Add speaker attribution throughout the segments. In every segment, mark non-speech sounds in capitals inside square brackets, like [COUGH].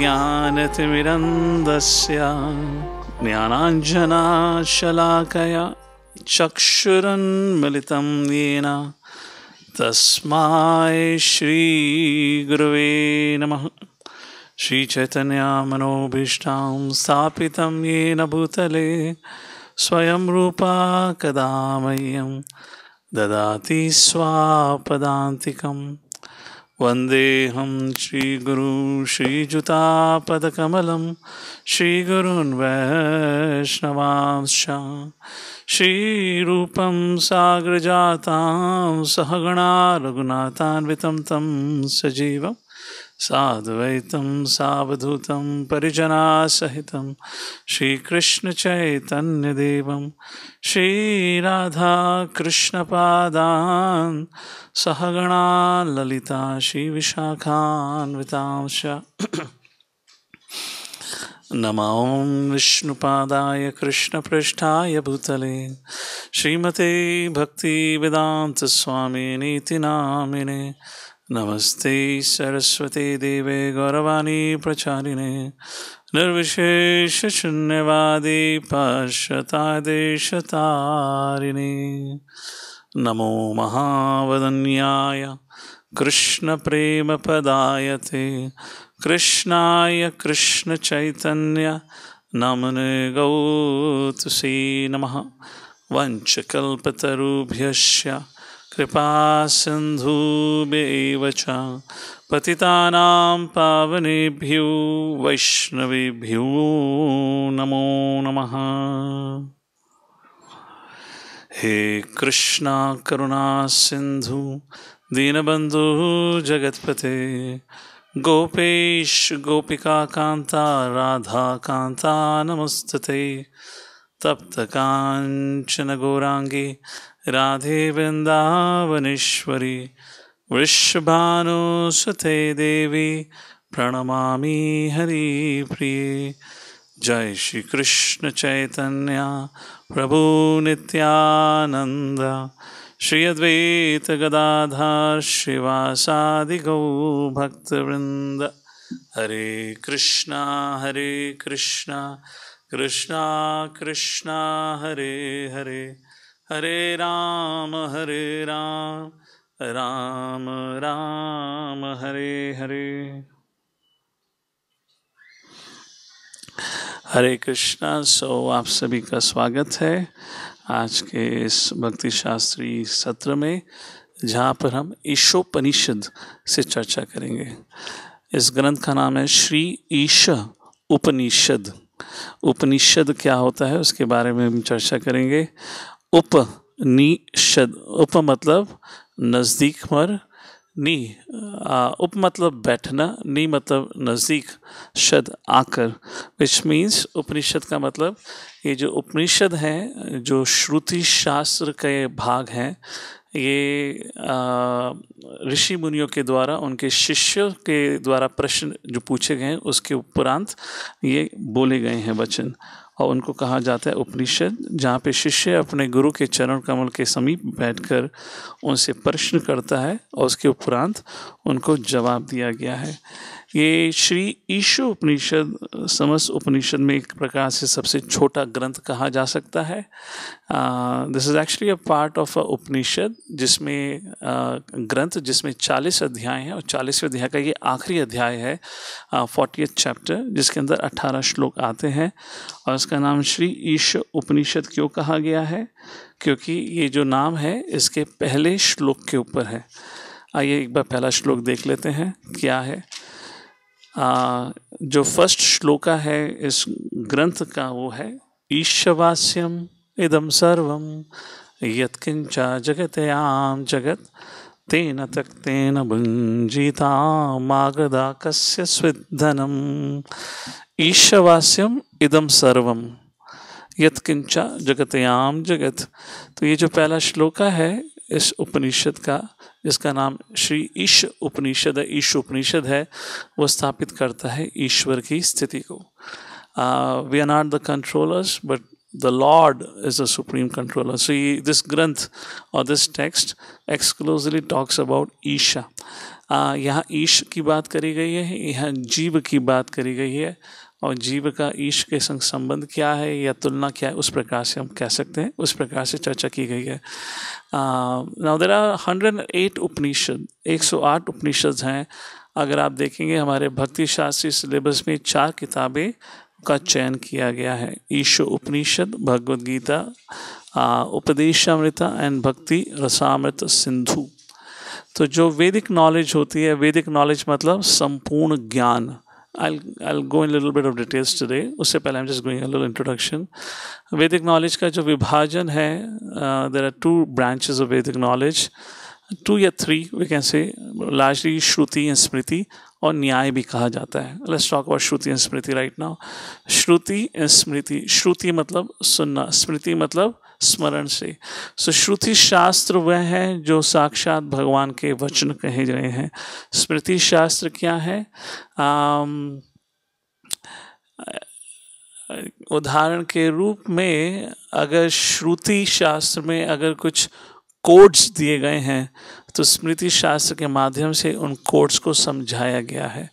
Speaker 1: ज्ञानतिमिरन्दस्य ज्ञानाञ्जनाशलाकया चक्षुरन्मिलितं येन तस्मै श्रीगुरुवे नमः श्रीचैतन्यामनोभीष्टां स्थापितं येन भूतले स्वयं रूपा कदा मह्यं ददाति स्वापदान्तिकम् वन्देऽहं श्रीगुरु श्रीयुतापदकमलं श्रीगुरून् वैष्णवांश्च श्रीरूपं सागरजातां सहगणा रघुनाथान्वितं तं सजीवम् साद्वैतं सावधूतं परिजनासहितं श्रीकृष्णचैतन्यदेवं श्रीराधाकृष्णपादान् सहगणा ललिता श्रीविशाखान्वितांश्च नमां विष्णुपादाय कृष्णपृष्ठाय भूतले श्रीमते भक्तिवेदान्तस्वामिनीति नामिने नमस्ते सरस्वती देवे गौरवाणी प्रचारिणे निर्विशेषशून्यवादी पार्श्वतादेशतारिणे नमो महावदन्याय कृष्णप्रेमपदाय ते कृष्णाय चैतन्य नमने गौतुसी नमः वञ्चकल्पतरुभ्यश्च कृपा च पतितानां पावनेभ्यो वैष्णवेभ्यो नमो नमः हे कृष्णा करुणा सिंधु दीनबंधु जगत्पते गोपेश गोपिकान्ता तप्त नमस्तते गौरांगी राधे वृन्दावनेश्वरी वृषभानुसुते देवी प्रणमामि प्रिय जय श्री कृष्ण चैतन्य प्रभु नित्यानंद श्री अद्वैत गदाधार श्रीवासादि गौ भक्तवृंद हरे कृष्णा हरे कृष्णा कृष्णा कृष्णा हरे हरे हरे राम हरे राम राम राम हरे हरे हरे कृष्णा सो आप सभी का स्वागत है आज के इस भक्ति शास्त्री सत्र में जहाँ पर हम ईशोपनिषद से चर्चा करेंगे इस ग्रंथ का नाम है श्री ईश उपनिषद उपनिषद क्या होता है उसके बारे में हम चर्चा करेंगे उपनिषद उप मतलब नज़दीक मर नी आ, उप मतलब बैठना नी मतलब नज़दीक शद आकर विच मीन्स उपनिषद का मतलब ये जो उपनिषद हैं जो श्रुति शास्त्र के भाग हैं ये ऋषि मुनियों के द्वारा उनके शिष्यों के द्वारा प्रश्न जो पूछे गए हैं उसके उपरांत ये बोले गए हैं वचन और उनको कहा जाता है उपनिषद जहाँ पे शिष्य अपने गुरु के चरण कमल के समीप बैठकर उनसे प्रश्न करता है और उसके उपरांत उनको जवाब दिया गया है ये श्री ईशु उपनिषद समस्त उपनिषद में एक प्रकार से सबसे छोटा ग्रंथ कहा जा सकता है this is actually a part of a Upanishad जिसमें ग्रंथ जिसमें 40 अध्याय हैं और 40 अध्याय का ये आखिरी अध्याय है फोर्टी चैप्टर जिसके अंदर 18 श्लोक आते हैं और इसका नाम श्री ईश उपनिषद क्यों कहा गया है क्योंकि ये जो नाम है इसके पहले श्लोक के ऊपर है आइए एक बार पहला श्लोक देख लेते हैं क्या है आ, जो फर्स्ट श्लोका है इस ग्रंथ का वो है ईश्वास्यम इदम सर्वम यत्किंचा जगत आम जगत तेन तक तेन भुंजिता मागदा कस्य स्विधनम ईश्वास्यम इदम सर्वम यत्किंचा आम जगत तो ये जो पहला श्लोका है इस उपनिषद का जिसका नाम श्री ईश उपनिषद है ईश उपनिषद है वो स्थापित करता है ईश्वर की स्थिति को we are not the controllers but the lord is the supreme controller so ये दिस ग्रंथ और this text exclusively talks about Isha यहाँ ईश की बात करी गई है यहाँ जीव की बात करी गई है और जीव का ईश के संग संबंध क्या है या तुलना क्या है उस प्रकार से हम कह सकते हैं उस प्रकार से चर्चा की गई है now there hundred eight Upanishad एक सौ आठ उपनिषद हैं अगर आप देखेंगे हमारे भक्ति शास्त्री सिलेबस में चार किताबें का चयन किया गया है ईशो उपनिषद भगवद गीता उपदेशामृता एंड भक्ति रसामृत सिंधु तो जो वैदिक नॉलेज होती है वैदिक नॉलेज मतलब संपूर्ण ज्ञान I'll I'll go in a little bit of details today. उससे पहले I'm just going a little introduction. Vedic knowledge का जो विभाजन है, uh, there are two branches of Vedic knowledge, two या three we can say, largely Shruti and स्मृति और न्याय भी कहा जाता है. Let's talk about Shruti and Smriti right now. Shruti and स्मृति श्रुति मतलब सुनना, स्मृति मतलब uh, स्मरण से सो श्रुति शास्त्र वह है जो साक्षात भगवान के वचन कहे गए हैं स्मृति शास्त्र क्या है आम, उदाहरण के रूप में अगर श्रुति शास्त्र में अगर कुछ कोड्स दिए गए हैं तो स्मृति शास्त्र के माध्यम से उन कोड्स को समझाया गया है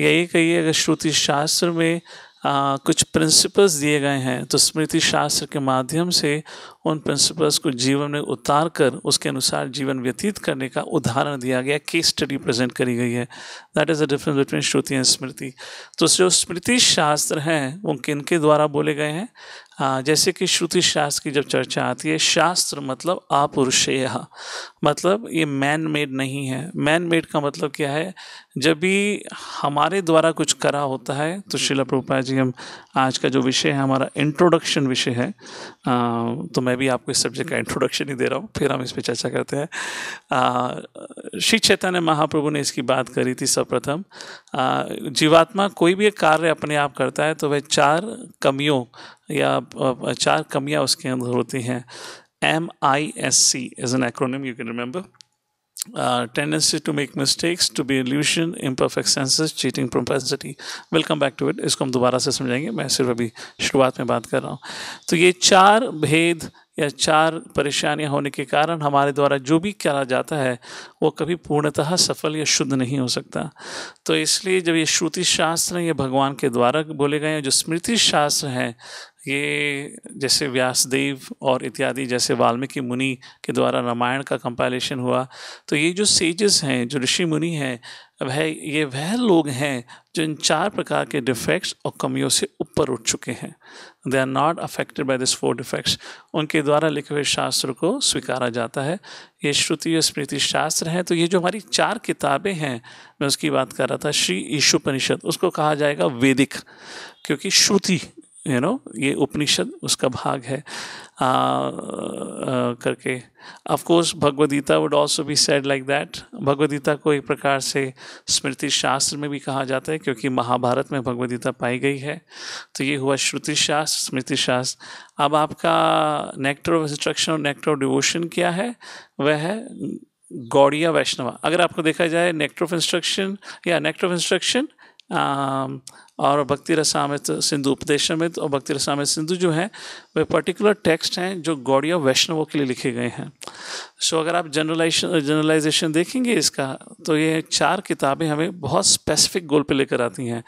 Speaker 1: यही कहिए अगर श्रुति शास्त्र में आ, कुछ प्रिंसिपल्स दिए गए हैं तो स्मृति शास्त्र के माध्यम से उन प्रिंसिपल्स को जीवन में उतार कर उसके अनुसार जीवन व्यतीत करने का उदाहरण दिया गया केस स्टडी प्रेजेंट करी गई है that is the difference between Shruti and Smriti तो जो स्मृति शास्त्र हैं वो किन के द्वारा बोले गए हैं जैसे कि श्रुति शास्त्र की जब चर्चा आती है शास्त्र मतलब आपुरुषेय मतलब ये मैन मेड नहीं है मैन मेड का मतलब क्या है जब भी हमारे द्वारा कुछ करा होता है तो शिला प्रूपा जी हम आज का जो विषय है हमारा इंट्रोडक्शन विषय है आ, तो मैं भी आपको इस सब्जेक्ट का इंट्रोडक्शन ही दे रहा हूँ फिर हम इस पर चर्चा करते हैं श्री चैतन्य महाप्रभु ने इसकी बात करी थी सर्वप्रथम जीवात्मा कोई भी एक कार्य अपने आप करता है तो वह चार कमियों या चार कमियाँ उसके अंदर होती हैं MISC is an acronym you can remember. Uh, tendency to make mistakes, to be illusion, imperfect senses, cheating propensity. We'll come back to it. इसको हम दोबारा से समझेंगे मैं सिर्फ अभी शुरुआत में बात कर रहा हूँ तो ये चार भेद या चार परेशानियां होने के कारण हमारे द्वारा जो भी करा जाता है वो कभी पूर्णतः सफल या शुद्ध नहीं हो सकता तो इसलिए जब ये श्रुति शास्त्र ये भगवान के द्वारा बोले गए हैं जो स्मृति शास्त्र हैं ये जैसे व्यासदेव और इत्यादि जैसे वाल्मीकि मुनि के द्वारा रामायण का कंपाइलेशन हुआ तो ये जो सेजेस हैं जो ऋषि मुनि हैं वह ये वह लोग हैं जो इन चार प्रकार के डिफेक्ट्स और कमियों से ऊपर उठ चुके हैं they are not affected by this four defects उनके द्वारा लिखे हुए शास्त्र को स्वीकारा जाता है ये श्रुति और स्मृति शास्त्र हैं तो ये जो हमारी चार किताबें हैं मैं उसकी बात कर रहा था श्री ईशुपनिषद उसको कहा जाएगा वैदिक क्योंकि श्रुति यू नो ये उपनिषद उसका भाग है आ, आ, करके कोर्स भगवदगीता वुड ऑल्सो भी सेड लाइक दैट भगवदगीता को एक प्रकार से स्मृति शास्त्र में भी कहा जाता है क्योंकि महाभारत में भगवदगीता पाई गई है तो ये हुआ श्रुति शास्त्र स्मृति शास्त्र अब आपका नेक्टर ऑफ इंस्ट्रक्शन और नेक्टर ऑफ डिवोशन क्या है वह है गौड़िया वैष्णवा अगर आपको देखा जाए नेक्टर ऑफ इंस्ट्रक्शन या नेक्टर ऑफ इंस्ट्रक्शन और भक्ति रसामित सिंधु उपदेशामित और भक्ति रसामित सिंधु जो हैं वे पर्टिकुलर टेक्स्ट हैं जो गौड़िया वैष्णवों के लिए लिखे गए हैं सो अगर आप जनरलाइजेशन जनरलाइजेशन देखेंगे इसका तो ये चार किताबें हमें बहुत स्पेसिफिक गोल पे लेकर आती हैं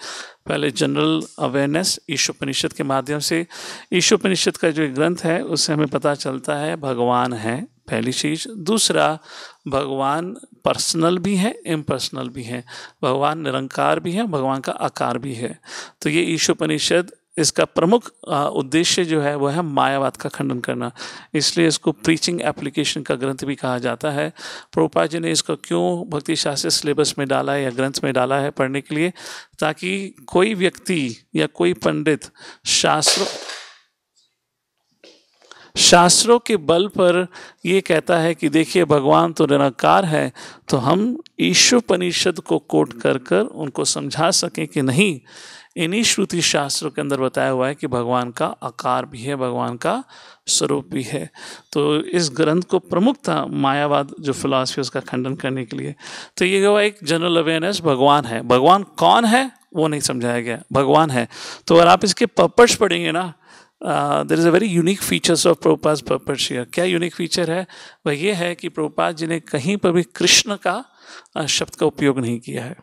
Speaker 1: पहले जनरल अवेयरनेस ईशोपनिषद के माध्यम से ईशोपनिषद का जो ग्रंथ है उससे हमें पता चलता है भगवान है पहली चीज दूसरा भगवान पर्सनल भी हैं इम्पर्सनल भी हैं भगवान निरंकार भी हैं भगवान का आकार भी है तो ये ईशोपनिषद इसका प्रमुख उद्देश्य जो है वह है मायावाद का खंडन करना इसलिए इसको प्रीचिंग एप्लीकेशन का ग्रंथ भी कहा जाता है प्रोपा जी ने इसको क्यों भक्ति शास्त्र सिलेबस में डाला है या ग्रंथ में डाला है पढ़ने के लिए ताकि कोई व्यक्ति या कोई पंडित शास्त्र शास्त्रों के बल पर ये कहता है कि देखिए भगवान तो निराकार है तो हम ईश्वपनिषद को कोट कर कर उनको समझा सकें कि नहीं इन्हीं श्रुति शास्त्रों के अंदर बताया हुआ है कि भगवान का आकार भी है भगवान का स्वरूप भी है तो इस ग्रंथ को प्रमुख था मायावाद जो फिलासफी उसका खंडन करने के लिए तो ये हुआ एक जनरल अवेयरनेस भगवान है भगवान कौन है वो नहीं समझाया गया भगवान है तो अगर आप इसके पर्पज पढ़ेंगे ना there is a very unique features of purports पर्शियर क्या यूनिक फीचर है वह यह है कि प्रोपाज जी ने कहीं पर भी कृष्ण का uh, शब्द का उपयोग नहीं किया है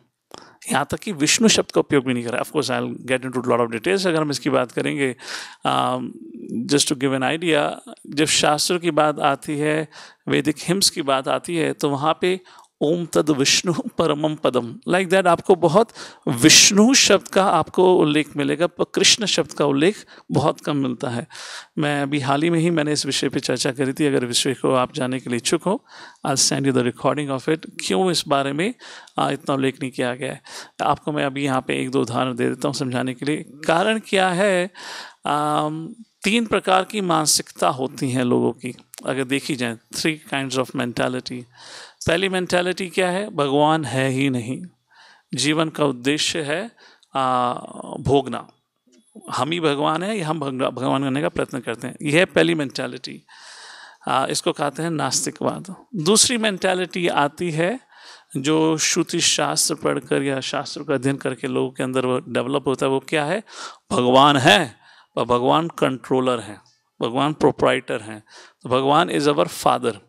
Speaker 1: यहाँ तक कि विष्णु शब्द का उपयोग भी नहीं करा of course I get into lot of details अगर हम इसकी बात करेंगे just to give an idea जब शास्त्र की बात आती है वैदिक हिम्स की बात आती है तो वहाँ पे ओम तद विष्णु परमम पदम लाइक दैट आपको बहुत विष्णु शब्द का आपको उल्लेख मिलेगा पर कृष्ण शब्द का उल्लेख बहुत कम मिलता है मैं अभी हाल ही में ही मैंने इस विषय पर चर्चा करी थी अगर विषय को आप जाने के लिए इच्छुक हो I send you the recording of it क्यों इस बारे में इतना उल्लेख नहीं किया गया है आपको मैं अभी यहाँ पर एक दो उदाहरण दे देता हूँ समझाने के लिए कारण क्या है आम, तीन प्रकार की मानसिकता होती हैं लोगों की अगर देखी जाए थ्री काइंड्स ऑफ मैंटेलिटी पहली मैंटेलिटी क्या है भगवान है ही नहीं जीवन का उद्देश्य है आ, भोगना हम ही भगवान है या हम भगवान करने का प्रयत्न करते हैं यह है पहली मैंटेलिटी इसको कहते हैं नास्तिकवाद दूसरी मैंटेलिटी आती है जो श्रुति शास्त्र पढ़कर या शास्त्र का अध्ययन करके लोगों के अंदर वो डेवलप होता है वो क्या है भगवान है और भगवान कंट्रोलर हैं भगवान प्रोप्राइटर हैं तो भगवान इज़ अवर फादर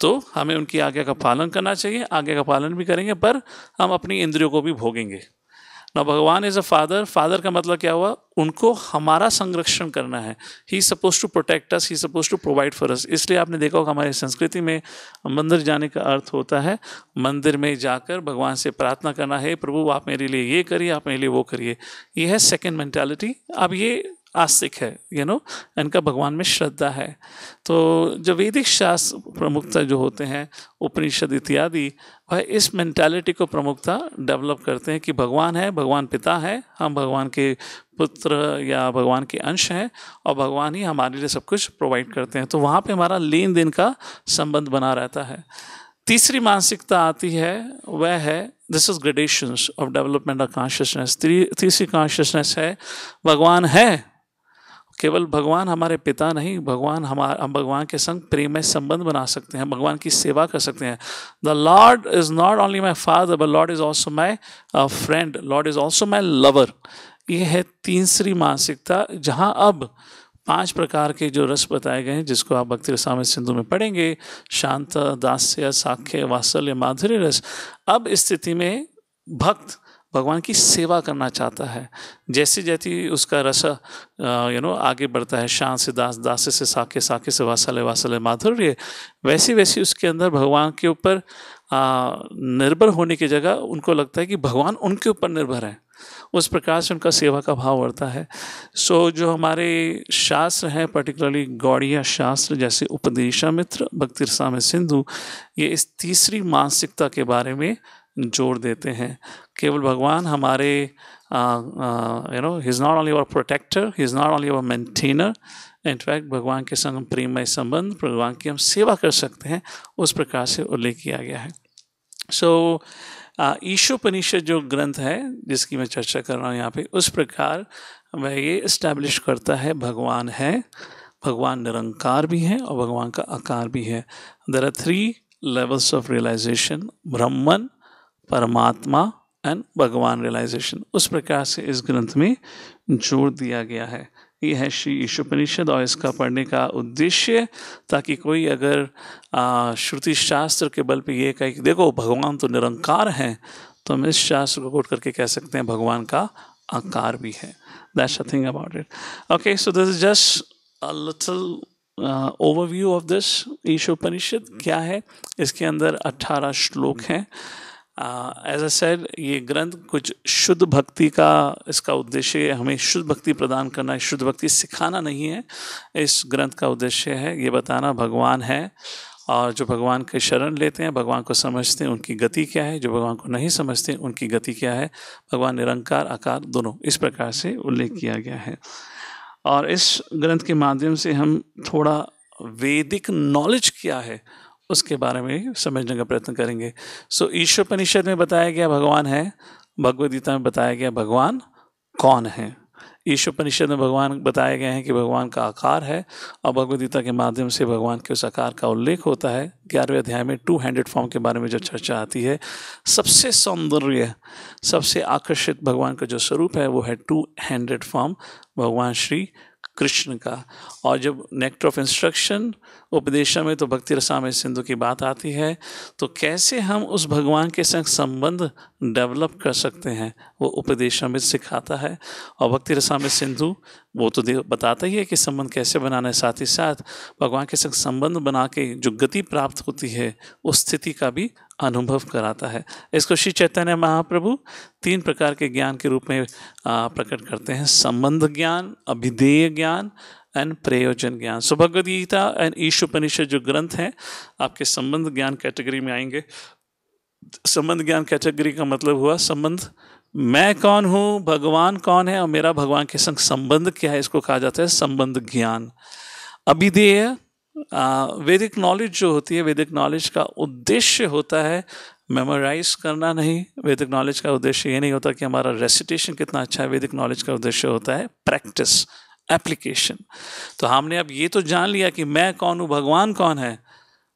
Speaker 1: तो हमें उनकी आज्ञा का पालन करना चाहिए आज्ञा का पालन भी करेंगे पर हम अपनी इंद्रियों को भी भोगेंगे ना भगवान इज़ अ फादर फादर का मतलब क्या हुआ उनको हमारा संरक्षण करना है he suppose to protect us he suppose to provide for us इसलिए आपने देखा होगा हमारी संस्कृति में मंदिर जाने का अर्थ होता है मंदिर में जाकर भगवान से प्रार्थना करना है प्रभु आप मेरे लिए ये करिए आप मेरे लिए वो करिए ये है सेकेंड मैंटेलिटी अब ये आस्तिक है यू नो इनका भगवान में श्रद्धा है तो जो वैदिक शास्त्र प्रमुखता जो होते हैं उपनिषद इत्यादि वह इस मेंटालिटी को प्रमुखता डेवलप करते हैं कि भगवान है भगवान पिता है हम भगवान के पुत्र या भगवान के अंश हैं और भगवान ही हमारे लिए सब कुछ प्रोवाइड करते हैं तो वहाँ पर हमारा लेन देन का संबंध बना रहता है तीसरी मानसिकता आती है वह है this is gradation of development of consciousness तीसरी कॉन्शियसनेस है भगवान है केवल भगवान हमारे पिता नहीं भगवान हमारे हम भगवान के संग प्रेम संबंध बना सकते हैं भगवान की सेवा कर सकते हैं the lord is not only my father but lord is also my friend lord is also my lover ये है तीसरी मानसिकता जहाँ अब पांच प्रकार के जो रस बताए गए हैं जिसको आप भक्ति रसाम सिंधु में पढ़ेंगे शांत दास्य साख्य वात्सल्य माधुर्य रस अब स्थिति में भक्त भगवान की सेवा करना चाहता है जैसे जैसे उसका रस यू नो आगे बढ़ता है शान से दास दास से साके साके से वासले वासले माधुर्य वैसे वैसे उसके अंदर भगवान के ऊपर निर्भर होने की जगह उनको लगता है कि भगवान उनके ऊपर निर्भर है उस प्रकार से उनका सेवा का भाव बढ़ता है सो so, जो हमारे शास्त्र हैं पर्टिकुलरली गौड़िया शास्त्र जैसे उपदेशा मित्र भक्तिरसा में सिंधु ये इस तीसरी मानसिकता के बारे में जोड़ देते हैं केवल भगवान हमारे you know he is not only our protector he is not only our maintainer in fact भगवान के संग प्रेमय संबंध भगवान की हम सेवा कर सकते हैं उस प्रकार से उल्लेख किया गया है सो so, ईशोपनिषद जो ग्रंथ है जिसकी मैं चर्चा कर रहा हूँ यहाँ पे उस प्रकार वह ये इस्टेब्लिश करता है भगवान है भगवान निरंकार भी है और भगवान का आकार भी है there are three levels of realisation Brahman Paramatma and भगवान रियलाइजेशन उस प्रकार से इस ग्रंथ में जोड़ दिया गया है ये है श्री ईशुपनिषद और इसका पढ़ने का उद्देश्य ताकि कोई अगर श्रुति शास्त्र के बल पे ये कहे कि देखो भगवान तो निरंकार हैं तो हम इस शास्त्र को कोट करके कह सकते हैं भगवान का आकार भी है that's a thing about it okay so this is just a little overview of this Ishopanishad क्या है इसके अंदर अट्ठारह श्लोक हैं एज अ सेड ये ग्रंथ कुछ शुद्ध भक्ति का इसका उद्देश्य हमें शुद्ध भक्ति प्रदान करना है शुद्ध भक्ति सिखाना नहीं है इस ग्रंथ का उद्देश्य है ये बताना भगवान है और जो भगवान के शरण लेते हैं भगवान को समझते हैं उनकी गति क्या है जो भगवान को नहीं समझते उनकी गति क्या है भगवान निरंकार आकार दोनों इस प्रकार से उल्लेख किया गया है और इस ग्रंथ के माध्यम से हम थोड़ा वैदिक नॉलेज क्या है उसके बारे में समझने का प्रयत्न करेंगे सो ईश्वर परिषद में बताया गया भगवान है भगवदगीता में बताया गया भगवान कौन है ईश्वर परिषद में भगवान बताए गए हैं कि भगवान का आकार है और भगवदगीता के माध्यम से भगवान के उस आकार का उल्लेख होता है ग्यारहवें अध्याय में टू हैंडेड फॉर्म के बारे में जो चर्चा आती है सबसे सौंदर्य सबसे आकर्षित भगवान का जो स्वरूप है वो है टू हैंडेड फॉर्म भगवान श्री कृष्ण का और जब नेक्टर ऑफ इंस्ट्रक्शन उपदेशा में तो भक्ति रसा में सिंधु की बात आती है तो कैसे हम उस भगवान के संग संबंध डेवलप कर सकते हैं वो उपदेशा में सिखाता है और भक्ति रसा में सिंधु वो तो बताता ही है कि संबंध कैसे बनाना है साथ ही साथ भगवान के संग संबंध बना के जो गति प्राप्त होती है उस स्थिति का भी अनुभव कराता है इसको श्री चैतन्य महाप्रभु तीन प्रकार के ज्ञान के रूप में प्रकट करते हैं संबंध ज्ञान अभिधेय ज्ञान एंड प्रयोजन ज्ञान सो भगवदगीता एंड ईश्वपनिषद जो ग्रंथ हैं आपके संबंध ज्ञान कैटेगरी में आएंगे संबंध ज्ञान कैटेगरी का मतलब हुआ संबंध मैं कौन हूँ भगवान कौन है और मेरा भगवान के संग संबंध क्या है इसको कहा जाता है संबंध ज्ञान अभिधेय वैदिक नॉलेज जो होती है वैदिक नॉलेज का उद्देश्य होता है मेमोराइज करना नहीं वैदिक नॉलेज का उद्देश्य ये नहीं होता कि हमारा रेसिटेशन कितना अच्छा है वैदिक नॉलेज का उद्देश्य होता है प्रैक्टिस एप्लीकेशन तो हमने अब ये तो जान लिया कि मैं कौन हूँ भगवान कौन है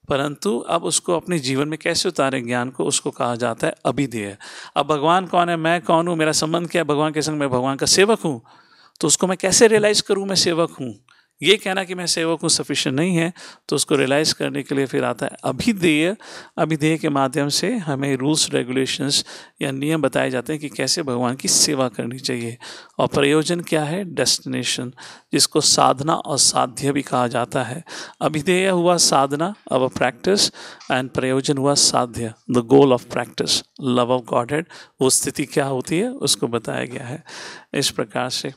Speaker 1: परंतु अब उसको अपने जीवन में कैसे उतारें ज्ञान को उसको कहा जाता है अभिधेय अब भगवान कौन है मैं कौन हूँ मेरा संबंध क्या है भगवान के संग मैं भगवान का सेवक हूँ तो उसको मैं कैसे रियलाइज़ करूँ मैं सेवक हूँ ये कहना कि मैं सेवक हूँ सफिशेंट नहीं है तो उसको रियलाइज़ करने के लिए फिर आता है अभिधेय अभिधेय के माध्यम से हमें रूल्स रेगुलेशंस या नियम बताए जाते हैं कि कैसे भगवान की सेवा करनी चाहिए और प्रयोजन क्या है डेस्टिनेशन जिसको साधना और साध्य भी कहा जाता है अभिधेय हुआ साधना अवर प्रैक्टिस एंड प्रयोजन हुआ साध्य the goal of practice love of Godhead वो स्थिति क्या होती है उसको बताया गया है इस प्रकार से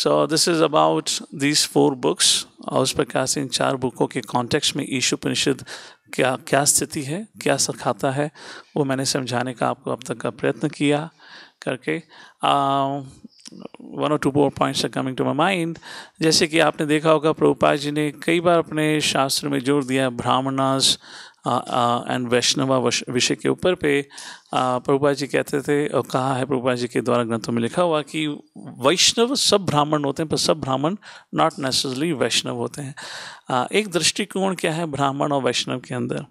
Speaker 1: so this is about these four books और उस प्रकार से इन चार बुकों के कॉन्टेक्स्ट में ईशु परिषद क्या क्या स्थिति है क्या सिखाता है वो मैंने समझाने का आपको अब तक का प्रयत्न किया करके वन और two four points are coming to my mind जैसे कि आपने देखा होगा प्रभुपाद जी ने कई बार अपने शास्त्र में जोर दिया Brahmanas and uh, uh, Vaishnavas विषय के ऊपर पे प्रभुपा जी कहते थे और कहा है प्रभुपा जी के द्वारा ग्रंथों में लिखा हुआ कि वैष्णव सब ब्राह्मण होते हैं पर सब ब्राह्मण नॉट नेसेसरली वैष्णव होते हैं एक दृष्टिकोण क्या है ब्राह्मण और वैष्णव के अंदर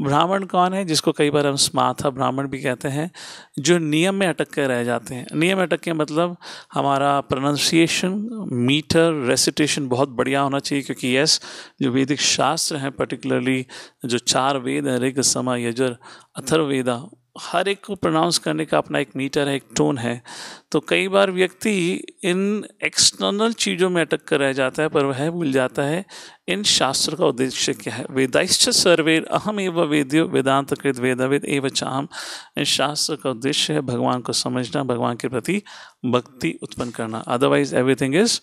Speaker 1: ब्राह्मण कौन है जिसको कई बार हम स्माथा ब्राह्मण भी कहते हैं जो नियम में अटक के रह जाते हैं नियम में अटक के मतलब हमारा प्रोनाउंसिएशन मीटर रेसिटेशन बहुत बढ़िया होना चाहिए क्योंकि यस जो वैदिक शास्त्र हैं पर्टिकुलरली जो चार वेद हैं ऋग समा यजर अथर्वेदा हर एक को प्रोनाउंस करने का अपना एक मीटर है एक टोन है तो कई बार व्यक्ति इन एक्सटर्नल चीज़ों में अटक कर रह जाता है पर वह भूल जाता है इन शास्त्र का उद्देश्य क्या है वेदाश्च सर्वे अहम एव वेद्यो वेदांत कृत वेदावेद एव चाहम इन शास्त्र का उद्देश्य है भगवान को समझना भगवान के प्रति भक्ति उत्पन्न करना अदरवाइज एवरीथिंग इज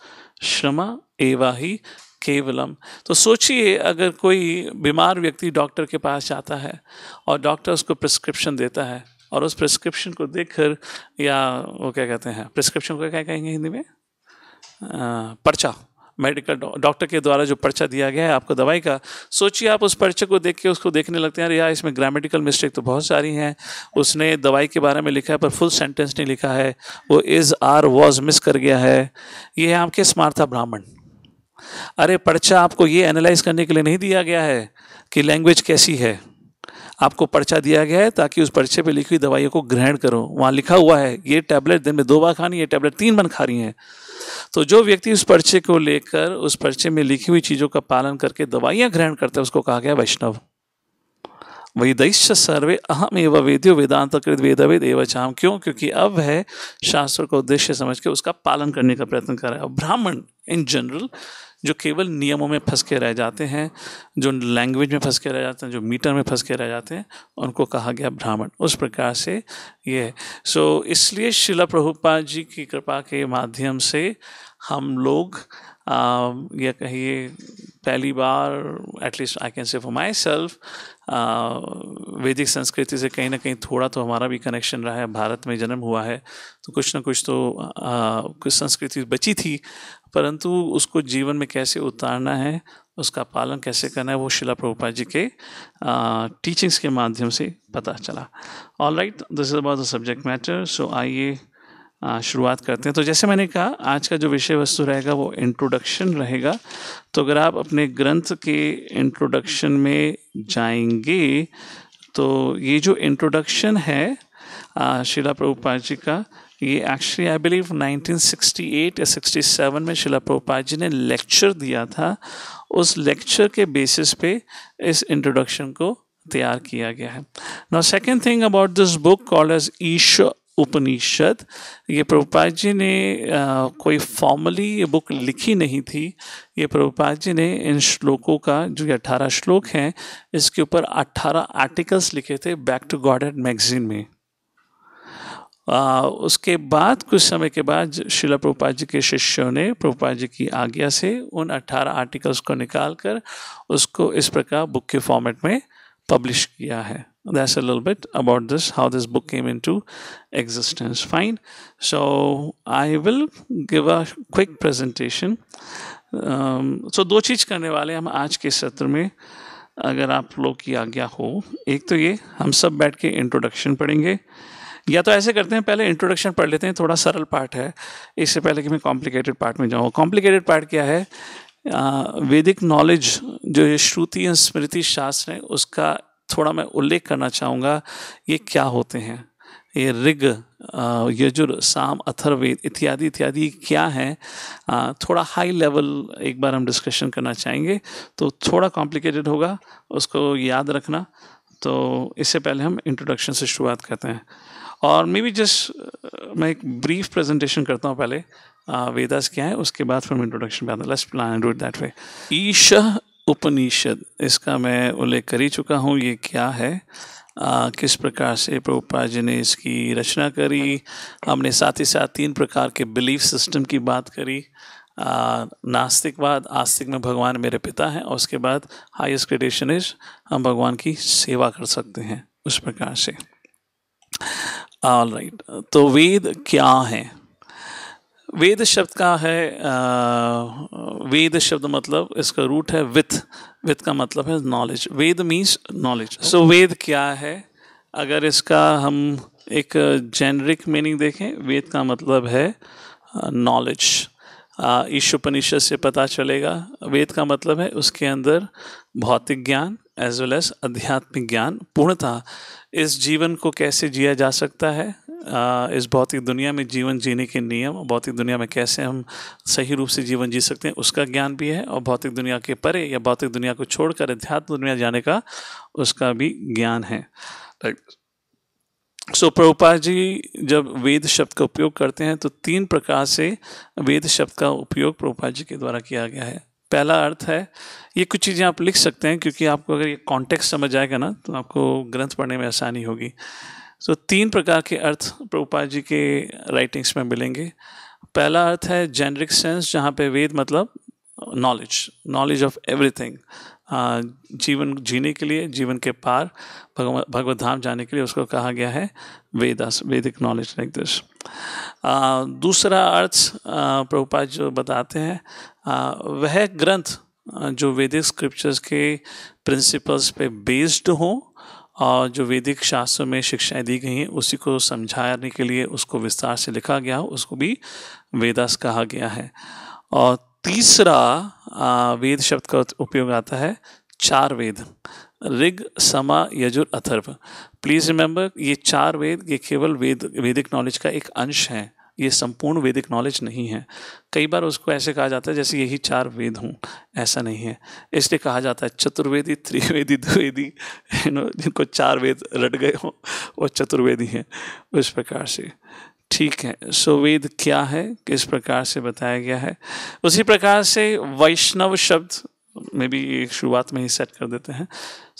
Speaker 1: श्रमा एवा ही केवलम तो सोचिए अगर कोई बीमार व्यक्ति डॉक्टर के पास जाता है और डॉक्टर उसको प्रिस्क्रिप्शन देता है और उस प्रिस्क्रिप्शन को देखकर या वो क्या कहते हैं प्रिस्क्रिप्शन को क्या कहेंगे हिंदी में आ, पर्चा मेडिकल डॉक्टर के द्वारा जो पर्चा दिया गया है आपको दवाई का सोचिए आप उस पर्चे को देख के उसको देखने लगते हैं अरे यार इसमें ग्रामेटिकल मिस्टेक तो बहुत सारी हैं उसने दवाई के बारे में लिखा है पर फुल सेंटेंस नहीं लिखा है वो इज़ आर वॉज मिस कर गया है ये है आपके स्मार्था ब्राह्मण अरे पर्चा आपको ये एनालाइज करने के लिए नहीं दिया गया है कि लैंग्वेज कैसी है आपको पर्चा दिया गया है ताकि उस पर्चे पे लिखी हुई दवाइयों को ग्रहण करो वहाँ लिखा हुआ है ये टैबलेट दिन में दो बार खानी है टैबलेट तीन बार खा रही हैं तो जो व्यक्ति उस पर्चे को लेकर उस पर्चे में लिखी हुई चीज़ों का पालन करके दवाइयाँ ग्रहण करते हैं उसको कहा गया वैष्णव वही दैश्य सर्वे अहम एवं वेद्यो वेदांत कृत वेदवेद एवं चाम क्यों क्योंकि अब है शास्त्र का उद्देश्य समझ के उसका पालन करने का प्रयत्न कर रहा है ब्राह्मण इन जनरल जो केवल नियमों में फंस के रह जाते हैं जो लैंग्वेज में फंस के रह जाते हैं जो मीटर में फंस के रह जाते हैं उनको कहा गया ब्राह्मण उस प्रकार से ये सो so, इसलिए शिला प्रभुपाद जी की कृपा के माध्यम से हम लोग यह कहिए पहली बार at least I can say for myself वैदिक संस्कृति से कहीं ना कहीं थोड़ा तो हमारा भी कनेक्शन रहा है भारत में जन्म हुआ है तो कुछ ना कुछ तो आ, कुछ संस्कृति बची थी परंतु उसको जीवन में कैसे उतारना है उसका पालन कैसे करना है वो शिला प्रभुपा जी के आ, टीचिंग्स के माध्यम से पता चला all right this is about the subject matter so आइए शुरुआत करते हैं तो जैसे मैंने कहा आज का जो विषय वस्तु रहेगा वो इंट्रोडक्शन रहेगा तो अगर आप अपने ग्रंथ के इंट्रोडक्शन में जाएंगे तो ये जो इंट्रोडक्शन है शिला प्रभुपाद जी का ये एक्चुअली आई बिलीव 1968 या 67 में शिला प्रभुपाद जी ने लेक्चर दिया था उस लेक्चर के बेसिस पे इस इंट्रोडक्शन को तैयार किया गया है now second thing about this book called as Ishwar Upanishad ये प्रभुपाद जी ने आ, कोई फॉर्मली ये बुक लिखी नहीं थी ये प्रभुपाद जी ने इन श्लोकों का जो ये अट्ठारह श्लोक हैं इसके ऊपर अट्ठारह आर्टिकल्स लिखे थे back to Godhead magazine में आ, उसके बाद कुछ समय के बाद शिला प्रभुपाद जी के शिष्यों ने प्रभुपाद जी की आज्ञा से उन अट्ठारह आर्टिकल्स को निकाल कर उसको इस प्रकार बुक के फॉर्मेट में पब्लिश किया है that's a little bit about this how this book came into existence fine so i will give a quick presentation um, so दो चीज करने वाले हम आज के सत्र में अगर आप लोग की आज्ञा हो एक तो ये हम सब बैठ के इंट्रोडक्शन पढ़ेंगे या तो ऐसे करते हैं पहले इंट्रोडक्शन पढ़ लेते हैं थोड़ा सरल पार्ट है इससे पहले कि मैं कॉम्प्लिकेटेड पार्ट में जाऊँ कॉम्प्लिकेटेड पार्ट क्या है वैदिक नॉलेज जो ये श्रुति या स्मृति शास्त्र है उसका थोड़ा मैं उल्लेख करना चाहूँगा ये क्या होते हैं ये ऋग यजुर साम अथर्वेद इत्यादि इत्यादि क्या है थोड़ा हाई लेवल एक बार हम डिस्कशन करना चाहेंगे तो थोड़ा कॉम्प्लिकेटेड होगा उसको याद रखना तो इससे पहले हम इंट्रोडक्शन से शुरुआत करते हैं और मे बी जस्ट मैं एक ब्रीफ प्रेजेंटेशन करता हूँ पहले वेदास क्या है उसके बाद फिर हम इंट्रोडक्शन पे आते हैं let's plan do it that way Ish Upanishad इसका मैं उल्लेख कर ही चुका हूँ ये क्या है आ, किस प्रकार से प्रभुपा जी ने इसकी रचना करी हमने साथ ही साथ तीन प्रकार के बिलीफ सिस्टम की बात करी आ, नास्तिकवाद आस्तिक में भगवान मेरे पिता हैं और उसके बाद हाईएस्ट क्रेडिशन इज हम भगवान की सेवा कर सकते हैं उस प्रकार से ऑल राइट right. तो वेद क्या हैं वेद शब्द का है वेद शब्द मतलब इसका रूट है विथ विथ का मतलब है knowledge Veda means knowledge so Veda क्या है अगर इसका हम एक जेनरिक मीनिंग देखें वेद का मतलब है नॉलेज ईश्वपनिषद से पता चलेगा वेद का मतलब है उसके अंदर भौतिक ज्ञान एज वेल एज आध्यात्मिक ज्ञान पूर्णतः इस जीवन को कैसे जिया जा सकता है इस भौतिक दुनिया में जीवन जीने के नियम भौतिक दुनिया में कैसे हम सही रूप से जीवन जी सकते हैं उसका ज्ञान भी है और भौतिक दुनिया के परे या भौतिक दुनिया को छोड़कर अध्यात्म दुनिया जाने का उसका भी ज्ञान है सो so, प्रभुपा जी जब वेद शब्द का उपयोग करते हैं तो तीन प्रकार से वेद शब्द का उपयोग प्रभुपा जी के द्वारा किया गया है पहला अर्थ है ये कुछ चीज़ें आप लिख सकते हैं क्योंकि आपको अगर ये कॉन्टेक्स्ट समझ आएगा ना तो आपको ग्रंथ पढ़ने में आसानी होगी सो so, तीन प्रकार के अर्थ प्रभुपा जी के राइटिंग्स में मिलेंगे पहला अर्थ है जेनरिक सेंस जहाँ पे वेद मतलब नॉलेज नॉलेज ऑफ एवरीथिंग जीवन जीने के लिए जीवन के पार भगवत धाम जाने के लिए उसको कहा गया है Vedas Vedic knowledge like this दूसरा अर्थ प्रभुपाद जो बताते हैं वह ग्रंथ जो वेदिक स्क्रिप्चर्स के प्रिंसिपल्स पे बेस्ड हों और जो वैदिक शास्त्र में शिक्षाएं दी गई हैं उसी को समझाने के लिए उसको विस्तार से लिखा गया उसको भी वेदास कहा गया है और तीसरा वेद शब्द का उपयोग आता है चार वेद ऋग समा यजुर अथर्व प्लीज़ रिमेंबर ये चार वेद ये केवल वेद वैदिक नॉलेज का एक अंश है ये संपूर्ण वैदिक नॉलेज नहीं है कई बार उसको ऐसे कहा जाता है जैसे यही चार वेद हूँ ऐसा नहीं है इसलिए कहा जाता है चतुर्वेदी त्रिवेदी द्विवेदी नो जिनको चार वेद रट गए हों वो चतुर्वेदी हैं उस प्रकार से ठीक है सो वेद क्या है किस प्रकार से बताया गया है उसी प्रकार से वैष्णव शब्द में भी एक शुरुआत में ही सेट कर देते हैं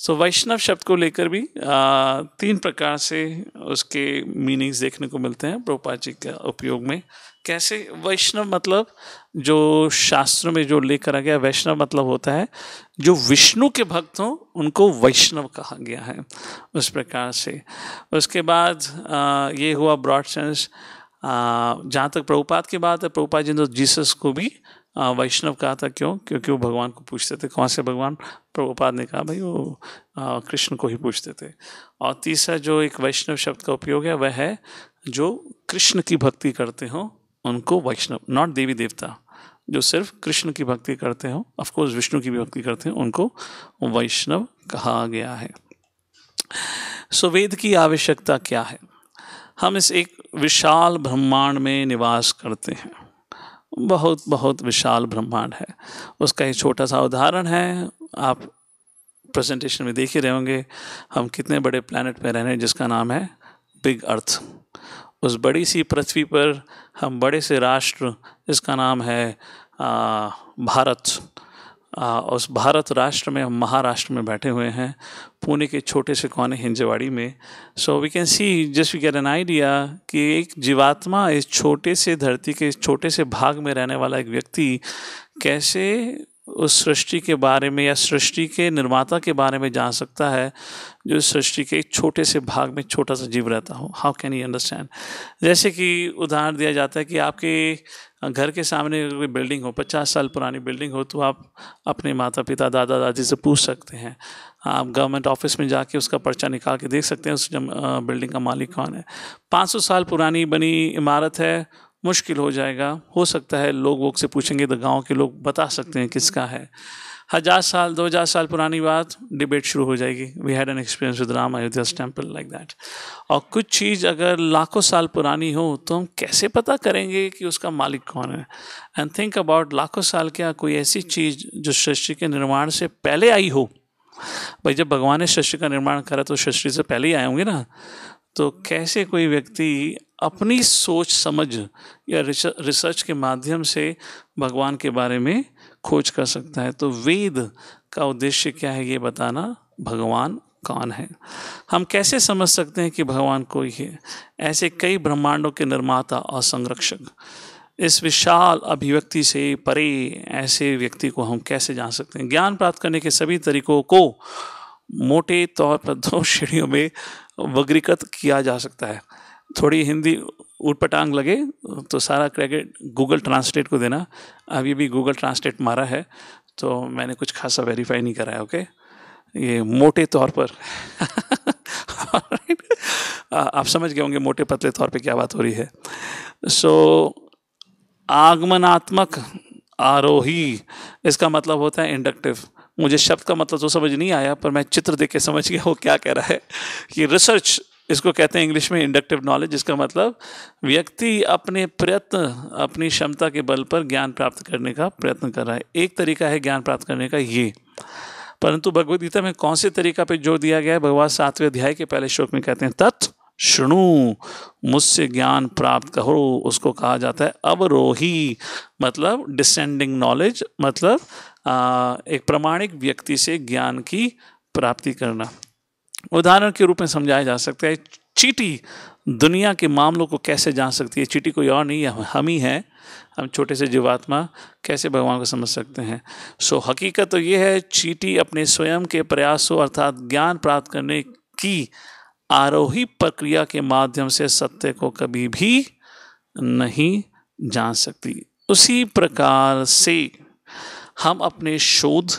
Speaker 1: सो so, वैष्णव शब्द को लेकर भी आ, तीन प्रकार से उसके मीनिंग्स देखने को मिलते हैं प्रोपा जी के उपयोग में कैसे वैष्णव मतलब जो शास्त्र में जो लेकर आ गया वैष्णव मतलब होता है जो विष्णु के भक्त हों उनको वैष्णव कहा गया है उस प्रकार से उसके बाद आ, ये हुआ ब्रॉड सेंस जहाँ तक प्रभुपाद की बात है प्रभुपाद जी ने तो जीसस को भी वैष्णव कहा था क्यों क्योंकि वो भगवान को पूछते थे कौन से भगवान प्रभुपाद ने कहा भाई वो कृष्ण को ही पूछते थे और तीसरा जो एक वैष्णव शब्द का उपयोग है वह है जो कृष्ण की भक्ति करते हो उनको वैष्णव नॉट देवी देवता जो सिर्फ कृष्ण की भक्ति करते हो ऑफकोर्स विष्णु की भी भक्ति करते हैं उनको वैष्णव कहा गया है सो वेद की आवश्यकता क्या है हम इस एक विशाल ब्रह्मांड में निवास करते हैं बहुत बहुत विशाल ब्रह्मांड है उसका ही छोटा सा उदाहरण है आप प्रेजेंटेशन में देख ही रहे होंगे हम कितने बड़े प्लानट में रह रहे हैं जिसका नाम है बिग अर्थ उस बड़ी सी पृथ्वी पर हम बड़े से राष्ट्र जिसका नाम है आ, भारत उस भारत राष्ट्र में हम महाराष्ट्र में बैठे हुए हैं पुणे के छोटे से कोने हिंजवाड़ी में so we can see just we get an idea कि एक जीवात्मा इस छोटे से धरती के छोटे से भाग में रहने वाला एक व्यक्ति कैसे उस सृष्टि के बारे में या सृष्टि के निर्माता के बारे में जान सकता है जो सृष्टि के एक छोटे से भाग में छोटा सा जीव रहता हो हाउ कैन यू अंडरस्टैंड जैसे कि उदाहरण दिया जाता है कि आपके घर के सामने अगर बिल्डिंग हो पचास साल पुरानी बिल्डिंग हो तो आप अपने माता पिता दादा दादी से पूछ सकते हैं हाँ, आप गवर्नमेंट ऑफिस में जाके उसका पर्चा निकाल के देख सकते हैं उस बिल्डिंग का मालिक कौन है सौ साल पुरानी बनी इमारत है मुश्किल हो जाएगा हो सकता है लोग वो से पूछेंगे तो गाँव के लोग बता सकते हैं किसका है हज़ार साल दो हज़ार साल पुरानी बात डिबेट शुरू हो जाएगी we had an experience with Ram Ayodhya temple like that और कुछ चीज़ अगर लाखों साल पुरानी हो तो हम कैसे पता करेंगे कि उसका मालिक कौन है एंड थिंक अबाउट लाखों साल क्या कोई ऐसी चीज़ जो सृष्टि के निर्माण से पहले आई हो भाई जब भगवान ने सृष्टि का निर्माण करा तो सृष्टि से पहले ही आए होंगे ना तो कैसे कोई व्यक्ति अपनी सोच समझ या रिसर्च के माध्यम से भगवान के बारे में खोज कर सकता है तो वेद का उद्देश्य क्या है ये बताना भगवान कौन है हम कैसे समझ सकते हैं कि भगवान कोई है ऐसे कई ब्रह्मांडों के निर्माता और संरक्षक इस विशाल अभिव्यक्ति से परे ऐसे व्यक्ति को हम कैसे जान सकते हैं ज्ञान प्राप्त करने के सभी तरीकों को मोटे तौर पर दो [LAUGHS] श्रेणियों में वर्गीकृत किया जा सकता है थोड़ी हिंदी उटपटांग लगे तो सारा क्रेडिट गूगल ट्रांसलेट को देना अभी भी गूगल ट्रांसलेट मारा है तो मैंने कुछ खासा वेरीफाई नहीं कराया ओके ये मोटे तौर पर [LAUGHS] आप समझ गए होंगे मोटे पतले तौर पे क्या बात हो रही है सो so, आगमनात्मक आरोही इसका मतलब होता है इंडक्टिव मुझे शब्द का मतलब तो समझ नहीं आया पर मैं चित्र देख के समझ गया वो क्या कह रहा है कि रिसर्च इसको कहते हैं इंग्लिश में इंडक्टिव नॉलेज जिसका मतलब व्यक्ति अपने प्रयत्न अपनी क्षमता के बल पर ज्ञान प्राप्त करने का प्रयत्न कर रहा है एक तरीका है ज्ञान प्राप्त करने का ये परंतु भगवदगीता में कौन से तरीका पर जोर दिया गया है भगवान सातवें अध्याय के पहले श्लोक में कहते हैं तत् शुणु मुझसे ज्ञान प्राप्त करो उसको कहा जाता है अवरोही मतलब डिसेंडिंग नॉलेज मतलब आ, एक प्रमाणिक व्यक्ति से ज्ञान की प्राप्ति करना उदाहरण के रूप में समझाया जा सकता है चीटी दुनिया के मामलों को कैसे जान सकती है चीटी कोई और नहीं है हम ही हैं हम छोटे से जीवात्मा कैसे भगवान को समझ सकते हैं सो हकीकत तो ये है चीटी अपने स्वयं के प्रयासों अर्थात ज्ञान प्राप्त करने की आरोही प्रक्रिया के माध्यम से सत्य को कभी भी नहीं जान सकती उसी प्रकार से हम अपने शोध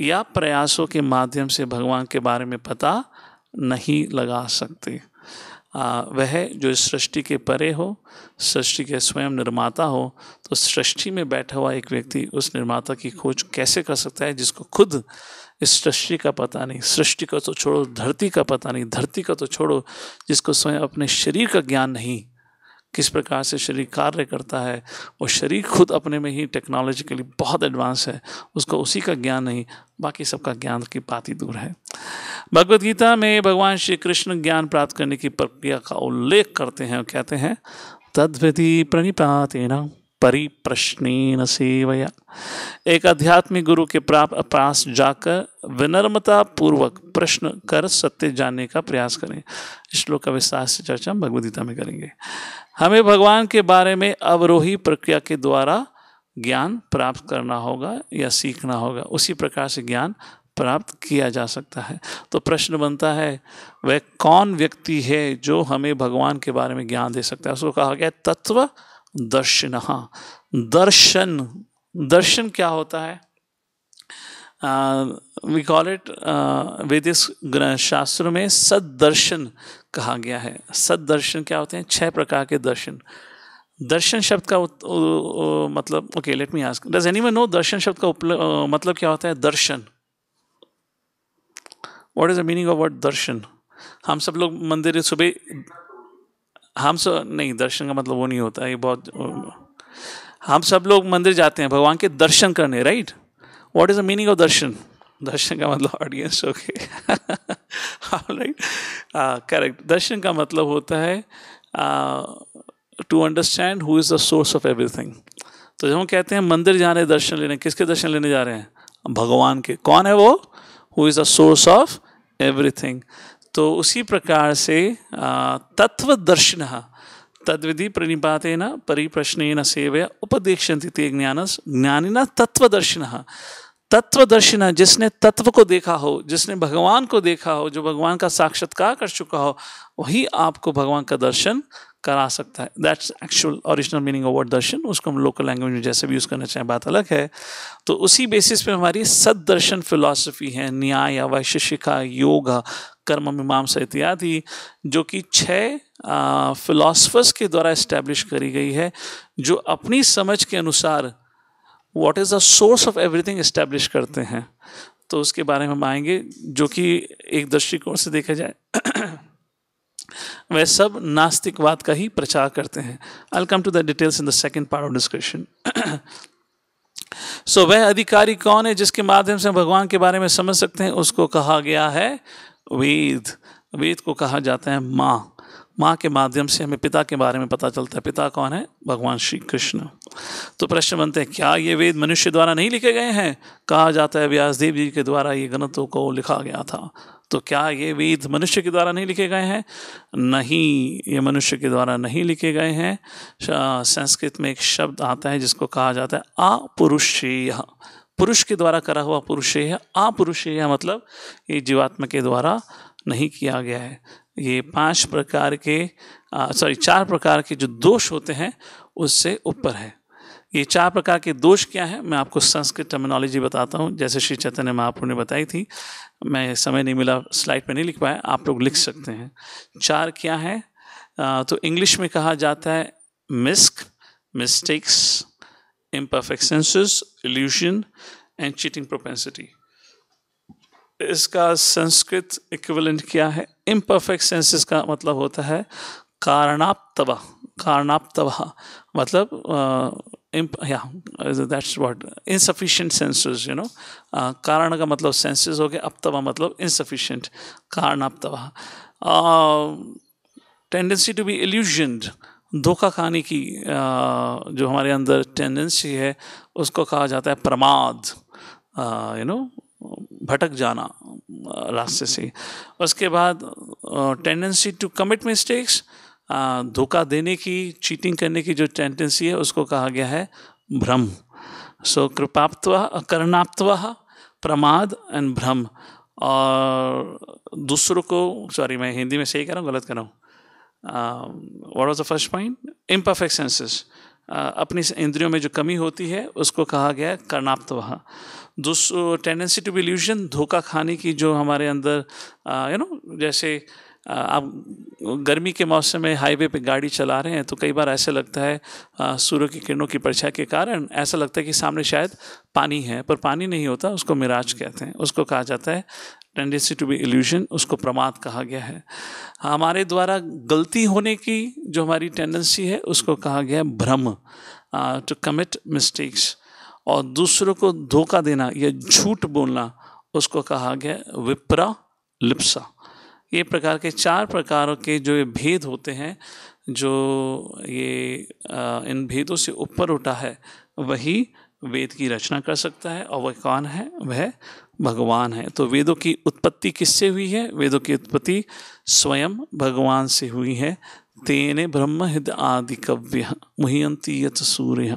Speaker 1: या प्रयासों के माध्यम से भगवान के बारे में पता नहीं लगा सकते वह जो इस सृष्टि के परे हो सृष्टि के स्वयं निर्माता हो तो सृष्टि में बैठा हुआ एक व्यक्ति उस निर्माता की खोज कैसे कर सकता है जिसको खुद इस सृष्टि का पता नहीं सृष्टि का तो छोड़ो धरती का पता नहीं धरती का तो छोड़ो जिसको स्वयं अपने शरीर का ज्ञान नहीं किस प्रकार से शरीर कार्य करता है और शरीर खुद अपने में ही टेक्नोलॉजिकली बहुत एडवांस है उसको उसी का ज्ञान नहीं बाकी सबका ज्ञान की बात ही दूर है भगवत गीता में भगवान श्री कृष्ण ज्ञान प्राप्त करने की प्रक्रिया का उल्लेख करते हैं और कहते हैं तद्विधि प्रणिपातेना परिप्रश्न सेवया एक आध्यात्मिक गुरु के प्राप्त पास जाकर विनम्रता पूर्वक प्रश्न कर सत्य जानने का प्रयास करें श्लोक का विस्तार से चर्चा हम भगवदगीता में करेंगे हमें भगवान के बारे में अवरोही प्रक्रिया के द्वारा ज्ञान प्राप्त करना होगा या सीखना होगा उसी प्रकार से ज्ञान प्राप्त किया जा सकता है तो प्रश्न बनता है वह कौन व्यक्ति है जो हमें भगवान के बारे में ज्ञान दे सकता है उसको कहा गया तत्व दर्शन दर्शन दर्शन क्या होता है वी कॉल इट वेदिक शास्त्र में सदर्शन कहा गया है सदर्शन क्या होते हैं छह प्रकार के दर्शन दर्शन शब्द का मतलब okay let me ask does any know दर्शन शब्द का मतलब क्या होता है दर्शन what is the meaning of word darshan हम सब लोग मंदिर सुबह हम सब नहीं दर्शन का मतलब वो नहीं होता ये बहुत हम सब लोग मंदिर जाते हैं भगवान के दर्शन करने right what is the meaning of darshan दर्शन का मतलब ऑडियंस ओके राइट करेक्ट दर्शन का मतलब होता है to understand who is the source of everything तो जब हम कहते हैं मंदिर जा रहे हैं दर्शन लेने किसके दर्शन लेने जा रहे हैं भगवान के कौन है वो who is the source of everything तो उसी प्रकार से तत्वदर्शन तद्विधि प्रणिपातेन परिप्रश्न सेवया उपदेक्षति ते ज्ञानिना तत्वदर्शिन तत्वदर्शिन जिसने तत्व को देखा हो जिसने भगवान को देखा हो जो भगवान का साक्षात्कार कर चुका हो वही आपको भगवान का दर्शन करा सकता है that's actual original meaning of word darshan उसको हम लोकल लैंग्वेज में जैसे भी यूज़ करना चाहें बात अलग है तो उसी बेसिस पे हमारी दर्शन फिलॉसफी है न्याय वैशिषिका योग कर्म मीमांसा इत्यादि जो कि छः फिलासफर्स के द्वारा इस्टेब्लिश करी गई है जो अपनी समझ के अनुसार what is the source of everything establish करते हैं तो उसके बारे में हम आएंगे जो कि एक दृष्टिकोण से देखा जाए वह सब नास्तिकवाद का ही प्रचार करते हैं I come to the details in the second part of discussion so वह अधिकारी कौन है जिसके माध्यम से भगवान के बारे में समझ सकते हैं उसको कहा गया है वेद वेद को कहा जाता है माँ माँ के माध्यम से हमें पिता के बारे में पता चलता है पिता कौन है भगवान श्री कृष्ण तो प्रश्न बनते हैं क्या ये वेद मनुष्य द्वारा नहीं लिखे गए हैं कहा जाता है व्यासदेव जी के द्वारा ये ग्रंथों को लिखा गया था तो क्या ये वेद मनुष्य के द्वारा नहीं लिखे गए हैं नहीं ये मनुष्य के द्वारा नहीं लिखे गए हैं संस्कृत में एक शब्द आता है जिसको कहा जाता है अपुरुषेय पुरुष के द्वारा करा हुआ पुरुषेय अपुरुषेय मतलब ये जीवात्मा के द्वारा नहीं किया गया है ये पांच प्रकार के सॉरी चार प्रकार के जो दोष होते हैं उससे ऊपर है ये चार प्रकार के दोष क्या है मैं आपको संस्कृत टर्मिनोलॉजी बताता हूँ जैसे श्री चैतन्य महापुर ने बताई थी मैं समय नहीं मिला स्लाइड पर नहीं लिख पाया आप लोग लिख सकते हैं चार क्या है आ, तो इंग्लिश में कहा जाता है मिस्क mistakes imperfections, illusion and cheating propensity इसका संस्कृत इक्विवेलेंट क्या है इम्परफेक्ट सेंसेस का मतलब होता है कारणाप्तवा कारणाप्तवा मतलब imp- yeah uh, that's what insufficient senses you know कारण का मतलब senses हो गया अपतवा मतलब insufficient कारण अपतवा टेंडेंसी टू बी एल्यूजन्ड धोखा खाने की uh, जो हमारे अंदर टेंडेंसी है उसको कहा जाता है प्रमाद यू uh, नो भटक जाना रास्ते से उसके बाद टेंडेंसी टू कमिट मिस्टेक्स धोखा देने की चीटिंग करने की जो टेंडेंसी है उसको कहा गया है भ्रम सो कृपात्व करणात्व प्रमाद एंड भ्रम और दूसरों को सॉरी मैं हिंदी में सही कह रहा हूँ गलत कर रहा हूँ what was the first point imperfections अपनी इंद्रियों में जो कमी होती है उसको कहा गया है कर्णाप्तव दूसरो टेंडेंसी टू बिल्यूजन धोखा खाने की जो हमारे अंदर यू नो जैसे आप गर्मी के मौसम में हाईवे पे गाड़ी चला रहे हैं तो कई बार ऐसे लगता है सूर्य की किरणों की परछाई के कारण ऐसा लगता है कि सामने शायद पानी है पर पानी नहीं होता उसको मिराज कहते हैं उसको कहा जाता है टेंडेंसी टू बी एल्यूशन उसको प्रमाद कहा गया है हमारे द्वारा गलती होने की जो हमारी टेंडेंसी है उसको कहा गया है भ्रम टू कमिट मिस्टेक्स और दूसरों को धोखा देना या झूठ बोलना उसको कहा गया विप्रा लिप्सा ये प्रकार के चार प्रकारों के जो ये भेद होते हैं जो ये इन भेदों से ऊपर उठा है वही वेद की रचना कर सकता है और वह कौन है वह भगवान है तो वेदों की उत्पत्ति किससे हुई है वेदों की उत्पत्ति स्वयं भगवान से हुई है तेने ब्रह्म हृद आदि कव्य मुहयंती यथ सूर्य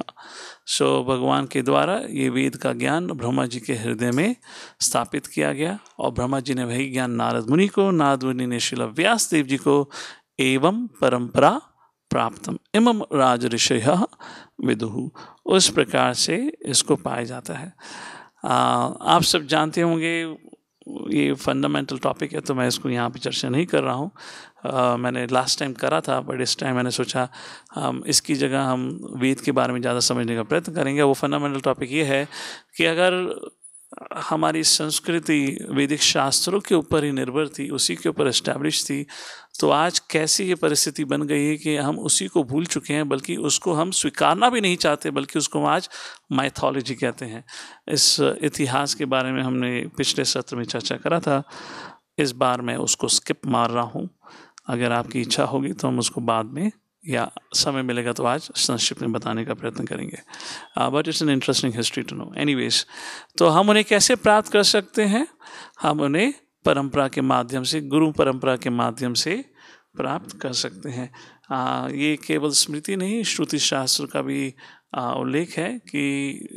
Speaker 1: सो भगवान के द्वारा ये वेद का ज्ञान ब्रह्मा जी के हृदय में स्थापित किया गया और ब्रह्मा जी ने वही ज्ञान नारद मुनि को नारद मुनि ने शिला व्यास देव जी को एवं परंपरा प्राप्तम इमम राज ऋषय विदुहु उस प्रकार से इसको पाया जाता है आ, आप सब जानते होंगे ये फंडामेंटल टॉपिक है तो मैं इसको यहाँ पे चर्चा नहीं कर रहा हूँ मैंने लास्ट टाइम करा था बट इस टाइम मैंने सोचा हम इसकी जगह हम वेद के बारे में ज़्यादा समझने का प्रयत्न करेंगे वो फंडामेंटल टॉपिक ये है कि अगर हमारी संस्कृति वैदिक शास्त्रों के ऊपर ही निर्भर थी उसी के ऊपर इस्टेब्लिश थी तो आज कैसी ये परिस्थिति बन गई है कि हम उसी को भूल चुके हैं बल्कि उसको हम स्वीकारना भी नहीं चाहते बल्कि उसको हम आज माइथोलॉजी कहते हैं इस इतिहास के बारे में हमने पिछले सत्र में चर्चा करा था इस बार मैं उसको स्किप मार रहा हूँ अगर आपकी इच्छा होगी तो हम उसको बाद में या समय मिलेगा तो आज संक्षिप्त में बताने का प्रयत्न करेंगे but it's an interesting history to know any तो हम उन्हें कैसे प्राप्त कर सकते हैं हम उन्हें परंपरा के माध्यम से गुरु परंपरा के माध्यम से प्राप्त कर सकते हैं आ, ये केवल स्मृति नहीं श्रुति शास्त्र का भी उल्लेख है कि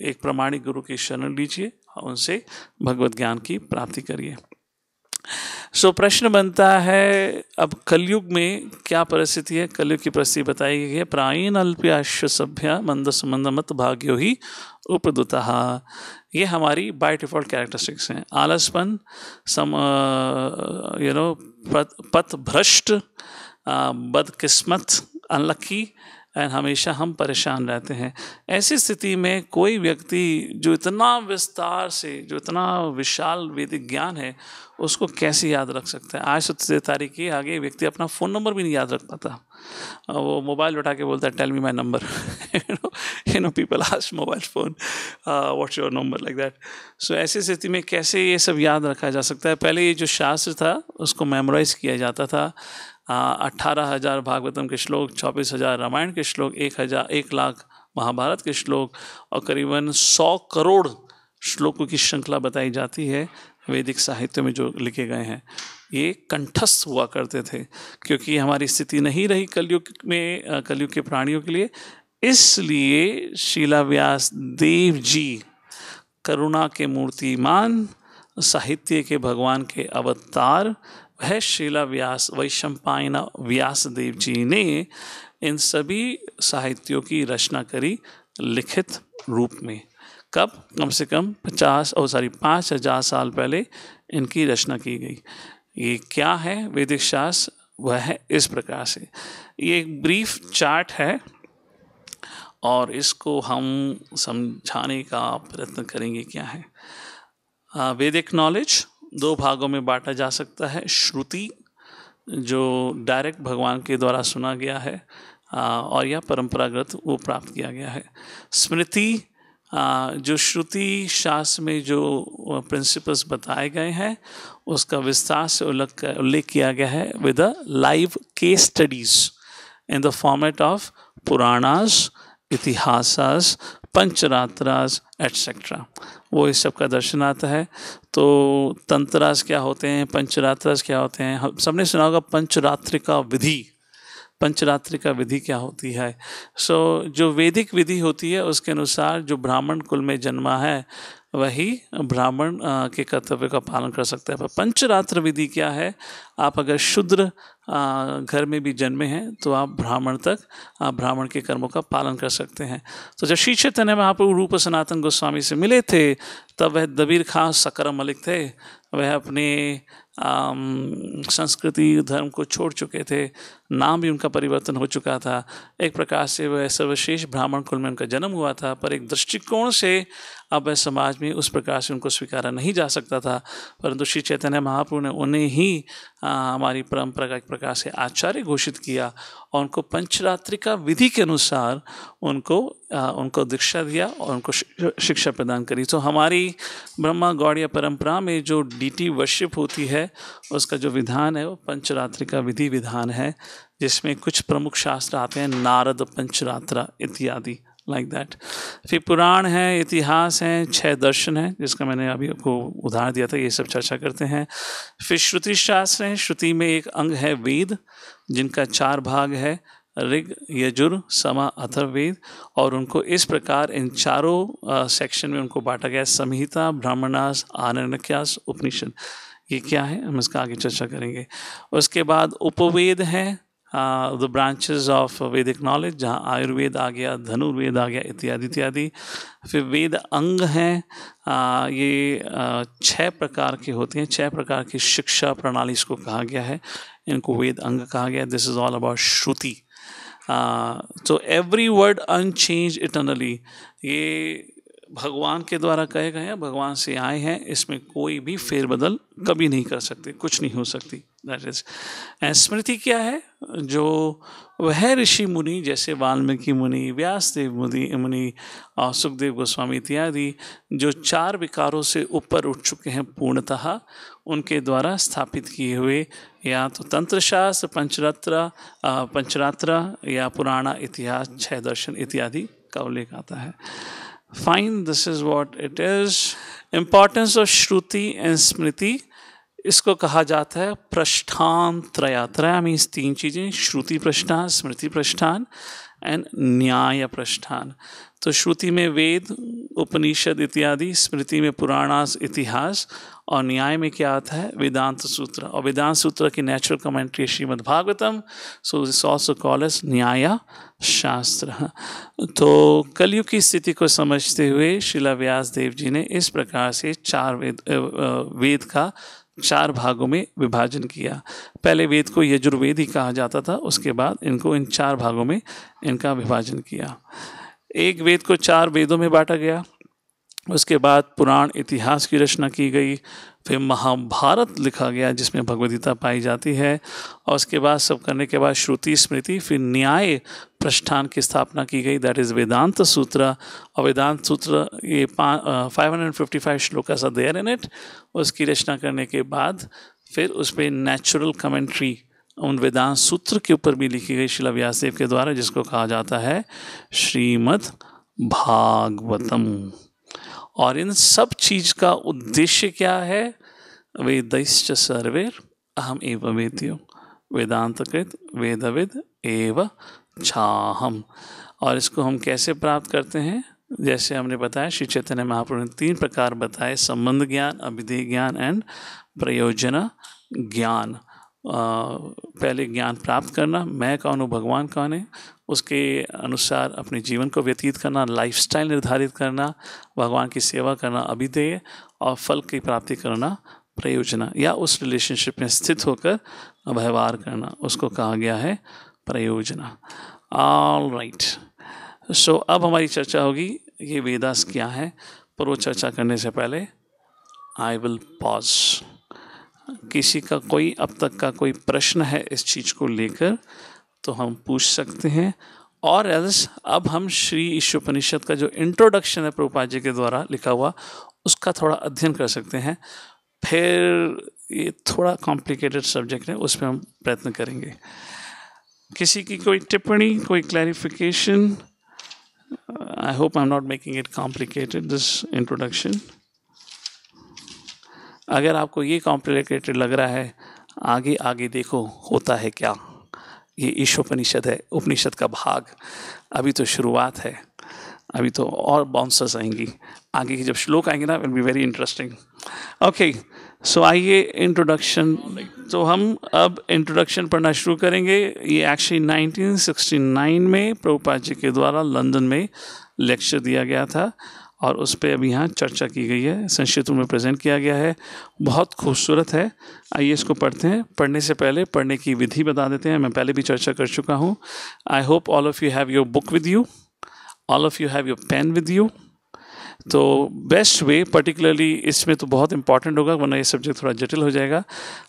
Speaker 1: एक प्रमाणिक गुरु की शरण लीजिए उनसे भगवत ज्ञान की प्राप्ति करिए सो so, प्रश्न बनता है अब कलयुग में क्या परिस्थिति है कलयुग की परिस्थिति बताई गई है प्रायण अल्प्याश्य सभ्य मंद सुमंद मत भाग्यो ही उपदुता ये हमारी बाय डिफ़ॉल्ट कैरेक्टरिस्टिक्स हैं आलसपन सम यू नो पथ भ्रष्ट बदकिस्मत अनलक्की एंड हमेशा हम परेशान रहते हैं ऐसी स्थिति में कोई व्यक्ति जो इतना विस्तार से जो इतना विशाल वैदिक ज्ञान है उसको कैसे याद रख सकता है आज तो से तारीख की आगे व्यक्ति अपना फ़ोन नंबर भी नहीं याद रख पाता वो मोबाइल उठा के बोलता है tell me my number you know people आज mobile phone what your number like that so ऐसी स्थिति में कैसे ये सब याद रखा जा सकता है पहले ये जो शास्त्र था उसको मेमोराइज़ किया जाता था हाँ, अट्ठारह हज़ार भागवतम के श्लोक चौबीस हज़ार रामायण के श्लोक एक हज़ार एक लाख महाभारत के श्लोक और करीबन सौ करोड़ श्लोकों की श्रृंखला बताई जाती है वैदिक साहित्य में जो लिखे गए हैं ये कंठस्थ हुआ करते थे क्योंकि हमारी स्थिति नहीं रही कलयुग में कलयुग के प्राणियों के लिए इसलिए शीला व्यास देव जी करुणा के मूर्तिमान साहित्य के भगवान के अवतार वह शीला व्यास वैशंपायन व्यास देव जी ने इन सभी साहित्यों की रचना करी लिखित रूप में कब कम से कम पचास और सॉरी पाँच हजार साल पहले इनकी रचना की गई ये क्या है वैदिक शास्त्र वह है इस प्रकार से ये एक ब्रीफ चार्ट है और इसको हम समझाने का प्रयत्न करेंगे क्या है वैदिक नॉलेज दो भागों में बांटा जा सकता है श्रुति जो डायरेक्ट भगवान के द्वारा सुना गया है और यह परंपरागत वो प्राप्त किया गया है स्मृति जो श्रुति शास्त्र में जो प्रिंसिपल्स बताए गए हैं उसका विस्तार से उल्लेख किया गया है with a live case studies in the format of Puranas Itihasas Pancharatras etcetera वो इस सब का दर्शन आता है तो तंत्रास क्या होते हैं पंचरात्रास क्या होते हैं हम सबने सुना होगा पंचरात्रिका विधि पंचरात्रि का विधि क्या होती है सो so, जो वैदिक विधि होती है उसके अनुसार जो ब्राह्मण कुल में जन्मा है वही ब्राह्मण के कर्तव्य का पालन कर सकता है पर पंचरात्र विधि क्या है आप अगर शुद्र घर में भी जन्मे हैं तो आप ब्राह्मण तक आप ब्राह्मण के कर्मों का पालन कर सकते हैं तो जब श्री चैतन्य महाप्रभु रूप सनातन गोस्वामी से मिले थे तब वह दबीर खां सकरम मलिक थे वह अपने संस्कृति धर्म को छोड़ चुके थे नाम भी उनका परिवर्तन हो चुका था एक प्रकार से वह सर्वश्रेष्ठ ब्राह्मण कुल में उनका जन्म हुआ था पर एक दृष्टिकोण से अब इस समाज में उस प्रकार से उनको स्वीकारा नहीं जा सकता था परंतु श्री चैतन्य महाप्रभु ने उन्हें ही आ, हमारी परंपरा का एक प्रकार से आचार्य घोषित किया और उनको पंचरात्रिका विधि के अनुसार उनको आ, उनको दीक्षा दिया और उनको शिक्षा प्रदान करी तो हमारी ब्रह्मा गौड़िया परंपरा में जो डीटी वर्शिप होती है उसका जो विधान है वो पंचरात्रिका विधि विधान है जिसमें कुछ प्रमुख शास्त्र आते हैं नारद पंचरात्रा इत्यादि लाइक दैट फिर पुराण है इतिहास है छह दर्शन है जिसका मैंने अभी आपको उदाहरण दिया था ये सब चर्चा करते हैं फिर श्रुति शास्त्र हैं श्रुति में एक अंग है वेद जिनका चार भाग है ऋग यजुर् समा अथर्वेद और उनको इस प्रकार इन चारों सेक्शन में उनको बांटा गया संहिता ब्राह्मणास आनंदक्यास उपनिषद ये क्या है हम इसका आगे चर्चा करेंगे उसके बाद उपवेद हैं the branches of Vedic knowledge जहाँ आयुर्वेद आ गया धनुर्वेद आ गया इत्यादि इत्यादि फिर वेद अंग हैं uh, ये uh, छह प्रकार के होते हैं छह प्रकार की शिक्षा प्रणाली इसको कहा गया है इनको वेद अंग कहा गया this is all about Shruti तो एवरी वर्ड अनचेंज इटर्नली ये भगवान के द्वारा कहे गए हैं भगवान से आए हैं इसमें कोई भी फेरबदल कभी नहीं कर सकते कुछ नहीं हो सकती दैट इज स्मृति क्या है जो वह ऋषि मुनि जैसे वाल्मीकि मुनि व्यासदेव मुनि मुनि और सुखदेव गोस्वामी इत्यादि जो चार विकारों से ऊपर उठ चुके हैं पूर्णतः उनके द्वारा स्थापित किए हुए या तो तंत्र शास्त्र पंचरात्र पंचरात्र या पुराणा इतिहास छह दर्शन इत्यादि का उल्लेख आता है fine this is what it is importance of Shruti and Smriti इसको कहा जाता है प्रष्ठान त्रया त्रया मीन्स तीन चीज़ें श्रुति प्रष्ठान स्मृति प्रष्ठान एंड न्याय प्रष्ठान तो श्रुति में वेद उपनिषद इत्यादि स्मृति में पुराणास इतिहास और न्याय में क्या आता है वेदांत सूत्र और वेदांत सूत्र की natural commentary Shrimad so this also call as Nyaya Shastra तो कलयुग की स्थिति को समझते हुए शिला व्यास देव जी ने इस प्रकार से चार वेद वेद का चार भागों में विभाजन किया पहले वेद को यजुर्वेद ही कहा जाता था उसके बाद इनको इन चार भागों में इनका विभाजन किया एक वेद को चार वेदों में बांटा गया उसके बाद पुराण इतिहास की रचना की गई फिर महाभारत लिखा गया जिसमें भगवदगीता पाई जाती है और उसके बाद सब करने के बाद श्रुति स्मृति फिर न्याय प्रस्थान की स्थापना की गई दैट इज़ वेदांत सूत्र और वेदांत सूत्र ये फाइव हंड्रेड फिफ्टी फाइव श्लोक ऐसा देयर इन इट उसकी रचना करने के बाद फिर उस पर नेचुरल कमेंट्री उन वेदांत सूत्र के ऊपर भी लिखी गई शिला व्यासदेव के द्वारा जिसको कहा जाता है श्रीमद भागवतम और इन सब चीज का उद्देश्य क्या है वेद सर्वे अहम एव वेद्यो वेदांतकृत वेदविद एव छाहम और इसको हम कैसे प्राप्त करते हैं जैसे हमने बताया श्री चैतन्य महाप्रभु ने तीन प्रकार बताए संबंध ज्ञान अभिधेय ज्ञान एंड प्रयोजन ज्ञान पहले ज्ञान प्राप्त करना मैं कौन हूँ भगवान कौन है उसके अनुसार अपने जीवन को व्यतीत करना लाइफस्टाइल निर्धारित करना भगवान की सेवा करना अभिधेय और फल की प्राप्ति करना प्रयोजना या उस रिलेशनशिप में स्थित होकर व्यवहार करना उसको कहा गया है प्रयोजना ऑल राइट सो अब हमारी चर्चा होगी ये वेदास क्या है पर वो चर्चा करने से पहले आई विल पॉज किसी का कोई अब तक का कोई प्रश्न है इस चीज़ को लेकर तो हम पूछ सकते हैं और एल्स अब हम श्री ईश्वपनिषद का जो इंट्रोडक्शन है प्रभुपा जी के द्वारा लिखा हुआ उसका थोड़ा अध्ययन कर सकते हैं फिर ये थोड़ा कॉम्प्लिकेटेड सब्जेक्ट है उस पर हम प्रयत्न करेंगे किसी की कोई टिप्पणी कोई clarification I hope I am not making it complicated this introduction अगर आपको ये कॉम्प्लिकेटेड लग रहा है आगे आगे देखो होता है क्या ये ईश्वपनिषद है उपनिषद का भाग अभी तो शुरुआत है अभी तो और बाउंसर्स आएंगी आगे की जब श्लोक आएंगे ना will be very interesting okay so आइए इंट्रोडक्शन तो हम अब इंट्रोडक्शन पढ़ना शुरू करेंगे ये एक्चुअली 1969 में प्रभुपाद जी के द्वारा लंदन में लेक्चर दिया गया था और उस पर अभी यहाँ चर्चा की गई है संक्षिप्त में प्रेजेंट किया गया है बहुत खूबसूरत है आइए इसको पढ़ते हैं पढ़ने से पहले पढ़ने की विधि बता देते हैं मैं पहले भी चर्चा कर चुका हूँ I hope all of you have your book with you all of you have your pen with you तो बेस्ट वे पर्टिकुलरली इसमें तो बहुत इंपॉर्टेंट होगा वरना ये सब्जेक्ट थोड़ा जटिल हो जाएगा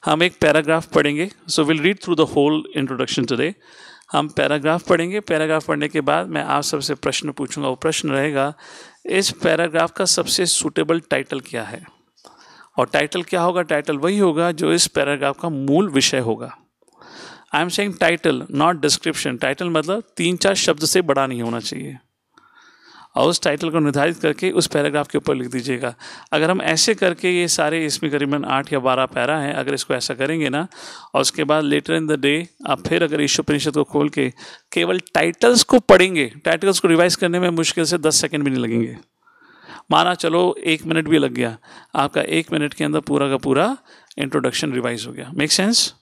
Speaker 1: हम एक पैराग्राफ पढ़ेंगे so will read through the whole introduction today हम पैराग्राफ पढ़ेंगे पैराग्राफ पढ़ने के बाद मैं आप सबसे प्रश्न पूछूंगा वो प्रश्न रहेगा इस पैराग्राफ का सबसे सूटेबल टाइटल क्या है और टाइटल क्या होगा टाइटल वही होगा जो इस पैराग्राफ का मूल विषय होगा I am saying title not description title मतलब तीन चार शब्द से बड़ा नहीं होना चाहिए और उस टाइटल को निर्धारित करके उस पैराग्राफ के ऊपर लिख दीजिएगा अगर हम ऐसे करके ये सारे इसमें करीबन आठ या बारह पैरा हैं अगर इसको ऐसा करेंगे ना और उसके बाद लेटर इन द डे आप फिर अगर ईश्वपनिषद को खोल के केवल टाइटल्स को पढ़ेंगे टाइटल्स को रिवाइज करने में मुश्किल से दस सेकेंड भी नहीं लगेंगे माना चलो एक मिनट भी लग गया आपका एक मिनट के अंदर पूरा का पूरा इंट्रोडक्शन रिवाइज हो गया मेक सेंस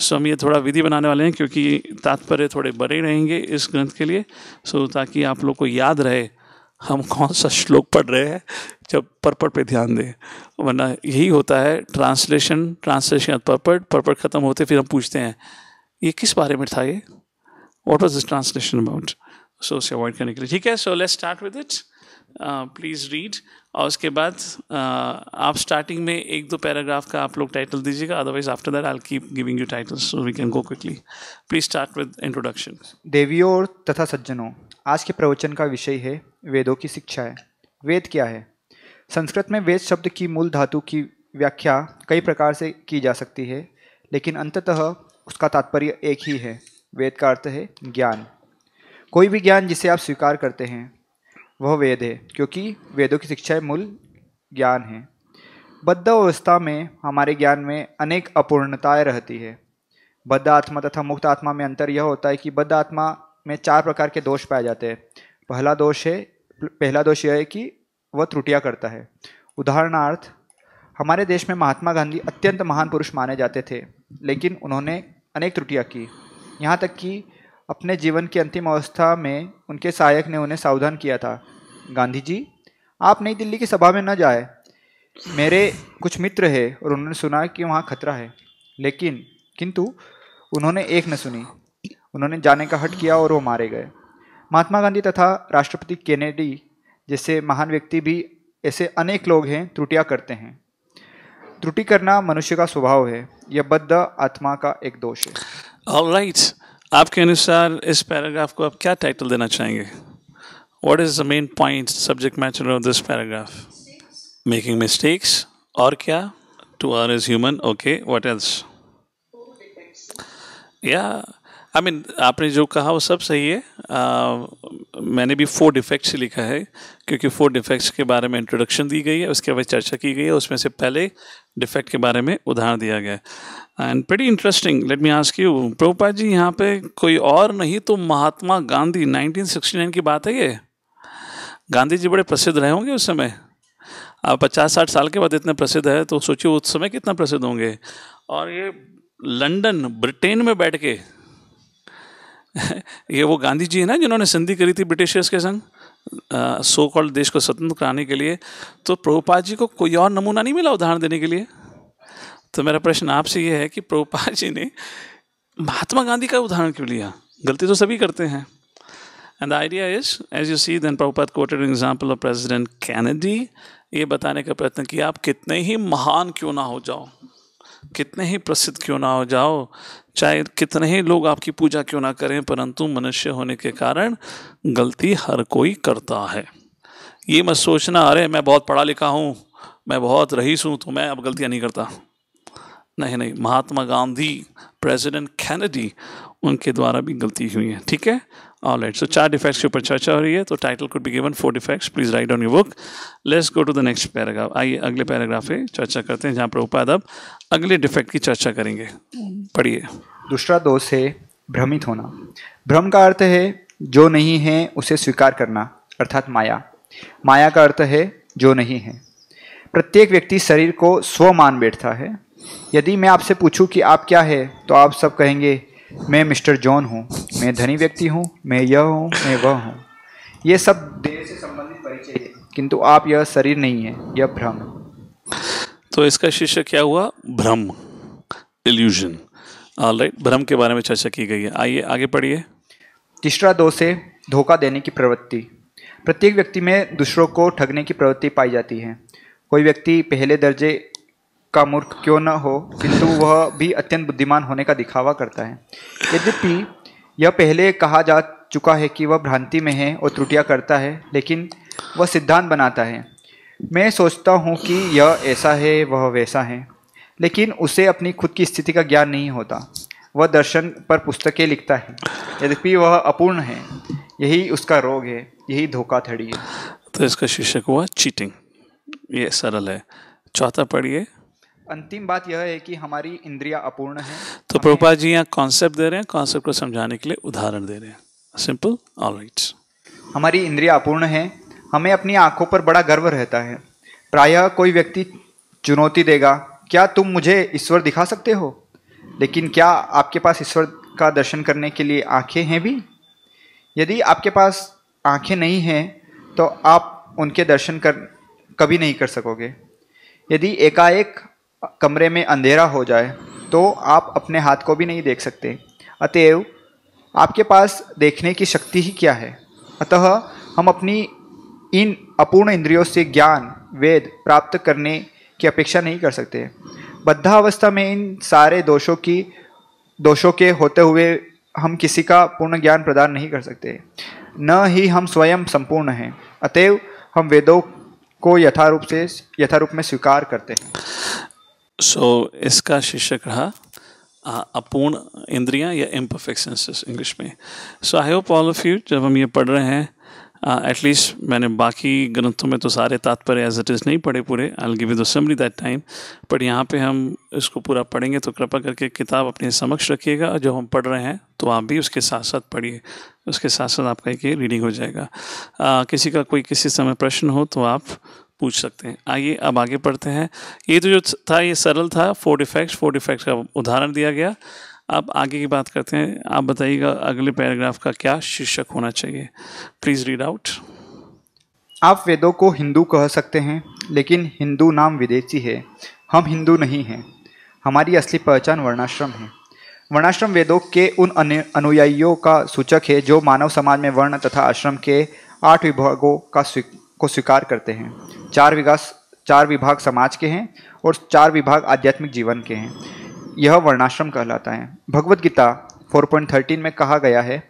Speaker 1: सो हम ये थोड़ा विधि बनाने वाले हैं क्योंकि तात्पर्य थोड़े बड़े रहेंगे इस ग्रंथ के लिए सो ताकि आप लोग को याद रहे हम कौन सा श्लोक पढ़ रहे हैं जब पर्पट पे ध्यान दें वरना यही होता है ट्रांसलेशन ट्रांसलेशन पर्पट पर्पट ख़त्म होते फिर हम पूछते हैं ये किस बारे में था ये what was this translation about so उसे अवॉइड करने के लिए ठीक है so let start with it please read और उसके बाद आप स्टार्टिंग में एक दो पैराग्राफ का आप लोग टाइटल दीजिएगा otherwise after that I keep giving you titles so we can go quickly please start with introduction
Speaker 2: देवियों और तथा सज्जनों आज के प्रवचन का विषय है वेदों की शिक्षा है वेद क्या है संस्कृत में वेद शब्द की मूल धातु की व्याख्या कई प्रकार से की जा सकती है लेकिन अंततः उसका तात्पर्य एक ही है वेद का अर्थ है ज्ञान कोई भी ज्ञान जिसे आप स्वीकार करते हैं वह वेद है क्योंकि वेदों की शिक्षा मूल ज्ञान है बद्ध अवस्था में हमारे ज्ञान में अनेक अपूर्णताएं रहती है बद्ध आत्मा तथा मुक्त आत्मा में अंतर यह होता है कि बद्ध आत्मा में चार प्रकार के दोष पाए जाते हैं पहला दोष है पहला दोष यह है कि वह त्रुटियाँ करता है उदाहरणार्थ हमारे देश में महात्मा गांधी अत्यंत महान पुरुष माने जाते थे लेकिन उन्होंने अनेक त्रुटियाँ की यहाँ तक कि अपने जीवन की अंतिम अवस्था में उनके सहायक ने उन्हें सावधान किया था गांधी जी आप नई दिल्ली की सभा में न जाए मेरे कुछ मित्र हैं और उन्होंने सुना कि वहाँ खतरा है लेकिन किंतु उन्होंने एक न सुनी उन्होंने जाने का हट किया और वो मारे गए महात्मा गांधी तथा राष्ट्रपति केनेडी जैसे महान व्यक्ति भी ऐसे अनेक लोग हैं त्रुटियाँ करते हैं त्रुटि करना मनुष्य का स्वभाव है यह बद्ध आत्मा का एक दोष है
Speaker 1: right. आपके अनुसार इस पैराग्राफ को आप क्या टाइटल देना चाहेंगे what is the main point subject matter of this paragraph making mistakes और क्या to err is human okay what else या आई मीन आपने जो कहा वो सब सही है आ, मैंने भी फोर डिफेक्ट्स लिखा है क्योंकि फोर डिफेक्ट्स के बारे में इंट्रोडक्शन दी गई है उसके बाद चर्चा की गई है उसमें से पहले डिफेक्ट के बारे में उदाहरण दिया गया है and very interesting let me ask you प्रोपा जी यहाँ पे कोई और नहीं तो महात्मा गांधी 1969 की बात है ये गांधी जी बड़े प्रसिद्ध रहे होंगे उस समय आप पचास साठ साल के बाद इतने प्रसिद्ध है तो सोचिए उस समय कितना प्रसिद्ध होंगे और ये लंदन ब्रिटेन में बैठ के [LAUGHS] ये वो गांधी जी हैं ना जिन्होंने संधि करी थी ब्रिटिशर्स के संग सो कॉल्ड देश को स्वतंत्र कराने के लिए तो प्रभुपाद जी को कोई और नमूना नहीं मिला उदाहरण देने के लिए तो मेरा प्रश्न आपसे ये है कि प्रभुपाल जी ने महात्मा गांधी का उदाहरण क्यों लिया गलती तो सभी करते हैं and the idea is as you see then Prabhupada quoted example of president Kennedy ये बताने का प्रयत्न किया आप कितने ही महान क्यों ना हो जाओ कितने ही प्रसिद्ध क्यों ना हो जाओ चाहे कितने ही लोग आपकी पूजा क्यों ना करें परंतु मनुष्य होने के कारण गलती हर कोई करता है ये मत सोचना अरे मैं बहुत पढ़ा लिखा हूँ मैं बहुत रईस हूँ तो मैं अब गलतियाँ नहीं करता नहीं नहीं महात्मा गांधी प्रेसिडेंट कैनेडी उनके द्वारा भी गलती हुई है ठीक है ऑल राइट सो चार डिफेक्ट्स के ऊपर चर्चा हो रही है तो title could be given four defects please write on you book let's go to the next paragraph आइए अगले पैराग्राफ पे चर्चा करते हैं जहाँ पर उपाय अब अगले डिफेक्ट की चर्चा करेंगे पढ़िए
Speaker 2: दूसरा दोष है भ्रमित होना भ्रम का अर्थ है जो नहीं है उसे स्वीकार करना अर्थात माया माया का अर्थ है जो नहीं है प्रत्येक व्यक्ति शरीर को स्व मान बैठता है यदि मैं आपसे पूछूं कि आप क्या है तो आप सब कहेंगे मैं मिस्टर जॉन हूँ मैं धनी व्यक्ति हूँ मैं यह हूँ मैं वह हूँ ये सब देह से संबंधित परिचय है किंतु आप यह शरीर नहीं है
Speaker 1: यह भ्रम तो इसका शीर्षक क्या हुआ भ्रम इल्यूजन ऑल राइट भ्रम के बारे में चर्चा की गई है आइए आगे पढ़िए तीसरा दो से
Speaker 2: धोखा देने की प्रवृत्ति प्रत्येक व्यक्ति में दूसरों को ठगने की प्रवृत्ति पाई जाती है कोई व्यक्ति पहले दर्जे का मूर्ख क्यों न हो किंतु वह भी अत्यंत बुद्धिमान होने का दिखावा करता है यद्यपि यह पहले कहा जा चुका है कि वह भ्रांति में है और त्रुटियां करता है लेकिन वह सिद्धांत बनाता है मैं सोचता हूँ कि यह ऐसा है वह वैसा है लेकिन उसे अपनी खुद की स्थिति का ज्ञान नहीं होता वह दर्शन पर पुस्तकें लिखता है यद्यपि वह अपूर्ण है
Speaker 1: यही उसका रोग है यही धोखाधड़ी है तो इसका शीर्षक हुआ चीटिंग ये सरल है चौथा पढ़िए
Speaker 2: अंतिम बात यह है कि हमारी इंद्रिया अपूर्ण है
Speaker 1: तो प्रभुपा जी यहाँ कॉन्सेप्ट दे रहे हैं कॉन्सेप्ट को समझाने के लिए उदाहरण दे रहे हैं सिंपल ऑल राइट हमारी इंद्रिया अपूर्ण है हमें अपनी आंखों
Speaker 2: पर बड़ा गर्व रहता है प्रायः कोई व्यक्ति चुनौती देगा क्या तुम मुझे ईश्वर दिखा सकते हो लेकिन क्या आपके पास ईश्वर का दर्शन करने के लिए आंखें हैं भी यदि आपके पास आंखें नहीं हैं तो आप उनके दर्शन कर कभी नहीं कर सकोगे यदि एकाएक कमरे में अंधेरा हो जाए तो आप अपने हाथ को भी नहीं देख सकते अतएव आपके पास देखने की शक्ति ही क्या है अतः हम अपनी इन अपूर्ण इंद्रियों से ज्ञान वेद प्राप्त करने की अपेक्षा नहीं कर सकते बद्धावस्था में इन सारे दोषों की दोषों के होते हुए हम किसी का पूर्ण ज्ञान प्रदान नहीं कर सकते न ही हम स्वयं संपूर्ण हैं अतएव हम वेदों को यथारूप से यथारूप में स्वीकार करते हैं
Speaker 1: सो so, इसका शीर्षक रहा अपूर्ण इंद्रियां या इम्परफेक्शंस इंग्लिश में so I hope all of you जब हम ये पढ़ रहे हैं एटलीस्ट मैंने बाकी ग्रंथों में तो सारे तात्पर्य एज इट इज़ नहीं पढ़े पूरे I give you summary that time but यहाँ पे हम इसको पूरा पढ़ेंगे तो कृपा करके किताब अपने समक्ष रखिएगा और जो हम पढ़ रहे हैं तो आप भी उसके साथ साथ पढ़िए उसके साथ साथ आपका एक रीडिंग हो जाएगा uh, किसी का कोई किसी समय प्रश्न हो तो आप पूछ सकते हैं आइए अब आगे पढ़ते हैं ये तो जो था ये सरल था फोर डिफेक्ट्स फोर डिफेक्ट्स का उदाहरण दिया गया अब आगे की बात करते हैं आप बताइएगा अगले पैराग्राफ का क्या शीर्षक होना चाहिए प्लीज़ रीड आउट
Speaker 2: आप वेदों को हिंदू कह सकते हैं लेकिन हिंदू नाम विदेशी है हम हिंदू नहीं हैं हमारी असली पहचान वर्णाश्रम है वर्णाश्रम वेदों के उन अनुयायियों का सूचक है जो मानव समाज में वर्ण तथा आश्रम के आठ विभागों का को स्वीकार करते हैं चार विकास चार विभाग समाज के हैं और चार विभाग आध्यात्मिक जीवन के हैं यह वर्णाश्रम कहलाता है भगवत गीता 4.13 में कहा गया है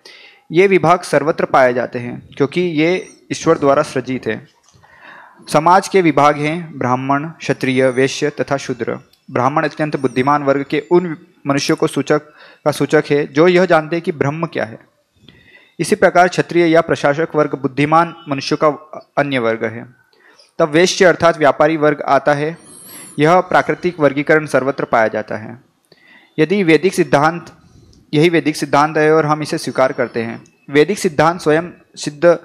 Speaker 2: ये विभाग सर्वत्र पाए जाते हैं क्योंकि ये ईश्वर द्वारा सृजित है समाज के विभाग हैं ब्राह्मण क्षत्रिय वैश्य तथा शूद्र ब्राह्मण अत्यंत बुद्धिमान वर्ग के उन मनुष्यों को सूचक का सूचक है जो यह जानते हैं कि ब्रह्म क्या है इसी प्रकार क्षत्रिय या प्रशासक वर्ग बुद्धिमान मनुष्यों का अन्य वर्ग है तब वेश्य अर्थात व्यापारी वर्ग आता है यह प्राकृतिक वर्गीकरण सर्वत्र पाया जाता है यदि वैदिक सिद्धांत यही वैदिक सिद्धांत है और हम इसे स्वीकार करते हैं वैदिक सिद्धांत स्वयं सिद्ध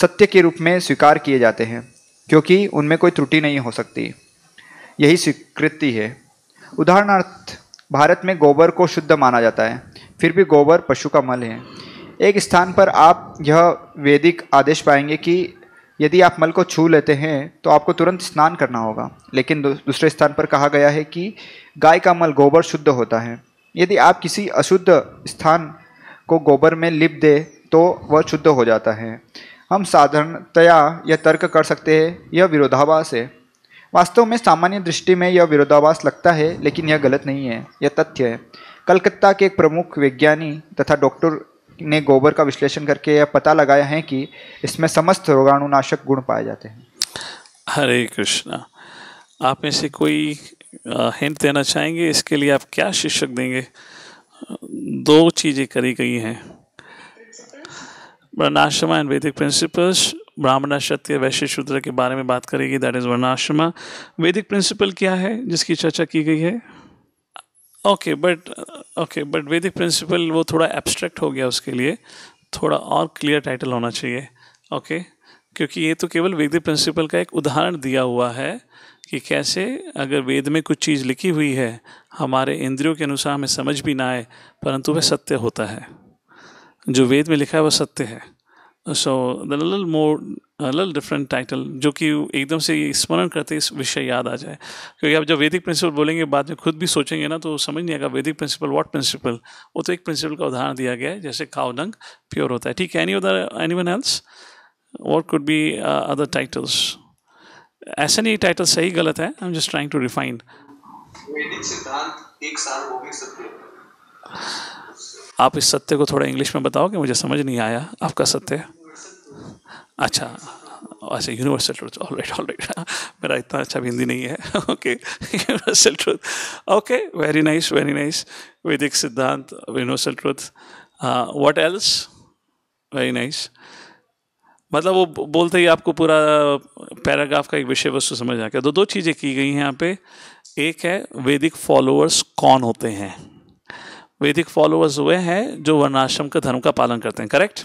Speaker 2: सत्य के रूप में स्वीकार किए जाते हैं क्योंकि उनमें कोई त्रुटि नहीं हो सकती यही स्वीकृति है उदाहरणार्थ भारत में गोबर को शुद्ध माना जाता है फिर भी गोबर पशु का मल है एक स्थान पर आप यह वैदिक आदेश पाएंगे कि यदि आप मल को छू लेते हैं तो आपको तुरंत स्नान करना होगा लेकिन दूसरे स्थान पर कहा गया है कि गाय का मल गोबर शुद्ध होता है यदि आप किसी अशुद्ध स्थान को गोबर में लिप दे तो वह शुद्ध हो जाता है हम साधारणतया यह तर्क कर सकते हैं यह विरोधाभास है वास्तव में सामान्य दृष्टि में यह विरोधाभास लगता है लेकिन यह गलत नहीं है यह तथ्य है कलकत्ता के एक प्रमुख वैज्ञानिक तथा डॉक्टर ने गोबर का विश्लेषण करके यह पता लगाया है कि इसमें समस्त रोगाणुनाशक गुण पाए जाते हैं
Speaker 1: हरे कृष्णा आप में से कोई हिंट देना चाहेंगे इसके लिए आप क्या शीर्षक देंगे दो चीज़ें करी गई हैं वर्णाश्रमा एंड वैदिक प्रिंसिपल्स ब्राह्मणा क्षत्रिय वैश्य शूद्र के बारे में बात करेगी दैट इज वर्णाश्रमा वैदिक प्रिंसिपल क्या है जिसकी चर्चा की गई है okay but okay but Vedic principle वो थोड़ा एब्स्ट्रैक्ट हो गया उसके लिए थोड़ा और क्लियर टाइटल होना चाहिए ओके okay? क्योंकि ये तो केवल वैदिक प्रिंसिपल का एक उदाहरण दिया हुआ है कि कैसे अगर वेद में कुछ चीज़ लिखी हुई है हमारे इंद्रियों के अनुसार हमें समझ भी ना आए परंतु वह सत्य होता है जो वेद में लिखा है वह सत्य है सो द लिटल मोर अलग डिफरेंट टाइटल जो कि एकदम से स्मरण करते इस विषय याद आ जाए क्योंकि आप जब वैदिक प्रिंसिपल बोलेंगे बाद में खुद भी सोचेंगे ना तो समझ नहीं आएगा वैदिक प्रिंसिपल व्हाट प्रिंसिपल वो तो एक प्रिंसिपल का उदाहरण दिया गया है जैसे डंग प्योर होता है ठीक है any other anyone else what could be other titles ऐसा नहीं टाइटल सही गलत है I am just trying to refine आप इस सत्य को थोड़ा इंग्लिश में बताओ कि मुझे समझ नहीं आया आपका सत्य अच्छा अच्छा universal truth all right all right मेरा इतना अच्छा हिंदी नहीं है okay universal truth okay very nice very nice Vedic siddhant universal truth what else very nice मतलब वो बोलते ही आपको पूरा पैराग्राफ uh, का एक विषय वस्तु समझ आ गया तो दो चीज़ें की गई हैं यहाँ पे एक है वैदिक फॉलोअर्स कौन होते हैं वैदिक फॉलोअर्स वे हैं जो वर्णाश्रम का धर्म का पालन करते हैं करेक्ट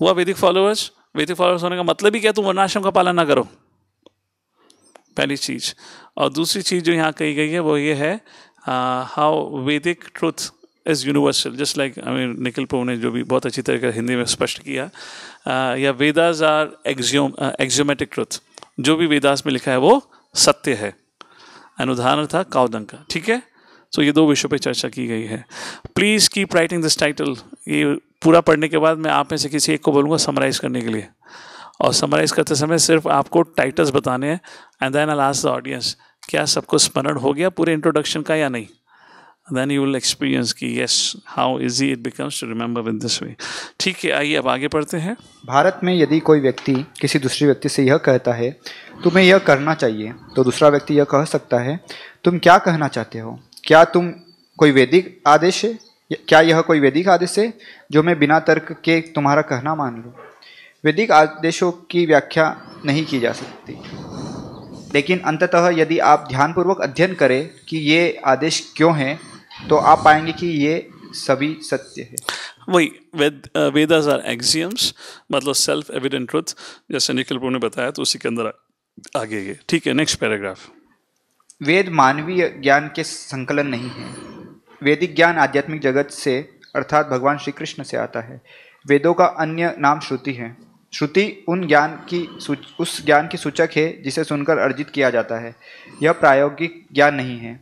Speaker 1: हुआ वैदिक फॉलोअर्स वैदिक फॉलोअर्स होने का मतलब ही क्या तुम वर्णाश्रम का पालन ना करो पहली चीज और दूसरी चीज जो यहाँ कही गई है वो ये है how Vedic truth is universal just like I mean Nikhil Prabhu ने जो भी बहुत अच्छी तरह हिंदी में स्पष्ट किया या Vedas are axiom axiomatic truth जो भी वेदास में लिखा है वो सत्य है अनुदाहरण था काउदंग का ठीक है सो ये दो विषयों पर चर्चा की गई है please keep writing this title ये पूरा पढ़ने के बाद मैं आप में से किसी एक को बोलूँगा समराइज़ करने के लिए और समराइज़ करते समय सिर्फ आपको टाइटल्स बताने हैं and then I last the audience क्या सबको स्मरण हो गया पूरे इंट्रोडक्शन का या नहीं देन यू विल एक्सपीरियंस की yes how easy it becomes to remember with this way ठीक है आइए अब आगे पढ़ते हैं
Speaker 2: भारत में यदि कोई व्यक्ति किसी दूसरे व्यक्ति से यह कहता है तुम्हें यह करना चाहिए तो दूसरा व्यक्ति यह कह सकता है तुम क्या कहना चाहते हो क्या तुम कोई वैदिक आदेश है क्या यह कोई वैदिक आदेश है जो मैं बिना तर्क के तुम्हारा कहना मान लूँ वैदिक आदेशों की व्याख्या नहीं की जा सकती लेकिन अंततः यदि आप ध्यानपूर्वक अध्ययन करें कि ये आदेश क्यों हैं तो आप पाएंगे कि ये सभी सत्य है
Speaker 1: वही वेद वेदास आर एक्सियम्स मतलब सेल्फ एविडेंट ट्रुथ जैसे निखिल प्रभु ने बताया तो उसी के अंदर आगे गए ठीक है नेक्स्ट पैराग्राफ
Speaker 2: वेद मानवीय ज्ञान के संकलन नहीं है वैदिक ज्ञान आध्यात्मिक जगत से अर्थात भगवान श्री कृष्ण से आता है वेदों का अन्य नाम श्रुति है श्रुति उन ज्ञान की उस ज्ञान की सूचक है जिसे सुनकर अर्जित किया जाता है यह प्रायोगिक ज्ञान नहीं है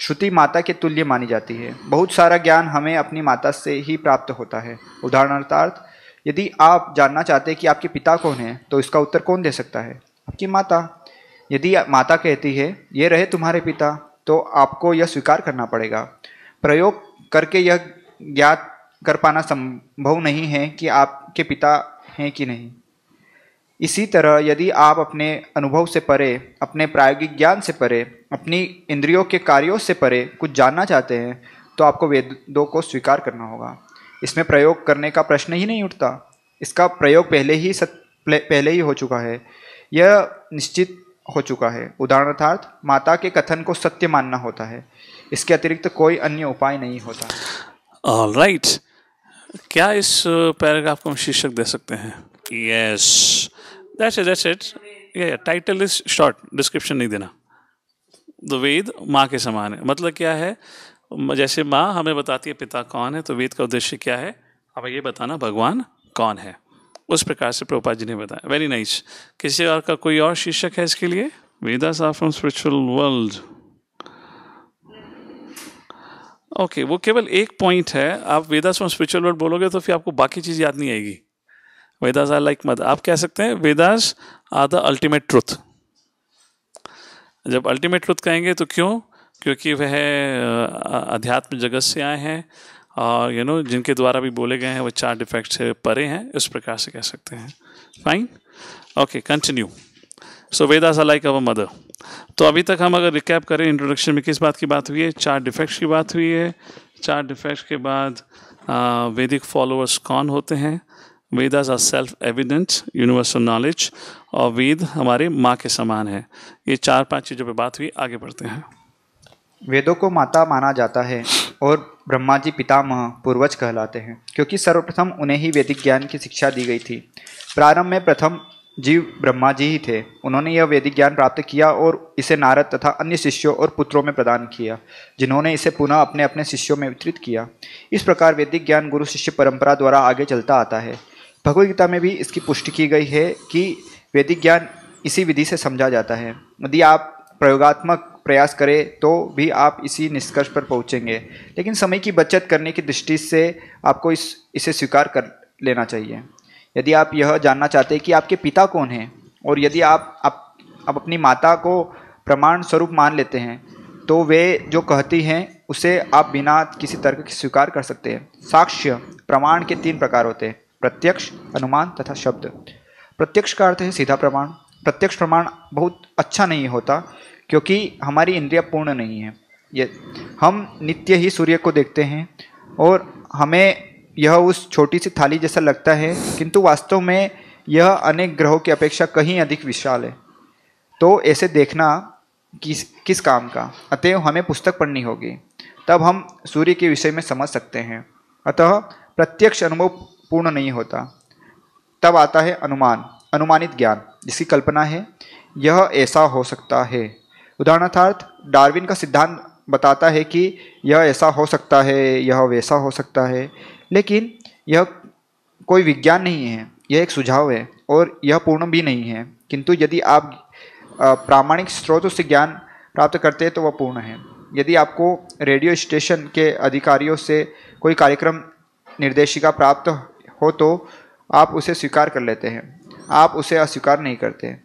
Speaker 2: श्रुति माता के तुल्य मानी जाती है बहुत सारा ज्ञान हमें अपनी माता से ही प्राप्त होता है उदाहरणार्थ यदि आप जानना चाहते हैं कि आपके पिता कौन है तो इसका उत्तर कौन दे सकता है आपकी माता यदि माता कहती है ये रहे तुम्हारे पिता तो आपको यह स्वीकार करना पड़ेगा प्रयोग करके यह ज्ञात कर पाना संभव नहीं है कि आपके पिता हैं कि नहीं इसी तरह यदि आप अपने अनुभव से परे अपने प्रायोगिक ज्ञान से परे अपनी इंद्रियों के कार्यों से परे कुछ जानना चाहते हैं तो आपको वेदों को स्वीकार करना होगा इसमें प्रयोग करने का प्रश्न ही नहीं उठता इसका प्रयोग पहले ही सत पहले ही हो चुका है यह निश्चित हो चुका है उदाहरणार्थ माता के कथन को सत्य मानना होता है इसके अतिरिक्त कोई अन्य
Speaker 1: उपाय नहीं होता All right. क्या इस पैराग्राफ को हम शीर्षक दे सकते हैं yes that's it that's it या टाइटल इज शॉर्ट डिस्क्रिप्शन नहीं देना द वेद माँ के समान है मतलब क्या है जैसे माँ हमें बताती है पिता कौन है तो वेद का उद्देश्य क्या है हमें ये बताना भगवान कौन है उस प्रकार से प्रोपा जी ने बताया वेरी नाइस किसी और का कोई और शीर्षक है इसके लिए Vedas are from spiritual world okay वो केवल एक पॉइंट है आप वेदास फ्रॉम स्पिरिचुअल वर्ल्ड बोलोगे तो फिर आपको बाकी चीज़ याद नहीं आएगी वेदास आर लाइक मद आप कह सकते हैं Vedas are the ultimate truth जब अल्टीमेट ट्रुथ कहेंगे तो क्यों क्योंकि वह अध्यात्म जगत से आए हैं और यू नो जिनके द्वारा भी बोले गए हैं वो चार डिफेक्ट से परे हैं इस प्रकार से कह सकते हैं fine okay continue so Vedas like our mother तो अभी तक हम अगर रिकैप करें इंट्रोडक्शन में किस बात की बात हुई है चार डिफेक्ट्स की बात हुई है चार डिफेक्ट्स के बाद वैदिक uh, फॉलोअर्स कौन होते हैं Vedas are self evident universal knowledge और वेद हमारे माँ के समान है ये चार पांच चीज़ों पे बात हुई आगे बढ़ते हैं
Speaker 2: वेदों को माता माना जाता है और ब्रह्मा जी पितामह पूर्वज कहलाते हैं क्योंकि सर्वप्रथम उन्हें ही वैदिक ज्ञान की शिक्षा दी गई थी प्रारंभ में प्रथम जीव ब्रह्मा जी ही थे उन्होंने यह वैदिक ज्ञान प्राप्त किया और इसे नारद तथा अन्य शिष्यों और पुत्रों में प्रदान किया जिन्होंने इसे पुनः अपने अपने शिष्यों में वितरित किया इस प्रकार वैदिक ज्ञान गुरु शिष्य परंपरा द्वारा आगे चलता आता है भगवदगीता में भी इसकी पुष्टि की गई है कि वैदिक ज्ञान इसी विधि से समझा जाता है यदि आप प्रयोगात्मक प्रयास करें तो भी आप इसी निष्कर्ष पर पहुंचेंगे लेकिन समय की बचत करने की दृष्टि से आपको इस इसे स्वीकार कर लेना चाहिए यदि आप यह जानना चाहते हैं कि आपके पिता कौन हैं और यदि आप आप, आप अपनी माता को प्रमाण स्वरूप मान लेते हैं तो वे जो कहती हैं उसे आप बिना किसी तर्क के स्वीकार कर सकते हैं साक्ष्य प्रमाण के तीन प्रकार होते हैं प्रत्यक्ष अनुमान तथा शब्द प्रत्यक्ष का अर्थ है सीधा प्रमाण प्रत्यक्ष प्रमाण बहुत अच्छा नहीं होता क्योंकि हमारी इंद्रिया पूर्ण नहीं है ये हम नित्य ही सूर्य को देखते हैं और हमें यह उस छोटी सी थाली जैसा लगता है किंतु वास्तव में यह अनेक ग्रहों की अपेक्षा कहीं अधिक विशाल है तो ऐसे देखना किस किस काम का अतएव हमें पुस्तक पढ़नी होगी तब हम सूर्य के विषय में समझ सकते हैं अतः प्रत्यक्ष अनुभव पूर्ण नहीं होता तब आता है अनुमान अनुमानित ज्ञान जिसकी कल्पना है यह ऐसा हो सकता है उदाहरणार्थ डार्विन का सिद्धांत बताता है कि यह ऐसा हो सकता है यह वैसा हो सकता है लेकिन यह कोई विज्ञान नहीं है यह एक सुझाव है और यह पूर्ण भी नहीं है किंतु यदि आप प्रामाणिक स्रोतों से ज्ञान प्राप्त करते हैं तो वह पूर्ण है यदि आपको रेडियो स्टेशन के अधिकारियों से कोई कार्यक्रम निर्देशिका प्राप्त हो तो आप उसे स्वीकार कर लेते हैं आप उसे अस्वीकार नहीं करते हैं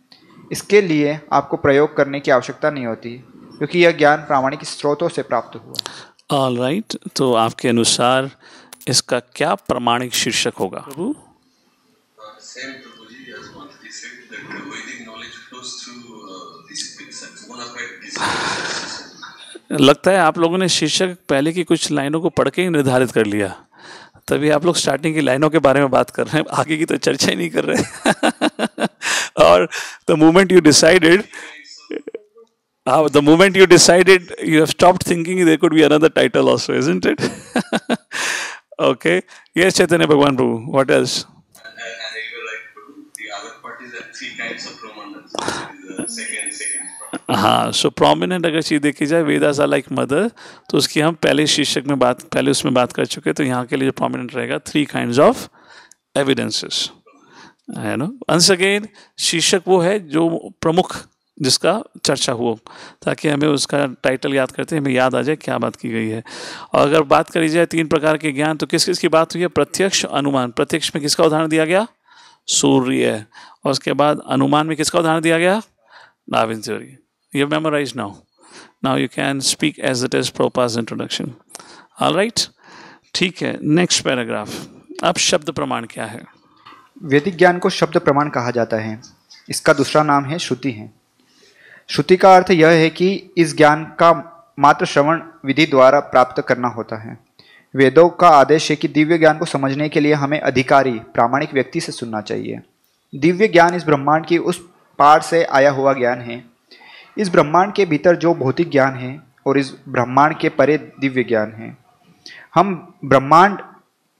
Speaker 2: इसके लिए आपको प्रयोग करने की आवश्यकता नहीं होती क्योंकि यह ज्ञान प्रामाणिक स्रोतों से प्राप्त हुआ
Speaker 1: ऑल राइट right, तो आपके अनुसार इसका क्या प्रमाणिक शीर्षक होगा प्रभु uh, लगता है आप लोगों ने शीर्षक पहले की कुछ लाइनों को पढ़ के ही निर्धारित कर लिया तभी आप लोग स्टार्टिंग की लाइनों के बारे में बात कर रहे हैं आगे की तो चर्चा ही नहीं कर रहे [LAUGHS] or the moment you decided uh, the moment you decided you have stopped thinking there could be another title also isn't it okay yes chaitanya bhagwan prabhu what else and, you like the other part is three kinds of prominence हाँ सो prominent अगर चीज़ देखी जाए Vedas are like mother तो उसकी हम पहले शीर्षक में बात पहले उसमें बात कर चुके तो यहाँ के लिए जो प्रोमिनेंट रहेगा थ्री काइंड ऑफ एविडेंसेस है ना अंश अगेन शीर्षक वो है जो प्रमुख जिसका चर्चा हुआ ताकि हमें उसका टाइटल याद करते हैं हमें याद आ जाए क्या बात की गई है और अगर बात करी जाए तीन प्रकार के ज्ञान तो किस किस की बात हुई है प्रत्यक्ष अनुमान प्रत्यक्ष में किसका उदाहरण दिया गया सूर्य और उसके बाद अनुमान में किसका उदाहरण दिया गया नाविन सूर्य you memorize now now you can speak as it is प्रोपास इंट्रोडक्शन ऑल राइट ठीक है नेक्स्ट पैराग्राफ अब शब्द प्रमाण क्या है
Speaker 2: वैदिक ज्ञान को शब्द प्रमाण कहा जाता है इसका दूसरा नाम है श्रुति है श्रुति का अर्थ यह है कि इस ज्ञान का मात्र श्रवण विधि द्वारा प्राप्त करना होता है वेदों का आदेश है कि दिव्य ज्ञान को समझने के लिए हमें अधिकारी प्रामाणिक व्यक्ति से सुनना चाहिए दिव्य ज्ञान इस ब्रह्मांड की उस पार से आया हुआ ज्ञान है इस ब्रह्मांड के भीतर जो भौतिक ज्ञान है और इस ब्रह्मांड के परे दिव्य ज्ञान है हम ब्रह्मांड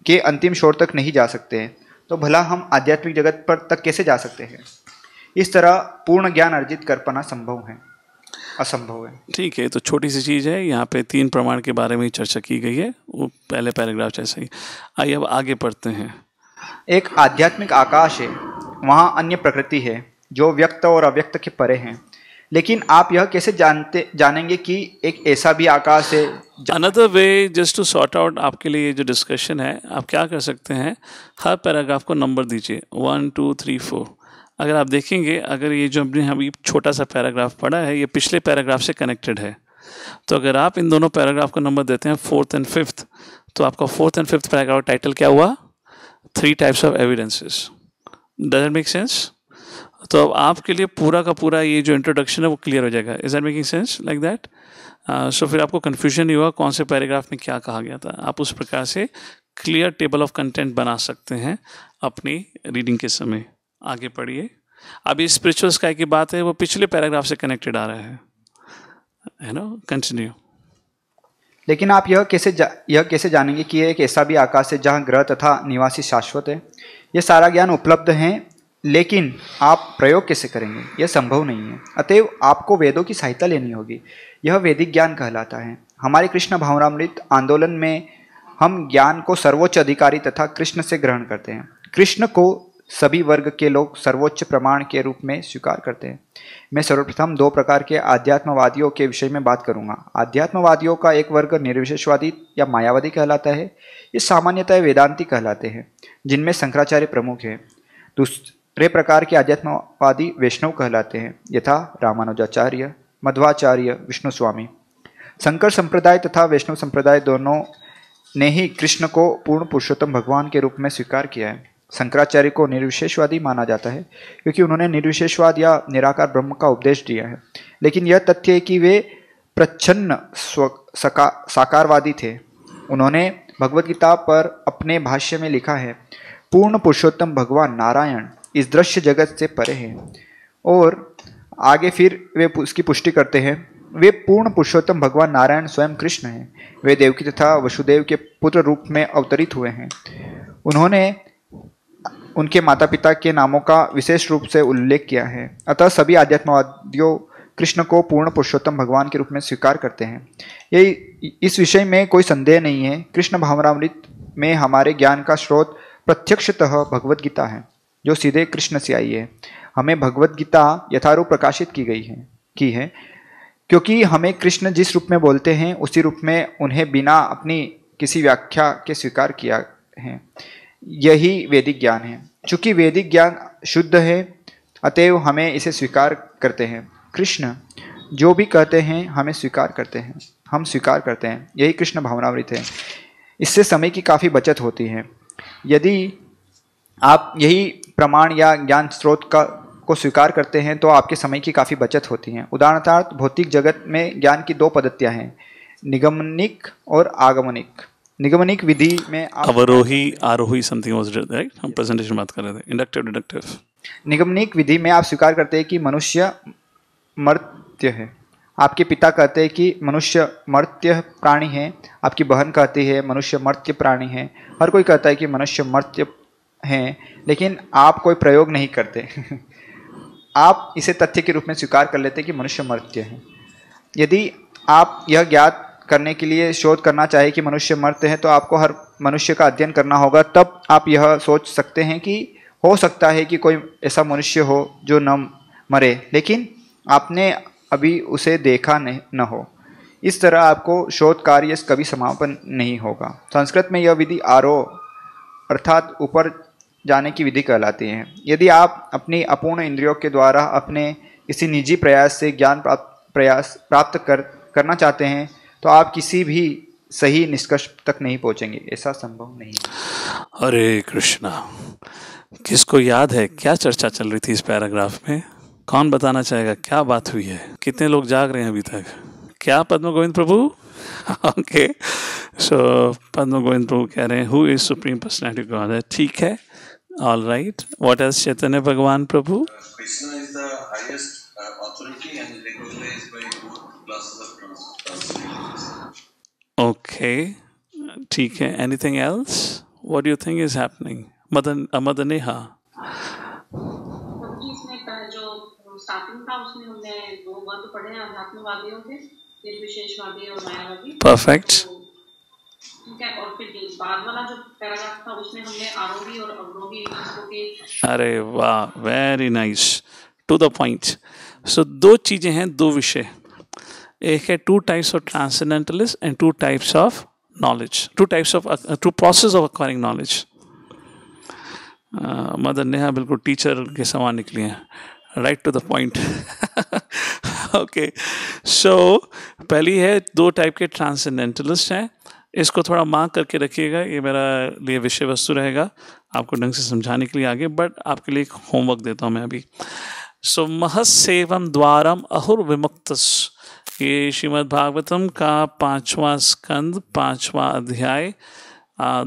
Speaker 2: के अंतिम शोर तक नहीं जा सकते हैं तो भला हम आध्यात्मिक जगत पर तक कैसे जा सकते हैं इस तरह पूर्ण ज्ञान अर्जित कर पाना संभव है असंभव है
Speaker 1: ठीक है तो छोटी सी चीज़ है यहाँ पे तीन प्रमाण के बारे में चर्चा की गई है वो पहले पैराग्राफ जैसे ही आइए अब आगे पढ़ते हैं
Speaker 2: एक आध्यात्मिक आकाश है वहाँ अन्य प्रकृति है जो व्यक्त और अव्यक्त के परे हैं लेकिन आप यह कैसे जानते जानेंगे कि एक ऐसा भी आकाश है
Speaker 1: another way just to sort out आपके लिए जो डिस्कशन है आप क्या कर सकते हैं हर पैराग्राफ को नंबर दीजिए वन टू थ्री फोर अगर आप देखेंगे अगर ये जो हमने अभी छोटा सा पैराग्राफ पढ़ा है ये पिछले पैराग्राफ से कनेक्टेड है तो अगर आप इन दोनों पैराग्राफ को नंबर देते हैं फोर्थ एंड फिफ्थ तो आपका fourth and fifth paragraph title क्या हुआ three types of evidences does make sense तो अब आपके लिए पूरा का पूरा ये जो इंट्रोडक्शन है वो क्लियर हो जाएगा is are making sense like that so फिर आपको कन्फ्यूजन नहीं हुआ कौन से पैराग्राफ में क्या कहा गया था आप उस प्रकार से क्लियर टेबल ऑफ कंटेंट बना सकते हैं अपनी रीडिंग के समय आगे पढ़िए अब ये स्पिरिचुअल स्काई की बात है वो पिछले पैराग्राफ से कनेक्टेड आ रहा है है ना कंटिन्यू लेकिन
Speaker 2: आप यह कैसे यह कैसे जानेंगे कि एक ऐसा भी आकाश है जहाँ ग्रह तथा निवासी शाश्वत है ये सारा ज्ञान उपलब्ध है लेकिन आप प्रयोग कैसे करेंगे यह संभव नहीं है अतएव आपको वेदों की सहायता लेनी होगी यह वैदिक ज्ञान कहलाता है हमारे कृष्ण भावनामृत आंदोलन में हम ज्ञान को सर्वोच्च अधिकारी तथा कृष्ण से ग्रहण करते हैं कृष्ण को सभी वर्ग के लोग सर्वोच्च प्रमाण के रूप में स्वीकार करते हैं मैं सर्वप्रथम दो प्रकार के आध्यात्मवादियों के विषय में बात करूंगा आध्यात्मवादियों का एक वर्ग निर्विशेषवादी या मायावादी कहलाता है ये सामान्यतः वेदांती कहलाते हैं जिनमें शंकराचार्य प्रमुख हैं त्रय प्रकार के आध्यात्मवादी वैष्णव कहलाते हैं यथा रामानुजाचार्य मध्वाचार्य विष्णु स्वामी शंकर संप्रदाय तथा वैष्णव संप्रदाय दोनों ने ही कृष्ण को पूर्ण पुरुषोत्तम भगवान के रूप में स्वीकार किया है शंकराचार्य को निर्विशेषवादी माना जाता है क्योंकि उन्होंने निर्विशेषवाद या निराकार ब्रह्म का उपदेश दिया है लेकिन यह तथ्य है कि वे प्रच्छन्न सका साकारवादी थे उन्होंने भगवद्गीता पर अपने भाष्य में लिखा है पूर्ण पुरुषोत्तम भगवान नारायण इस दृश्य जगत से परे हैं और आगे फिर वे उसकी पुष्टि करते हैं वे पूर्ण पुरुषोत्तम भगवान नारायण स्वयं कृष्ण हैं वे देवकी तथा वसुदेव के पुत्र रूप में अवतरित हुए हैं उन्होंने उनके माता पिता के नामों का विशेष रूप से उल्लेख किया है अतः सभी आध्यात्मवादियों कृष्ण को पूर्ण पुरुषोत्तम भगवान के रूप में स्वीकार करते हैं ये इस विषय में कोई संदेह नहीं है कृष्ण भावरामृत में हमारे ज्ञान का स्रोत प्रत्यक्षतः भगवद गीता है जो सीधे कृष्ण से आई है हमें भगवत गीता यथारूप प्रकाशित की गई है की है क्योंकि हमें कृष्ण जिस रूप में बोलते हैं उसी रूप में उन्हें बिना अपनी किसी व्याख्या के स्वीकार किया है यही वैदिक ज्ञान है चूँकि वैदिक ज्ञान शुद्ध है अतएव हमें इसे स्वीकार करते हैं कृष्ण जो भी कहते हैं हमें स्वीकार करते हैं हम स्वीकार करते हैं यही कृष्ण भावनावृत है इससे समय की काफ़ी बचत होती है यदि आप यही प्रमाण या ज्ञान स्रोत का को स्वीकार करते हैं तो आपके समय की काफ़ी बचत होती है उदाहरणार्थ भौतिक जगत में ज्ञान की दो पद्धतियाँ हैं निगमनिक और आगमनिक निगमनिक विधि में अवरोही
Speaker 1: आरोही समथिंग वाज राइट हम प्रेजेंटेशन बात कर रहे थे इंडक्टिव डिडक्टिव
Speaker 2: निगमनिक विधि में आप स्वीकार करते हैं कि मनुष्य मर्त्य है आपके पिता कहते हैं कि मनुष्य मर्त्य प्राणी है आपकी बहन कहती है मनुष्य मर्त्य प्राणी है हर कोई कहता है कि मनुष्य मर्त्य हैं लेकिन आप कोई प्रयोग नहीं करते [LAUGHS] आप इसे तथ्य के रूप में स्वीकार कर लेते कि मनुष्य मर्त्य है यदि आप यह ज्ञात करने के लिए शोध करना चाहिए कि मनुष्य मर्त्य है तो आपको हर मनुष्य का अध्ययन करना होगा तब आप यह सोच सकते हैं कि हो सकता है कि कोई ऐसा मनुष्य हो जो न मरे लेकिन आपने अभी उसे देखा नहीं न हो इस तरह आपको शोध कार्य कभी समापन नहीं होगा संस्कृत में यह विधि आरोह अर्थात ऊपर जाने की विधि कहलाती है यदि आप अपनी अपूर्ण इंद्रियों के द्वारा अपने किसी निजी प्रयास से ज्ञान प्राप्त प्रयास प्राप्त कर करना चाहते हैं तो आप किसी भी सही निष्कर्ष तक नहीं पहुंचेंगे ऐसा संभव नहीं
Speaker 1: अरे कृष्णा किसको याद है क्या चर्चा चल रही थी इस पैराग्राफ में कौन बताना चाहेगा क्या बात हुई है कितने लोग जाग रहे हैं अभी तक क्या पद्म गोविंद प्रभु ओके [LAUGHS] सो पद्म गोविंद प्रभु कह रहे हैं हु इज सुप्रीम पर्सनैलिटी ठीक है All right. What else Chaitanya Bhagavan Prabhu? Uh, Krishna is the highest uh, authority and recognized by both classes of Okay. TK, anything else? What do you think is happening? Madan, uh, Perfect. अरे वाह very nice to the point so दो चीज़ें हैं दो विषय एक है two types of transcendentalist and two types of knowledge two types of two process of acquiring knowledge mother Neha बिल्कुल टीचर के समान निकली हैं right to the point okay so पहली है दो टाइप के ट्रांसेंडेंटलिस्ट हैं इसको थोड़ा मांग करके रखिएगा ये मेरा लिए विषय वस्तु रहेगा आपको ढंग से समझाने के लिए आगे बट आपके लिए होमवर्क देता हूँ मैं अभी सो महस सेवम द्वारम अहुर विमुक्त ये श्रीमद्भागवतम भागवतम का पांचवा स्कंद पांचवा अध्याय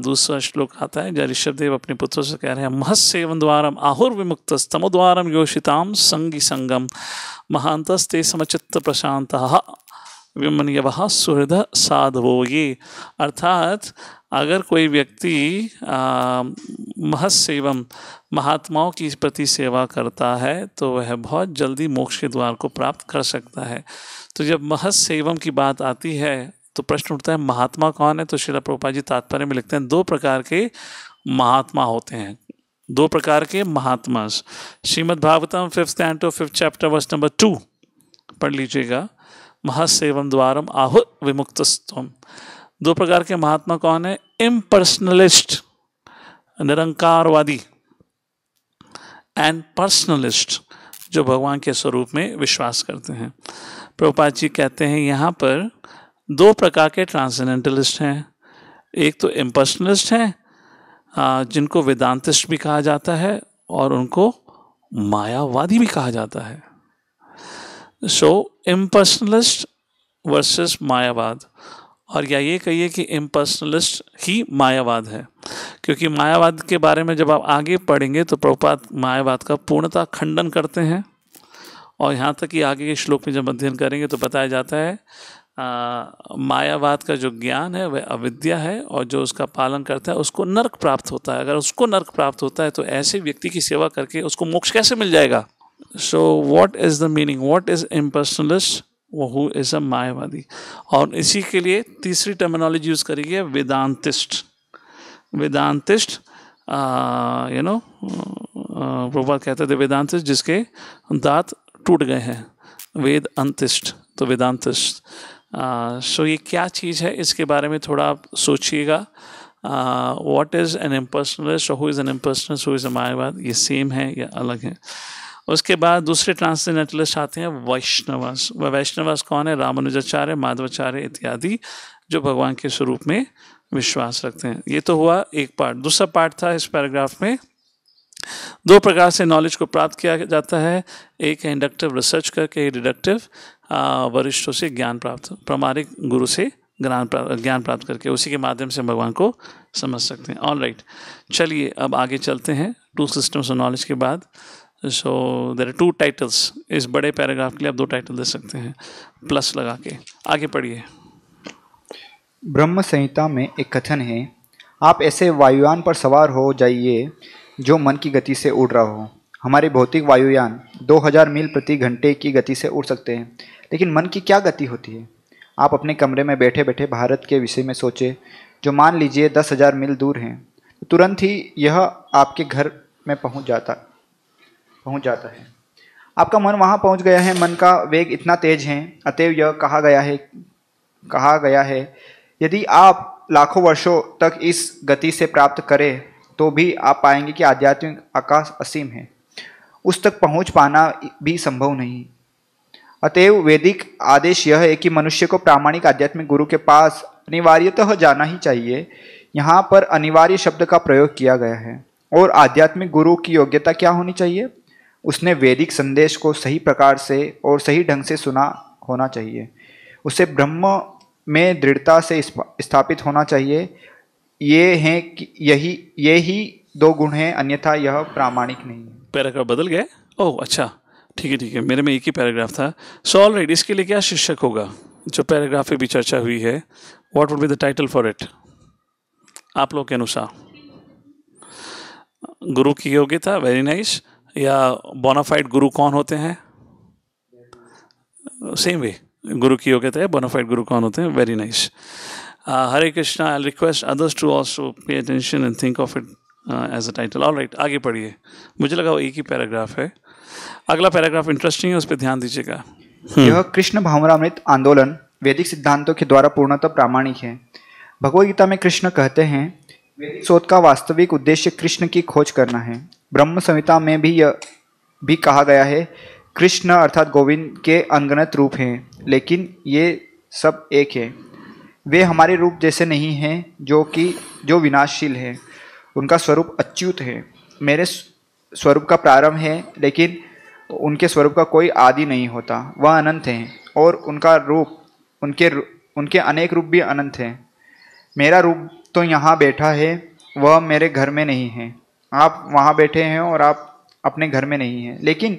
Speaker 1: दूसरा श्लोक आता है जब ऋषभदेव अपने पुत्रों से कह रहे हैं महस सेवन द्वारम आहुर विमुक्त द्वारम योषिताम संगी संगम महांतस्ते समचित्त प्रशांत विमन यवा सुहृद ये अर्थात अगर कोई व्यक्ति महत्सेवम महात्माओं की प्रति सेवा करता है तो वह बहुत जल्दी मोक्ष के द्वार को प्राप्त कर सकता है तो जब महत्सेवम की बात आती है तो प्रश्न उठता है महात्मा कौन है तो शिला प्रोपा जी तात्पर्य में लिखते हैं दो प्रकार के महात्मा होते हैं दो प्रकार के महात्मा Shrimad Bhagavatam fifth and two fifth chapter verse number two पढ़ लीजिएगा महसेवम द्वारम आहु विमुक्त दो प्रकार के महात्मा कौन है इम्पर्सनलिस्ट निरंकारवादी एंड पर्सनलिस्ट जो भगवान के स्वरूप में विश्वास करते हैं प्रभुपाद जी कहते हैं यहाँ पर दो प्रकार के ट्रांसजेंडलिस्ट हैं एक तो इम्पर्सनलिस्ट हैं जिनको वेदांतिस्ट भी कहा जाता है और उनको मायावादी भी कहा जाता है सो इम्पर्सनलिस्ट वर्सेस मायावाद और या ये कहिए कि इम्पर्सनलिस्ट ही मायावाद है क्योंकि मायावाद के बारे में जब आप आगे पढ़ेंगे तो प्रभुपात मायावाद का पूर्णतः खंडन करते हैं और यहाँ तक कि आगे के श्लोक में जब अध्ययन करेंगे तो बताया जाता है आ, मायावाद का जो ज्ञान है वह अविद्या है और जो उसका पालन करता है उसको नर्क प्राप्त होता है अगर उसको नर्क प्राप्त होता है तो ऐसे व्यक्ति की सेवा करके उसको मोक्ष कैसे मिल जाएगा so what is the meaning what is impersonalist वो हु इज अ मायावादी और इसी के लिए तीसरी टर्मिनोलॉजी यूज करी गई है वेदांतिस्ट वेदांतिस्ट यू नो बात कहते थे वेदांतिस्ट जिसके दांत टूट गए हैं वेद अंतिष्ट तो वेदांतिस्ट सो ये क्या चीज़ है इसके बारे में थोड़ा आप सोचिएगा what is an impersonalist who is an impersonal who is a Mayavad ये सेम है या अलग है उसके बाद दूसरे ट्रांसजेंडेंटलिस्ट आते हैं वैष्णवास वह वैष्णवास कौन है रामानुजाचार्य माधवाचार्य इत्यादि जो भगवान के स्वरूप में विश्वास रखते हैं ये तो हुआ एक पार्ट दूसरा पार्ट था इस पैराग्राफ में दो प्रकार से नॉलेज को प्राप्त किया जाता है एक है इंडक्टिव रिसर्च करके डिडक्टिव वरिष्ठों से ज्ञान प्राप्त प्रमाणिक गुरु से ज्ञान प्राप्त ज्ञान प्राप्त करके उसी के माध्यम से भगवान को समझ सकते हैं ऑल राइट चलिए अब आगे चलते हैं टू सिस्टम्स ऑफ नॉलेज के बाद सो देर टू टाइटल्स इस बड़े पैराग्राफ के लिए आप दो टाइटल दे सकते हैं प्लस लगा के आगे पढ़िए
Speaker 2: ब्रह्म संहिता में एक कथन है आप ऐसे वायुयान पर सवार हो जाइए जो मन की गति से उड़ रहा हो हमारे भौतिक वायुयान 2000 मील प्रति घंटे की गति से उड़ सकते हैं लेकिन मन की क्या गति होती है आप अपने कमरे में बैठे बैठे भारत के विषय में सोचें जो मान लीजिए 10,000 मील दूर हैं तो तुरंत ही यह आपके घर में पहुंच जाता पहुंच जाता है आपका मन वहां पहुंच गया है मन का वेग इतना तेज है अतएव यह कहा गया है कहा गया है यदि आप लाखों वर्षों तक इस गति से प्राप्त करें तो भी आप पाएंगे कि आध्यात्मिक आकाश असीम है उस तक पहुंच पाना भी संभव नहीं अतएव वैदिक आदेश यह है कि मनुष्य को प्रामाणिक आध्यात्मिक गुरु के पास अनिवार्यतः जाना ही चाहिए यहाँ पर अनिवार्य शब्द का प्रयोग किया गया है और आध्यात्मिक गुरु की योग्यता क्या होनी चाहिए उसने वैदिक संदेश को सही प्रकार से और सही ढंग से सुना होना चाहिए उसे ब्रह्म में दृढ़ता से स्थापित होना चाहिए ये हैं कि यही ये ही दो गुण हैं अन्यथा यह प्रामाणिक
Speaker 1: नहीं है पैराग्राफ बदल गए ओह अच्छा ठीक है ठीक है मेरे में एक ही पैराग्राफ था सो ऑल राइट इसके लिए क्या शीर्षक होगा जो पैराग्राफ पे भी चर्चा हुई है what would be the title for it आप लोग के अनुसार गुरु की योग्यता वेरी नाइस या बोनाफाइड गुरु कौन होते हैं सेम वे गुरु की योग्यता है बोनाफाइड गुरु कौन होते हैं very nice Hare Krishna I request others to also pay attention and think of it as a title all right आगे पढ़िए मुझे लगा वो एक ही पैराग्राफ है अगला पैराग्राफ इंटरेस्टिंग है उस पर ध्यान दीजिएगा hmm. यह
Speaker 2: कृष्ण भावरामृत आंदोलन वैदिक सिद्धांतों के द्वारा पूर्णतः प्रामाणिक है भगवदगीता में कृष्ण कहते हैं शोध का वास्तविक उद्देश्य कृष्ण की खोज करना है ब्रह्म संहिता में भी यह भी कहा गया है कृष्ण अर्थात गोविंद के अनगणत रूप हैं लेकिन ये सब एक है वे हमारे रूप जैसे नहीं हैं जो कि जो विनाशशील हैं उनका स्वरूप अच्युत है मेरे स्वरूप का प्रारंभ है लेकिन उनके स्वरूप का कोई आदि नहीं होता वह अनंत हैं और उनका रूप उनके उनके अनेक रूप भी अनंत हैं मेरा रूप तो यहाँ बैठा है वह मेरे घर में नहीं है आप वहाँ बैठे हैं और आप अपने घर में नहीं हैं लेकिन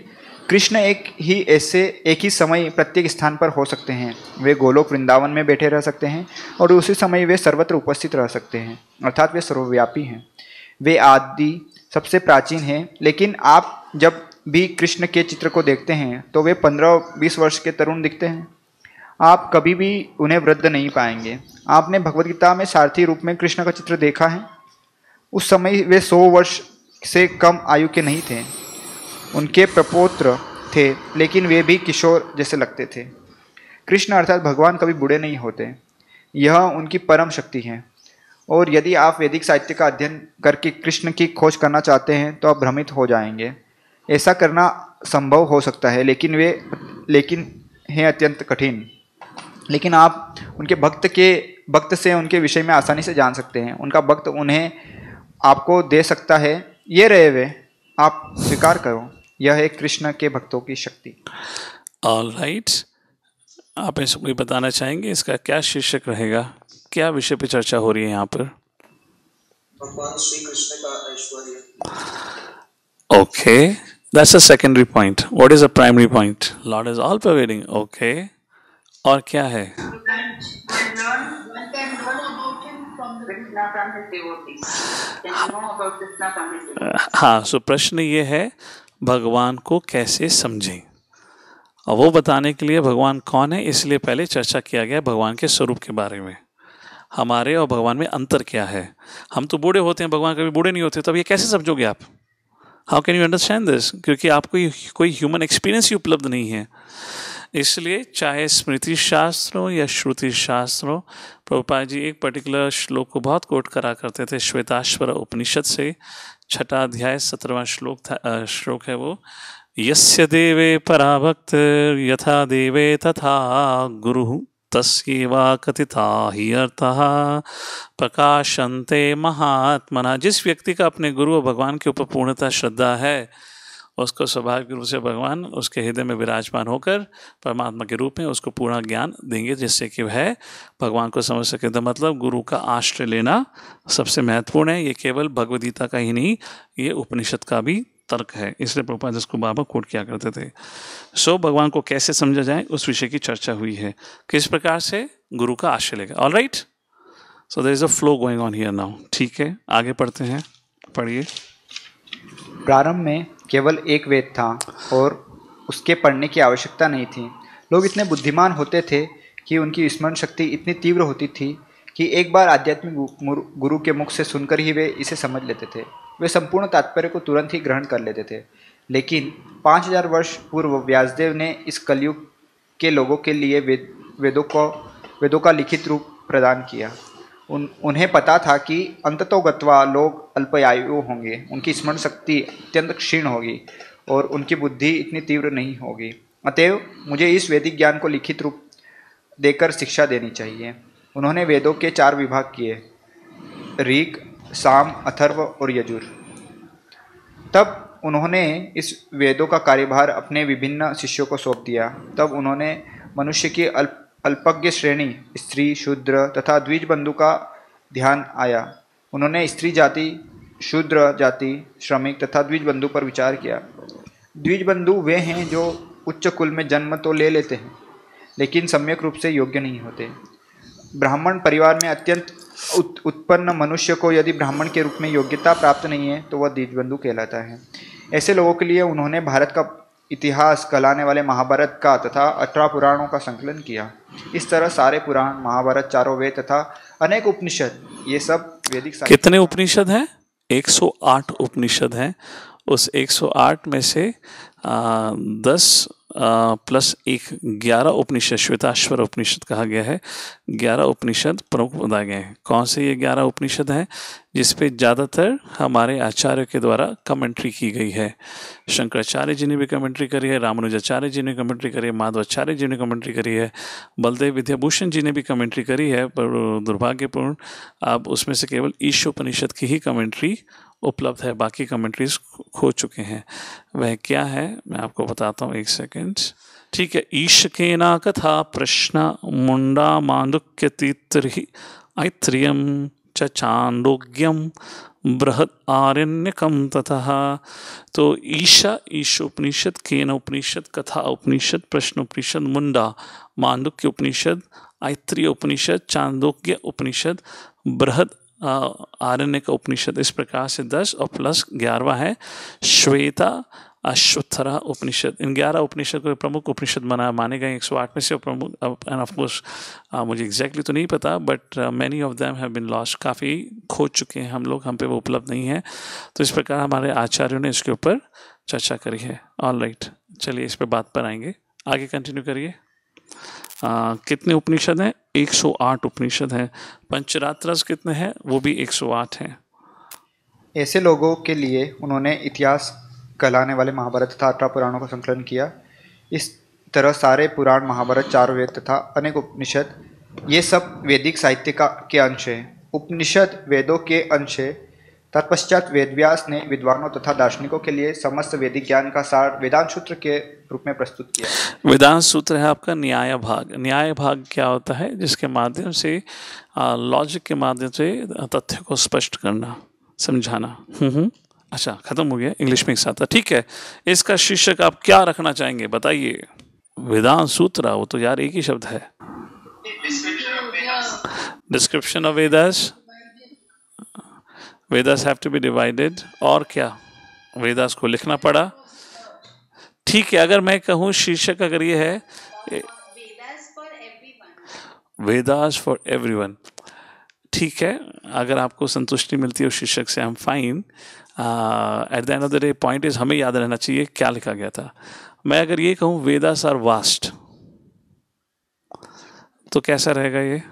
Speaker 2: कृष्ण एक ही ऐसे एक ही समय प्रत्येक स्थान पर हो सकते हैं वे गोलोक वृंदावन में बैठे रह सकते हैं और उसी समय वे सर्वत्र उपस्थित रह सकते हैं अर्थात वे सर्वव्यापी हैं वे आदि सबसे प्राचीन हैं लेकिन आप जब भी कृष्ण के चित्र को देखते हैं तो वे पंद्रह बीस वर्ष के तरुण दिखते हैं आप कभी भी उन्हें वृद्ध नहीं पाएंगे आपने भगवदगीता में सारथी रूप में कृष्ण का चित्र देखा है उस समय वे सौ वर्ष से कम आयु के नहीं थे उनके प्रपोत्र थे लेकिन वे भी किशोर जैसे लगते थे कृष्ण अर्थात भगवान कभी बूढ़े नहीं होते यह उनकी परम शक्ति है और यदि आप वैदिक साहित्य का अध्ययन करके कृष्ण की खोज करना चाहते हैं तो आप भ्रमित हो जाएंगे ऐसा करना संभव हो सकता है लेकिन वे लेकिन हैं अत्यंत कठिन लेकिन आप उनके भक्त के भक्त से उनके विषय में आसानी से जान सकते हैं उनका भक्त उन्हें आपको दे सकता है ये रहे वे
Speaker 1: आप स्वीकार करो यह है कृष्ण के भक्तों की शक्ति ऑल राइट right. आप इसको कोई बताना चाहेंगे इसका क्या शीर्षक रहेगा क्या विषय पर चर्चा हो रही है यहाँ पर भगवान Shri Krishna okay that's a secondary point what is a primary point lord is all pervading okay और क्या है हाँ सो प्रश्न ये है भगवान को कैसे समझें और वो बताने के लिए भगवान कौन है इसलिए पहले चर्चा किया गया भगवान के स्वरूप के बारे में हमारे और भगवान में अंतर क्या है हम तो बूढ़े होते हैं भगवान कभी बूढ़े नहीं होते तो अब ये कैसे समझोगे आप how can you understand this क्योंकि आपको कोई ह्यूमन एक्सपीरियंस ही उपलब्ध नहीं है इसलिए चाहे स्मृति शास्त्र हो या श्रुति शास्त्र हो प्रभुपा जी एक पर्टिकुलर श्लोक को बहुत कोट करा करते थे श्वेताश्वर उपनिषद से छठा अध्याय सत्रवा श्लोक था श्लोक है वो यस्य देवे पराभक्त यथा देवे तथा गुरु तस्वा कथिता ही अर्थ प्रकाशंते महात्मना जिस व्यक्ति का अपने गुरु और भगवान के ऊपर पूर्णता श्रद्धा है उसको स्वाभाविक रूप से भगवान उसके हृदय में विराजमान होकर परमात्मा के रूप में उसको पूरा ज्ञान देंगे जिससे कि वह भगवान को समझ सके तो मतलब गुरु का आश्रय लेना सबसे महत्वपूर्ण है ये केवल भगवदगीता का ही नहीं ये उपनिषद का भी तर्क है इसलिए प्रभुपाद जिसको बाबा कोट किया करते थे सो so, भगवान को कैसे समझा जाए उस विषय की चर्चा हुई है किस प्रकार से गुरु का आश्रय लेगा all right so there is a flow going on here now ठीक है आगे पढ़ते हैं पढ़िए प्रारंभ
Speaker 2: में केवल एक वेद था और उसके पढ़ने की आवश्यकता नहीं थी लोग इतने बुद्धिमान होते थे कि उनकी स्मरण शक्ति इतनी तीव्र होती थी कि एक बार आध्यात्मिक गुरु के मुख से सुनकर ही वे इसे समझ लेते थे वे संपूर्ण तात्पर्य को तुरंत ही ग्रहण कर लेते थे लेकिन 5000 वर्ष पूर्व व्यासदेव ने इस कलयुग के लोगों के लिए वेद वेदों को वेदों का लिखित रूप प्रदान किया उन उन्हें पता था कि अंततोगत्वा लोग अल्पयायु होंगे उनकी स्मरण शक्ति अत्यंत क्षीण होगी और उनकी बुद्धि इतनी तीव्र नहीं होगी अतएव मुझे इस वैदिक ज्ञान को लिखित रूप देकर शिक्षा देनी चाहिए उन्होंने वेदों के चार विभाग किए रीक साम अथर्व और यजुर तब उन्होंने इस वेदों का कार्यभार अपने विभिन्न शिष्यों को सौंप दिया तब उन्होंने मनुष्य की अल्प अल्पज्ञ श्रेणी स्त्री शूद्र तथा द्विज बंधु का ध्यान आया उन्होंने स्त्री जाति शूद्र जाति श्रमिक तथा द्विज बंधु पर विचार किया द्विज बंधु वे हैं जो उच्च कुल में जन्म तो ले लेते हैं लेकिन सम्यक रूप से योग्य नहीं होते ब्राह्मण परिवार में अत्यंत उत, उत्पन्न मनुष्य को यदि ब्राह्मण के रूप में योग्यता प्राप्त नहीं है तो वह द्विजबंधु कहलाता है ऐसे लोगों के लिए उन्होंने भारत का इतिहास कहलाने वाले महाभारत का तथा अठारह पुराणों का संकलन किया इस तरह सारे पुराण महाभारत चारों वेद तथा अनेक उपनिषद ये सब वैदिक कितने उपनिषद हैं
Speaker 1: 108 उपनिषद हैं उस 108 में से आ, दस प्लस एक ग्यारह उपनिषद श्वेताश्वर उपनिषद कहा गया है ग्यारह उपनिषद प्रमुख बताए गए हैं कौन से ये ग्यारह उपनिषद हैं जिसपे ज़्यादातर हमारे आचार्य के द्वारा कमेंट्री की गई है शंकराचार्य जी ने भी कमेंट्री करी है रामानुजाचार्य जी ने कमेंट्री करी है माधवाचार्य जी ने कमेंट्री करी है बलदेव विद्याभूषण जी ने भी कमेंट्री करी है पर दुर्भाग्यपूर्ण आप उसमें से केवल ईश्वपनिषद की ही कमेंट्री उपलब्ध है बाकी कमेंट्रीज खो चुके हैं वह क्या है मैं आपको बताता हूँ एक सेकेंड ठीक है ईश ना कथा प्रश्न मुंडा मांडुक्य तीतरी ऐत्रियम च चांडोग्यम बृहद आरण्यकम तथा तो ईशा ईश उपनिषद केन उपनिषद कथा उपनिषद प्रश्न उपनिषद मुंडा मांडुक्य उपनिषद आयत्रीय उपनिषद चांदोग्य उपनिषद बृहद आरण्य का उपनिषद इस प्रकार से दस और प्लस ग्यारहवा है श्वेता अश्वत्थरा उपनिषद इन ग्यारह उपनिषद को प्रमुख उपनिषद मना माने गए एक सौ आठ में से प्रमुख एंड ऑफ कोर्स मुझे एग्जैक्टली तो नहीं पता but many of them have been lost काफ़ी खोज चुके हैं हम लोग हम पे वो उपलब्ध नहीं है तो इस प्रकार हमारे आचार्यों ने इसके ऊपर चर्चा करी है ऑल राइट right. चलिए इस पर बात पर आएंगे आगे कंटिन्यू करिए आ, कितने उपनिषद हैं 108 उपनिषद हैं पंचरात्रस कितने हैं वो भी 108 हैं
Speaker 2: ऐसे लोगों के लिए उन्होंने इतिहास कहलाने वाले महाभारत तथा अठारह पुराणों का संकलन किया इस तरह सारे पुराण महाभारत चार वेद तथा अनेक उपनिषद ये सब वैदिक साहित्य का के अंश हैं उपनिषद वेदों के अंश है तत्पश्चात वेदव्यास ने विद्वानों तथा दार्शनिकों के लिए समस्त वेदिक ज्ञान का सार वेदांत सूत्र के रूप में प्रस्तुत किया
Speaker 1: वेदांत सूत्र है आपका न्याय भाग न्याय भाग क्या होता है जिसके माध्यम से लॉजिक के माध्यम से तथ्य को स्पष्ट करना समझाना हम्म, हम्म। अच्छा खत्म हो गया इंग्लिश में एक साथ ठीक है इसका शीर्षक आप क्या रखना चाहेंगे बताइए वेदांत सूत्र वो तो यार एक ही शब्द है description of Vedas Vedas have to be divided और क्या वेदास को लिखना पड़ा ठीक है अगर मैं कहूँ शीर्षक अगर ये है वेदास फॉर एवरी वन ठीक है अगर आपको संतुष्टि मिलती है उस शीर्षक से हम fine at the end of the day point is हमें याद रहना चाहिए क्या लिखा गया था मैं अगर ये कहूँ वेदास आर वास्ट तो कैसा रहेगा ये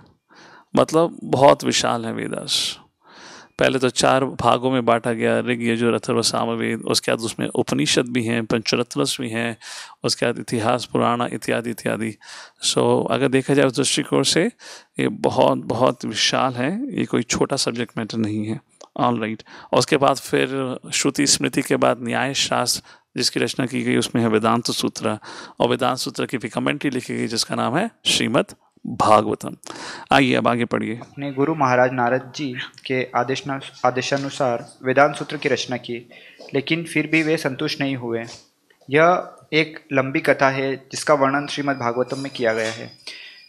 Speaker 1: मतलब बहुत विशाल है वेदास पहले तो चार भागों में बांटा गया ऋग यजुर अथर्व सामवेद उसके बाद उसमें उपनिषद भी हैं पंचरत्नस भी हैं उसके बाद इतिहास पुराना इत्यादि इत्यादि सो अगर देखा जाए उस दृष्टिकोण से ये बहुत बहुत विशाल है ये कोई छोटा सब्जेक्ट मैटर नहीं है ऑल राइट right. और उसके बाद फिर श्रुति स्मृति के बाद न्याय शास्त्र जिसकी रचना की गई उसमें है वेदांत सूत्र और वेदांत सूत्र की भी कमेंट्री लिखी गई जिसका नाम है श्रीमद भागवतम आइए अब आगे पढ़िए
Speaker 2: अपने गुरु महाराज नारद जी के आदेश आदेशानुसार वेदांत सूत्र की रचना की लेकिन फिर भी वे संतुष्ट नहीं हुए यह एक लंबी कथा है जिसका वर्णन श्रीमद् भागवतम में किया गया है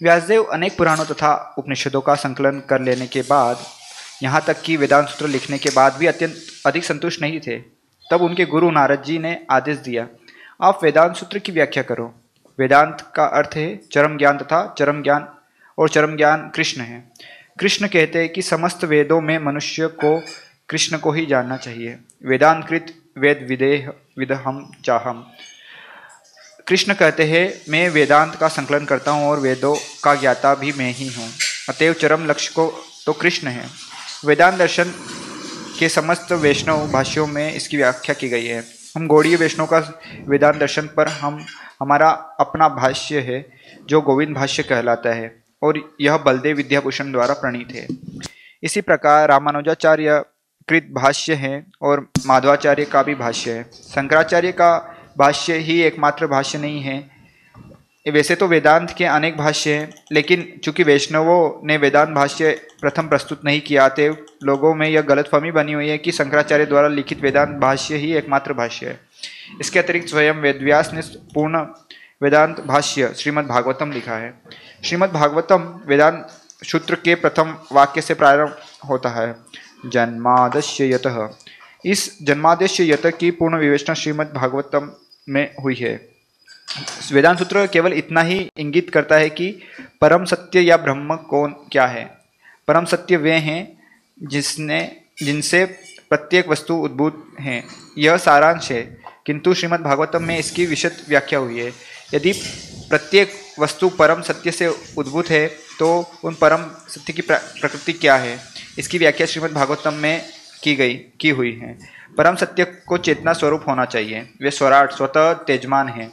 Speaker 2: व्यासदेव अनेक पुराणों तथा उपनिषदों का संकलन कर लेने के बाद यहाँ तक कि वेदांत सूत्र लिखने के बाद भी अत्यंत अधिक संतुष्ट नहीं थे तब उनके गुरु नारद जी ने आदेश दिया आप वेदांत सूत्र की व्याख्या करो वेदांत का अर्थ है चरम ज्ञान तथा चरम ज्ञान और चरम ज्ञान कृष्ण है कृष्ण कहते हैं कि समस्त वेदों में मनुष्य को कृष्ण को ही जानना चाहिए वेदांतकृत वेद विदेह विदहम चाहम कृष्ण कहते हैं मैं वेदांत का संकलन करता हूँ और वेदों का ज्ञाता भी मैं ही हूँ अतएव चरम लक्ष्य को तो कृष्ण है वेदांत दर्शन के समस्त वैष्णव भाष्यों में इसकी व्याख्या की गई है हम गौड़ीय वैष्णव का वेदांत दर्शन पर हम हमारा अपना भाष्य है जो गोविंद भाष्य कहलाता है और यह बलदेव विद्याभूषण द्वारा प्रणीत है इसी प्रकार रामानुजाचार्य कृत भाष्य है और माधवाचार्य का भी भाष्य है शंकराचार्य का भाष्य ही एकमात्र भाष्य नहीं है वैसे तो वेदांत के अनेक भाष्य हैं लेकिन चूंकि वैष्णवों ने वेदांत भाष्य प्रथम प्रस्तुत नहीं किया थे तो लोगों में यह गलतफहमी बनी हुई है कि शंकराचार्य द्वारा लिखित वेदांत भाष्य ही एकमात्र भाष्य है इसके अतिरिक्त स्वयं वेदव्यास ने पूर्ण वेदांत भाष्य श्रीमद् भागवतम लिखा है श्रीमद् भागवतम वेदांत सूत्र के प्रथम वाक्य से प्रारंभ होता है जन्मादश्य यत इस जन्मादश्य यत की पूर्ण विवेचना श्रीमद् भागवतम में हुई है वेदांत सूत्र केवल इतना ही इंगित करता है कि परम सत्य या ब्रह्म कौन क्या है परम सत्य वे हैं जिसने जिनसे प्रत्येक वस्तु उद्भूत हैं यह सारांश है किंतु श्रीमद् भागवतम में इसकी विशद व्याख्या हुई है यदि प्रत्येक वस्तु परम सत्य से उद्भूत है तो उन परम सत्य की प्रकृति क्या है इसकी व्याख्या श्रीमद् भागवतम में की गई की हुई है परम सत्य को चेतना स्वरूप होना चाहिए वे स्वराट स्वतः तेजमान हैं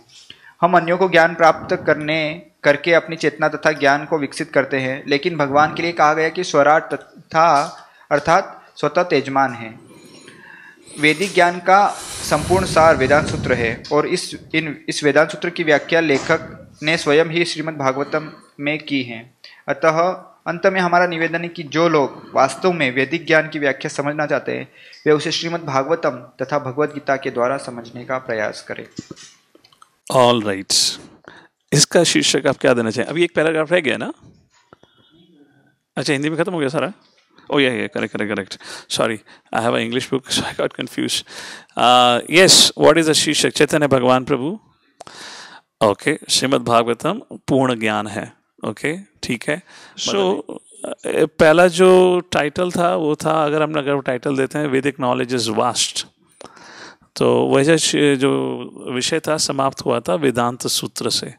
Speaker 2: हम अन्यों को ज्ञान प्राप्त करने करके अपनी चेतना तथा ज्ञान को विकसित करते हैं लेकिन भगवान के लिए कहा गया कि स्वराट तथा अर्थात स्वतः तेजमान हैं वैदिक ज्ञान का संपूर्ण सार वेदांत सूत्र है और इस इन इस वेदांत सूत्र की व्याख्या लेखक ने स्वयं ही श्रीमद् भागवतम में की है अतः अंत में हमारा निवेदन है कि जो लोग वास्तव में वैदिक ज्ञान की व्याख्या समझना चाहते हैं वे उसे श्रीमद् भागवतम तथा भगवत गीता के द्वारा समझने का प्रयास करें
Speaker 1: ऑल राइट right. इसका शीर्षक आप क्या देना चाहें अभी एक पैराग्राफ रह गया ना अच्छा हिंदी में खत्म हो गया सारा Oh, yeah, yeah, correct, correct, correct. Sorry, I have an English book, so I got confused. Uh, yes, what is the Shishak? Chaitanya bhagwan Prabhu. Okay, shrimad Bhagavatam, पूर्ण gyan hai okay, theek hai so, पहला जो title था वो था अगर हम अगर title देते हैं वैदिक नॉलेज इज वास्ट तो वह जो विषय था समाप्त हुआ था वेदांत सूत्र से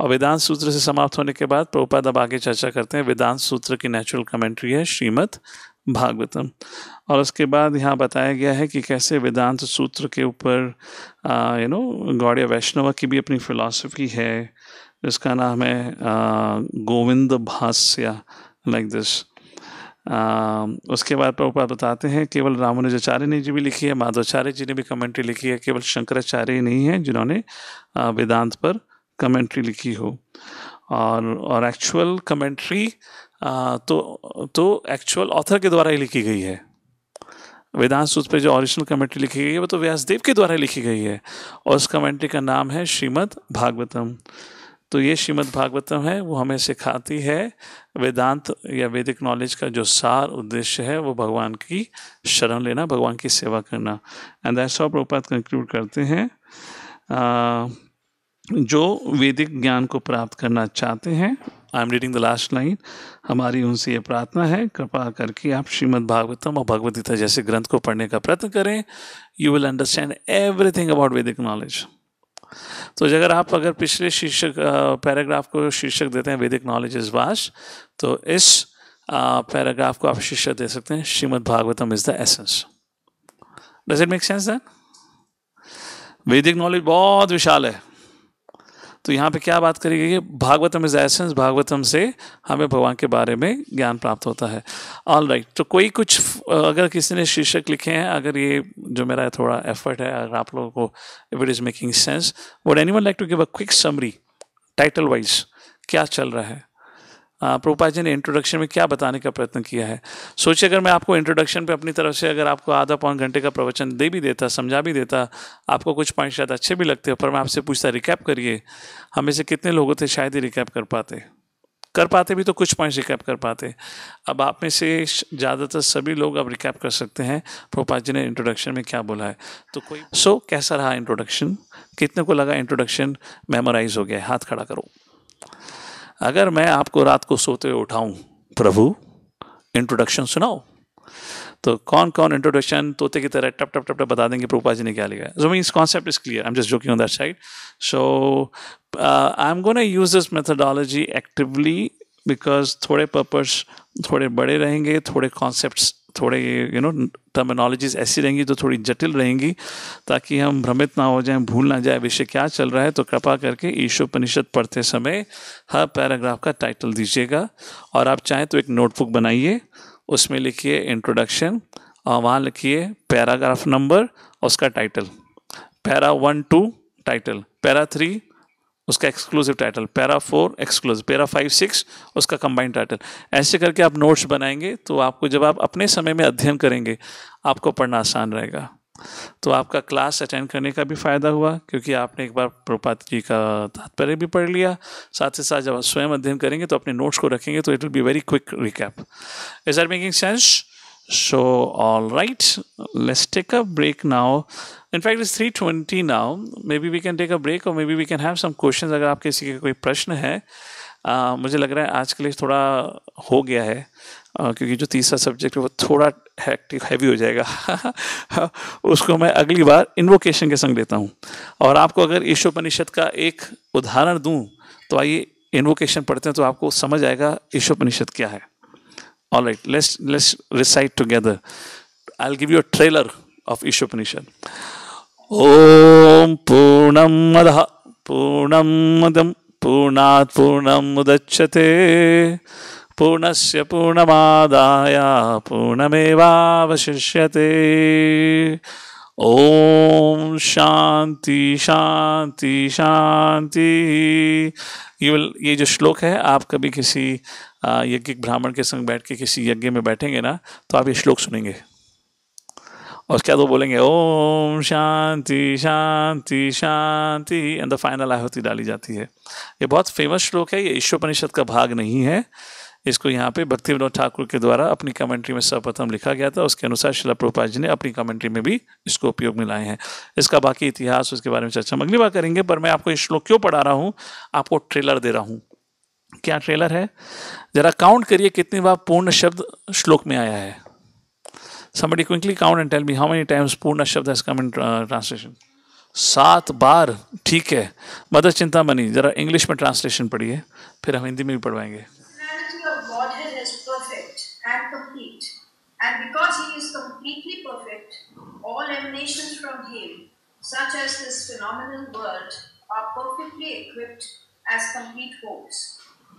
Speaker 1: और वेदांत सूत्र से समाप्त होने के बाद प्रभुपाद अब आगे चर्चा करते हैं वेदांत सूत्र की नेचुरल कमेंट्री है श्रीमद भागवतम और उसके बाद यहाँ बताया गया है कि कैसे वेदांत सूत्र के ऊपर यू नो गौड़ वैष्णव की भी अपनी फिलॉसफी है जिसका नाम है गोविंद भाष्य लाइक दिस उसके बाद प्रभुपाद बताते हैं केवल रामानुजाचार्य ने जी भी लिखी है माधवाचार्य जी ने भी कमेंट्री लिखी है केवल शंकराचार्य ही नहीं है जिन्होंने वेदांत पर कमेंट्री लिखी हो और और एक्चुअल कमेंट्री तो तो एक्चुअल ऑथर के द्वारा ही लिखी गई है वेदांत सूत्र पे जो ओरिजिनल कमेंट्री लिखी गई है वो तो व्यासदेव के द्वारा लिखी गई है और उस कमेंट्री का नाम है श्रीमद् भागवतम तो ये श्रीमद् भागवतम है वो हमें सिखाती है वेदांत या वैदिक नॉलेज का जो सार उद्देश्य है वो भगवान की शरण लेना भगवान की सेवा करना एंड दैट्स प्रोपात कंक्लूड करते हैं जो वैदिक ज्ञान को प्राप्त करना चाहते हैं I am reading the last line हमारी उनसे ये प्रार्थना है कृपा करके आप श्रीमद् भागवतम और भगवदगीता जैसे ग्रंथ को पढ़ने का प्रयत्न करें you will understand everything about Vedic knowledge तो अगर आप अगर पिछले शीर्षक पैराग्राफ को शीर्षक देते हैं वैदिक नॉलेज इज वास्ट तो इस पैराग्राफ को आप शीर्षक दे सकते हैं Srimad Bhagavatam is the essence does it make sense then Vedic knowledge बहुत विशाल है तो यहाँ पे क्या बात करी गई है भागवतम इज एसेंस भागवतम से हमें भगवान के बारे में ज्ञान प्राप्त होता है ऑल राइट right, तो कोई कुछ अगर किसी ने शीर्षक लिखे हैं अगर ये जो मेरा थोड़ा एफर्ट है अगर आप लोगों को if it is making sense would anyone like to give a quick summary title wise क्या चल रहा है प्रोपा जी ने इंट्रोडक्शन में क्या बताने का प्रयत्न किया है सोचिए अगर मैं आपको इंट्रोडक्शन पे अपनी तरफ से अगर आपको आधा पौन घंटे का प्रवचन दे भी देता समझा भी देता आपको कुछ पॉइंट शायद अच्छे भी लगते पर मैं आपसे पूछता रिकैप करिए हमें से कितने लोगों थे शायद ही रिकैप कर पाते कर पाते भी तो कुछ पॉइंट्स रिकैप कर पाते अब आप में से ज़्यादातर सभी लोग अब रिकैप कर सकते हैं प्रोपा जी ने इंट्रोडक्शन में क्या बोला है तो कोई सो कैसा रहा इंट्रोडक्शन कितने को लगा इंट्रोडक्शन मेमोराइज हो गया हाथ खड़ा करो अगर मैं आपको रात को सोते हुए उठाऊं प्रभु इंट्रोडक्शन सुनाओ तो कौन कौन इंट्रोडक्शन तोते की तरह टप टप टप टप बता देंगे प्रोपा जी ने क्या लिखा है mean means concept is clear I am just joking on that side so I am gonna use this methodology actively because थोड़े पर्पज थोड़े बड़े रहेंगे थोड़े कॉन्सेप्ट थोड़े यू नो टर्मिनोलॉजीज ऐसी रहेंगी जो थोड़ी जटिल रहेंगी ताकि हम भ्रमित ना हो जाएं भूल ना जाए विषय क्या चल रहा है तो कृपा करके ईशोपनिषद पढ़ते समय हर पैराग्राफ का टाइटल दीजिएगा और आप चाहें तो एक नोटबुक बनाइए उसमें लिखिए इंट्रोडक्शन और वहाँ लिखिए पैराग्राफ नंबर और उसका title para one two title para three उसका exclusive title para four exclusive para five six उसका कंबाइंड टाइटल ऐसे करके आप नोट्स बनाएंगे तो आपको जब आप अपने समय में अध्ययन करेंगे आपको पढ़ना आसान रहेगा तो आपका क्लास अटेंड करने का भी फ़ायदा हुआ क्योंकि आपने एक बार प्रपात जी का तात्पर्य भी पढ़ लिया साथ ही साथ जब आप स्वयं अध्ययन करेंगे तो अपने नोट्स को रखेंगे तो it will be very quick recap is are making sense So, all right, let's take a break now. In fact, it's 3:20 now. Maybe we can take a break or maybe we can have some questions. अगर आप किसी के कोई प्रश्न है आ, मुझे लग रहा है आज के लिए थोड़ा हो गया है क्योंकि जो तीसरा सब्जेक्ट है वो थोड़ा हैक्टिक हैवी हो जाएगा [LAUGHS] उसको मैं अगली बार इन्वोकेशन के संग लेता हूँ और आपको अगर ईशोपनिषद का एक उदाहरण दूँ तो आइए इन्वोकेशन पढ़ते हैं तो आपको समझ आएगा ईशोपनिषद क्या है All right, let's let's recite together. I'll give you a trailer of Ishopanishad. Om Purnam Madha Purnam Madam Purnat Purnam Mudachate पूर्णस्य पूर्णमादाय पूर्णमेवावशिष्यते ॐ शांति Shanti Shanti ये ये जो श्लोक है आप कभी किसी यज्ञिक ब्राह्मण के संग बैठ के किसी यज्ञ में बैठेंगे ना तो आप ये श्लोक सुनेंगे और उसके बाद वो बोलेंगे ओम शांति शांति शांति एंड द फाइनल आहुति डाली जाती है ये बहुत फेमस श्लोक है ये ईश्वोपनिषद का भाग नहीं है इसको यहाँ पे भक्ति विनोद ठाकुर के द्वारा अपनी कमेंट्री में सर्वप्रथम लिखा गया था उसके अनुसार शिला प्रोपा जी ने अपनी कमेंट्री में भी इसको उपयोग में लाए हैं इसका बाकी इतिहास उसके बारे में चर्चा हम अगली बार करेंगे पर मैं आपको ये श्लोक क्यों पढ़ा रहा हूँ आपको ट्रेलर दे रहा हूँ क्या ट्रेलर है जरा काउंट करिए कितनी बार पूर्ण शब्द श्लोक में आया है somebody quickly count and tell me how many times पूर्ण शब्द हैज कम ट्रांसलेशन सात बार ठीक है मदर चिंता मनी जरा इंग्लिश में ट्रांसलेशन पढ़िए फिर हम हिंदी में भी पढ़वाएंगे
Speaker 2: such as this phenomenal world, are perfectly equipped as complete hosts.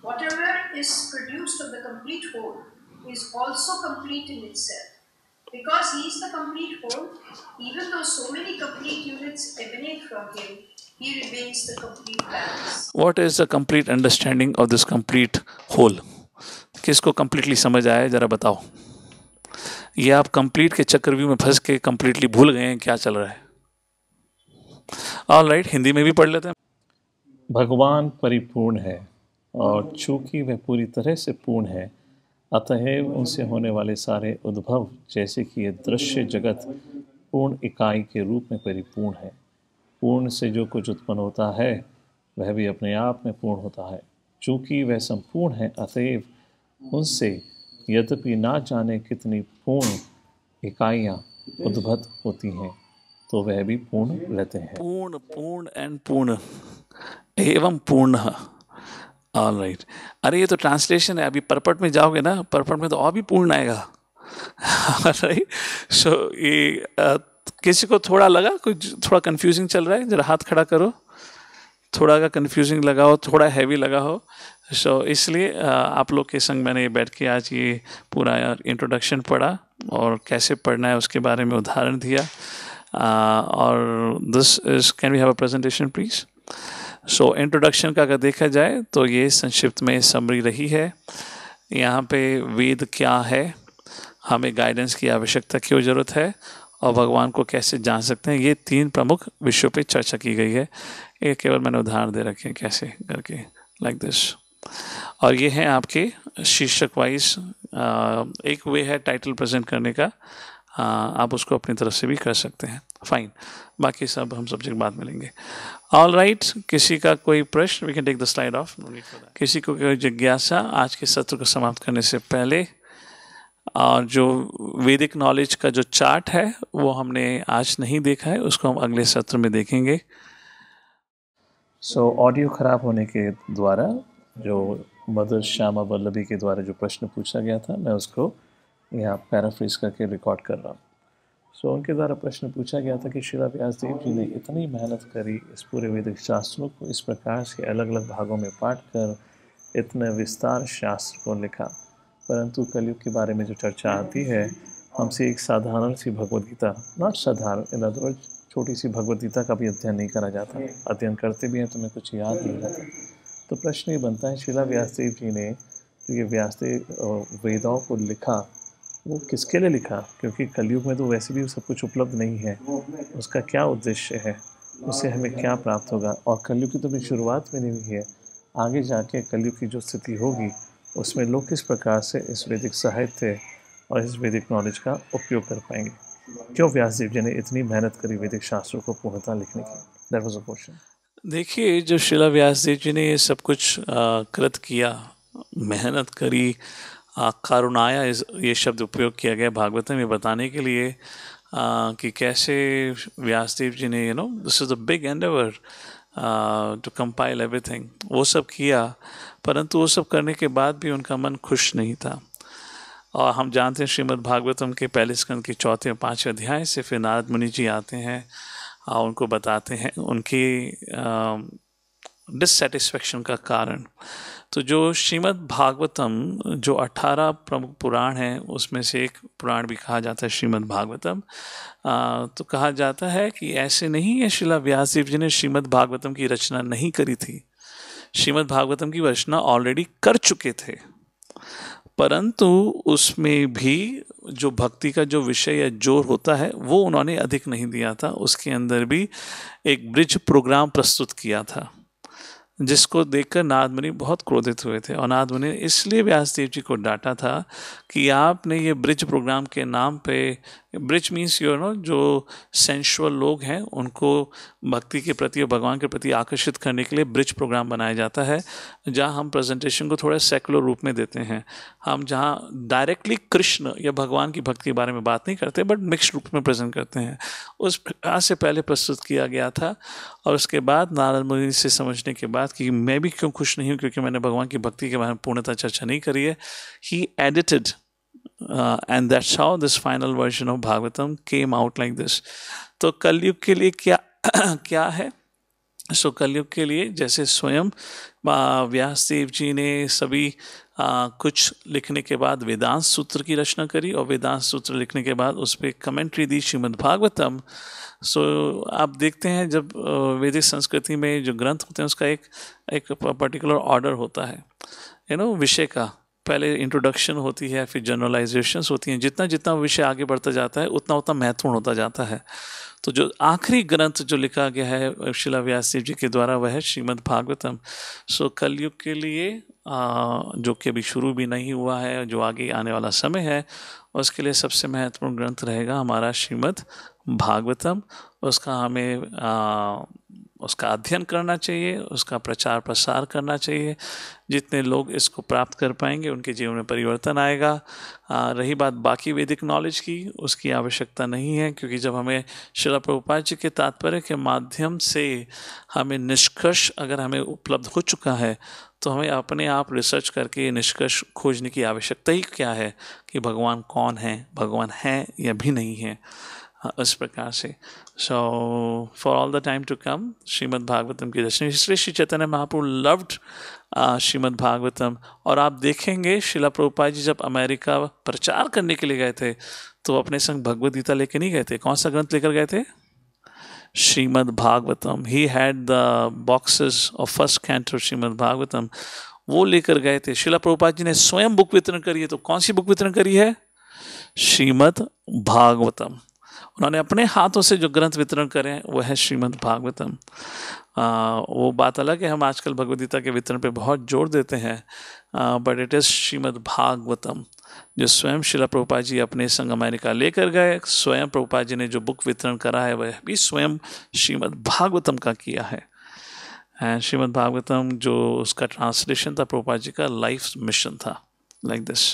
Speaker 2: Whatever is produced of the complete whole is also complete in itself. Because he is the complete whole, even though so many complete
Speaker 1: units emanate from him, he remains the complete balance. What is the complete understanding of this complete whole? किसको completely समझ आया ज़रा बताओ ये आप complete के चक्रव्यू में फंस के कम्प्लीटली भूल गए हैं क्या चल रहा है ऑल राइट right, हिंदी में भी पढ़ लेते हैं भगवान परिपूर्ण है और चूँकि वह पूरी तरह से पूर्ण है अतः उनसे होने वाले सारे उद्भव जैसे कि यह दृश्य जगत पूर्ण इकाई के रूप में परिपूर्ण है पूर्ण से जो कुछ उत्पन्न होता है वह भी अपने आप में पूर्ण होता है चूँकि वह संपूर्ण है अतएव उनसे यद्यपि ना जाने कितनी पूर्ण इकाइयाँ उद्भव होती हैं तो वह भी पूर्ण रहते हैं पूर्ण पूर्ण एंड पूर्ण एवं पूर्ण ऑल राइट अरे ये तो ट्रांसलेशन है अभी परपट में जाओगे ना परपट में तो और भी पूर्ण आएगा राइट [LAUGHS] सो ये किसी को थोड़ा लगा कुछ थोड़ा कंफ्यूजिंग चल रहा है जरा हाथ खड़ा करो थोड़ा का कंफ्यूजिंग लगा हो थोड़ा हैवी लगा हो सो इसलिए आप लोग के संग मैंने ये बैठ के आज ये पूरा इंट्रोडक्शन पढ़ा और कैसे पढ़ना है उसके बारे में उदाहरण दिया और this is can we have a presentation please so so, introduction का अगर देखा जाए तो ये संक्षिप्त में समरी रही है यहाँ पे वेद क्या है हमें गाइडेंस की आवश्यकता क्यों ज़रूरत है और भगवान को कैसे जान सकते हैं ये तीन प्रमुख विषयों पे चर्चा की गई है ये केवल मैंने उदाहरण दे रखे हैं कैसे करके लाइक like दिस और ये हैं आपके शीर्षक वाइज एक वे है टाइटल प्रेजेंट करने का आप उसको अपनी तरफ से भी कर सकते हैं फाइन बाकी सब हम सब्जेक्ट बाद में लेंगे ऑल राइट right, किसी का कोई प्रश्न we can take the slide of किसी को कोई जिज्ञासा आज के सत्र को समाप्त करने से पहले और जो वैदिक नॉलेज का जो चार्ट है वो हमने आज नहीं देखा है उसको हम अगले सत्र में देखेंगे सो ऑडियो ख़राब होने के द्वारा जो मदर श्यामा वल्लभी के द्वारा जो प्रश्न पूछा गया था मैं उसको यहाँ पैराफ्रीज करके रिकॉर्ड कर रहा हूँ सो so, उनके द्वारा प्रश्न पूछा गया था कि शिला व्यास देव जी ने इतनी मेहनत करी इस पूरे वैदिक शास्त्रों को इस प्रकार से अलग अलग भागों में पाठ कर इतने विस्तार शास्त्र को लिखा परंतु कलयुग के बारे में जो चर्चा आती है हमसे एक साधारण सी भगवदगीता नॉट साधारण इन अदरवर्ज छोटी सी भगवदगीता का भी अध्ययन नहीं करा जाता अध्ययन करते भी हैं तो हमें कुछ याद नहीं रहता तो प्रश्न ये बनता है शिला व्यासदेव जी ने जो ये व्यासदेव वेदाओं को लिखा वो किसके लिए लिखा क्योंकि कलयुग में तो वैसे भी सब कुछ उपलब्ध नहीं है उसका क्या उद्देश्य है उससे हमें क्या प्राप्त होगा और कलयुग की तो भी शुरुआत में नहीं हुई है आगे जाके कलयुग की जो स्थिति होगी उसमें लोग किस प्रकार से इस वैदिक साहित्य और इस वैदिक नॉलेज का उपयोग कर पाएंगे क्यों व्यास देव जी ने इतनी मेहनत करी वैदिक शास्त्रों को पूर्णता लिखने की दैट वॉज अ क्वेश्चन देखिए जब शिला व्यास देव जी ने ये सब कुछ कृत किया मेहनत करी करुणाया इस ये शब्द उपयोग किया गया भागवत में ये बताने के लिए आ, कि कैसे व्यासदेव जी ने you know this is the big ever to compile everything वो सब किया परंतु वो सब करने के बाद भी उनका मन खुश नहीं था और हम जानते हैं श्रीमद् भागवतम के पहले स्कंद के चौथे और पाँचवें अध्याय से फिर नारद मुनि जी आते हैं और उनको बताते हैं उनकी डिससेटिस्फेक्शन का कारण तो जो श्रीमद् भागवतम जो 18 प्रमुख पुराण हैं उसमें से एक पुराण भी कहा जाता है श्रीमद् भागवतम तो कहा जाता है कि ऐसे नहीं है शिला व्यास जी ने श्रीमद् भागवतम की रचना नहीं करी थी श्रीमद् भागवतम की रचना ऑलरेडी कर चुके थे परंतु उसमें भी जो भक्ति का जो विषय या जोर होता है वो उन्होंने अधिक नहीं दिया था उसके अंदर भी एक ब्रिज प्रोग्राम प्रस्तुत किया था जिसको देखकर नाद मुनि बहुत क्रोधित हुए थे और नाद मुनि ने इसलिए व्यासदेव जी को डांटा था कि आपने ये ब्रिज प्रोग्राम के नाम पे ब्रिज मीन्स यू नो जो सेंशुअल लोग हैं उनको भक्ति के प्रति और भगवान के प्रति आकर्षित करने के लिए ब्रिज प्रोग्राम बनाया जाता है जहाँ हम प्रेजेंटेशन को थोड़ा सेकुलर रूप में देते हैं हम जहाँ डायरेक्टली कृष्ण या भगवान की भक्ति के बारे में बात नहीं करते बट मिक्स रूप में प्रेजेंट करते हैं उस प्रकार से पहले प्रस्तुत किया गया था और उसके बाद नारद मुनि से समझने के बाद कि मैं भी क्यों खुश नहीं हूँ क्योंकि मैंने भगवान की भक्ति के बारे में पूर्णतः चर्चा नहीं करी है ही edited uh, and that's how this final version of Bhagavatam came out like this. तो कलयुग के लिए क्या [CLEARS THROAT] क्या है सो so, कलयुग के लिए जैसे स्वयं uh, व्यासदेव जी ने सभी आ, uh, कुछ लिखने के बाद वेदांत सूत्र की रचना करी और वेदांत सूत्र लिखने के बाद उस पर कमेंट्री दी श्रीमद् भागवतम सो आप देखते हैं जब uh, वैदिक संस्कृति में जो ग्रंथ होते हैं उसका एक एक पर्टिकुलर ऑर्डर होता है यू नो विषय का पहले इंट्रोडक्शन होती है फिर जनरलाइजेशंस होती हैं जितना जितना विषय आगे बढ़ता जाता है उतना उतना महत्वपूर्ण होता जाता है तो जो आखिरी ग्रंथ जो लिखा गया है शिला व्यास जी के द्वारा वह है श्रीमद् भागवतम सो कलयुग के लिए आ, जो कि अभी शुरू भी नहीं हुआ है जो आगे आने वाला समय है उसके लिए सबसे महत्वपूर्ण ग्रंथ रहेगा हमारा श्रीमद् भागवतम उसका हमें आ, उसका अध्ययन करना चाहिए उसका प्रचार प्रसार करना चाहिए जितने लोग इसको प्राप्त कर पाएंगे उनके जीवन में परिवर्तन आएगा आ, रही बात बाकी वैदिक नॉलेज की उसकी आवश्यकता नहीं है क्योंकि जब हमें शिला प्रभुपाद जी के तात्पर्य के माध्यम से हमें निष्कर्ष अगर हमें उपलब्ध हो चुका है तो हमें अपने आप रिसर्च करके निष्कर्ष खोजने की आवश्यकता ही क्या है कि भगवान कौन है भगवान है या भी नहीं है उस हाँ, प्रकार से so for all the time to come Srimad Bhagavatam की दर्शन इसलिए श्री चैतन्य महापुर लव्ड श्रीमद् भागवतम और आप देखेंगे शिला प्रोपा जी जब अमेरिका प्रचार करने के लिए गए थे तो अपने संग भगवद गीता लेके नहीं गए थे कौन सा ग्रंथ लेकर गए थे श्रीमद् भागवतम ही had the boxes of first canto Srimad Bhagavatam वो लेकर गए थे शिला प्रभुपाद जी ने स्वयं बुक वितरण करी है तो कौन सी बुक वितरण करी है श्रीमद् भागवतम उन्होंने अपने हाथों से जो ग्रंथ वितरण करें वह है श्रीमद् भागवतम वो बात अलग है हम आजकल भगवदगीता के वितरण पे बहुत जोर देते हैं but it is Srimad Bhagavatam जो स्वयं शिला प्रभुपा जी अपने अमेरिका लेकर गए स्वयं प्रभुपा जी ने जो बुक वितरण करा है वह भी स्वयं श्रीमद् भागवतम का किया है एंड श्रीमद् भागवतम जो उसका ट्रांसलेशन था प्रोपा जी का लाइफ मिशन था like this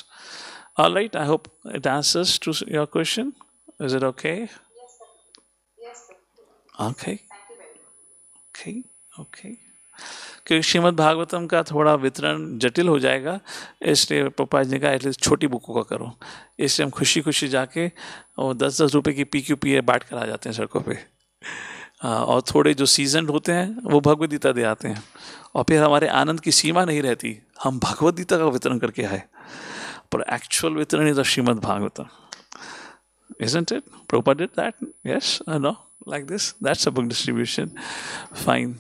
Speaker 1: right I hope it answers to your question Is it okay? Yes, sir. Yes, sir. Okay. Okay. Okay. क्योंकि श्रीमद भागवतम का थोड़ा वितरण जटिल हो जाएगा इसलिए पप्पा जी ने कहा एटलीस्ट छोटी बुकों का करो इसलिए हम खुशी खुशी जाके वो दस दस रुपये की पी क्यू पी बाट कर आ जाते हैं सड़कों पे और थोड़े जो सीजन होते हैं वो भगवदगीता दे आते हैं और फिर हमारे आनंद की सीमा नहीं रहती हम भगवदगीता का वितरण करके आए पर एक्चुअल वितरण is Srimad Bhagavatam Isn't it? Prabhupada did that? Yes or no? Like this? That's a book distribution. Fine.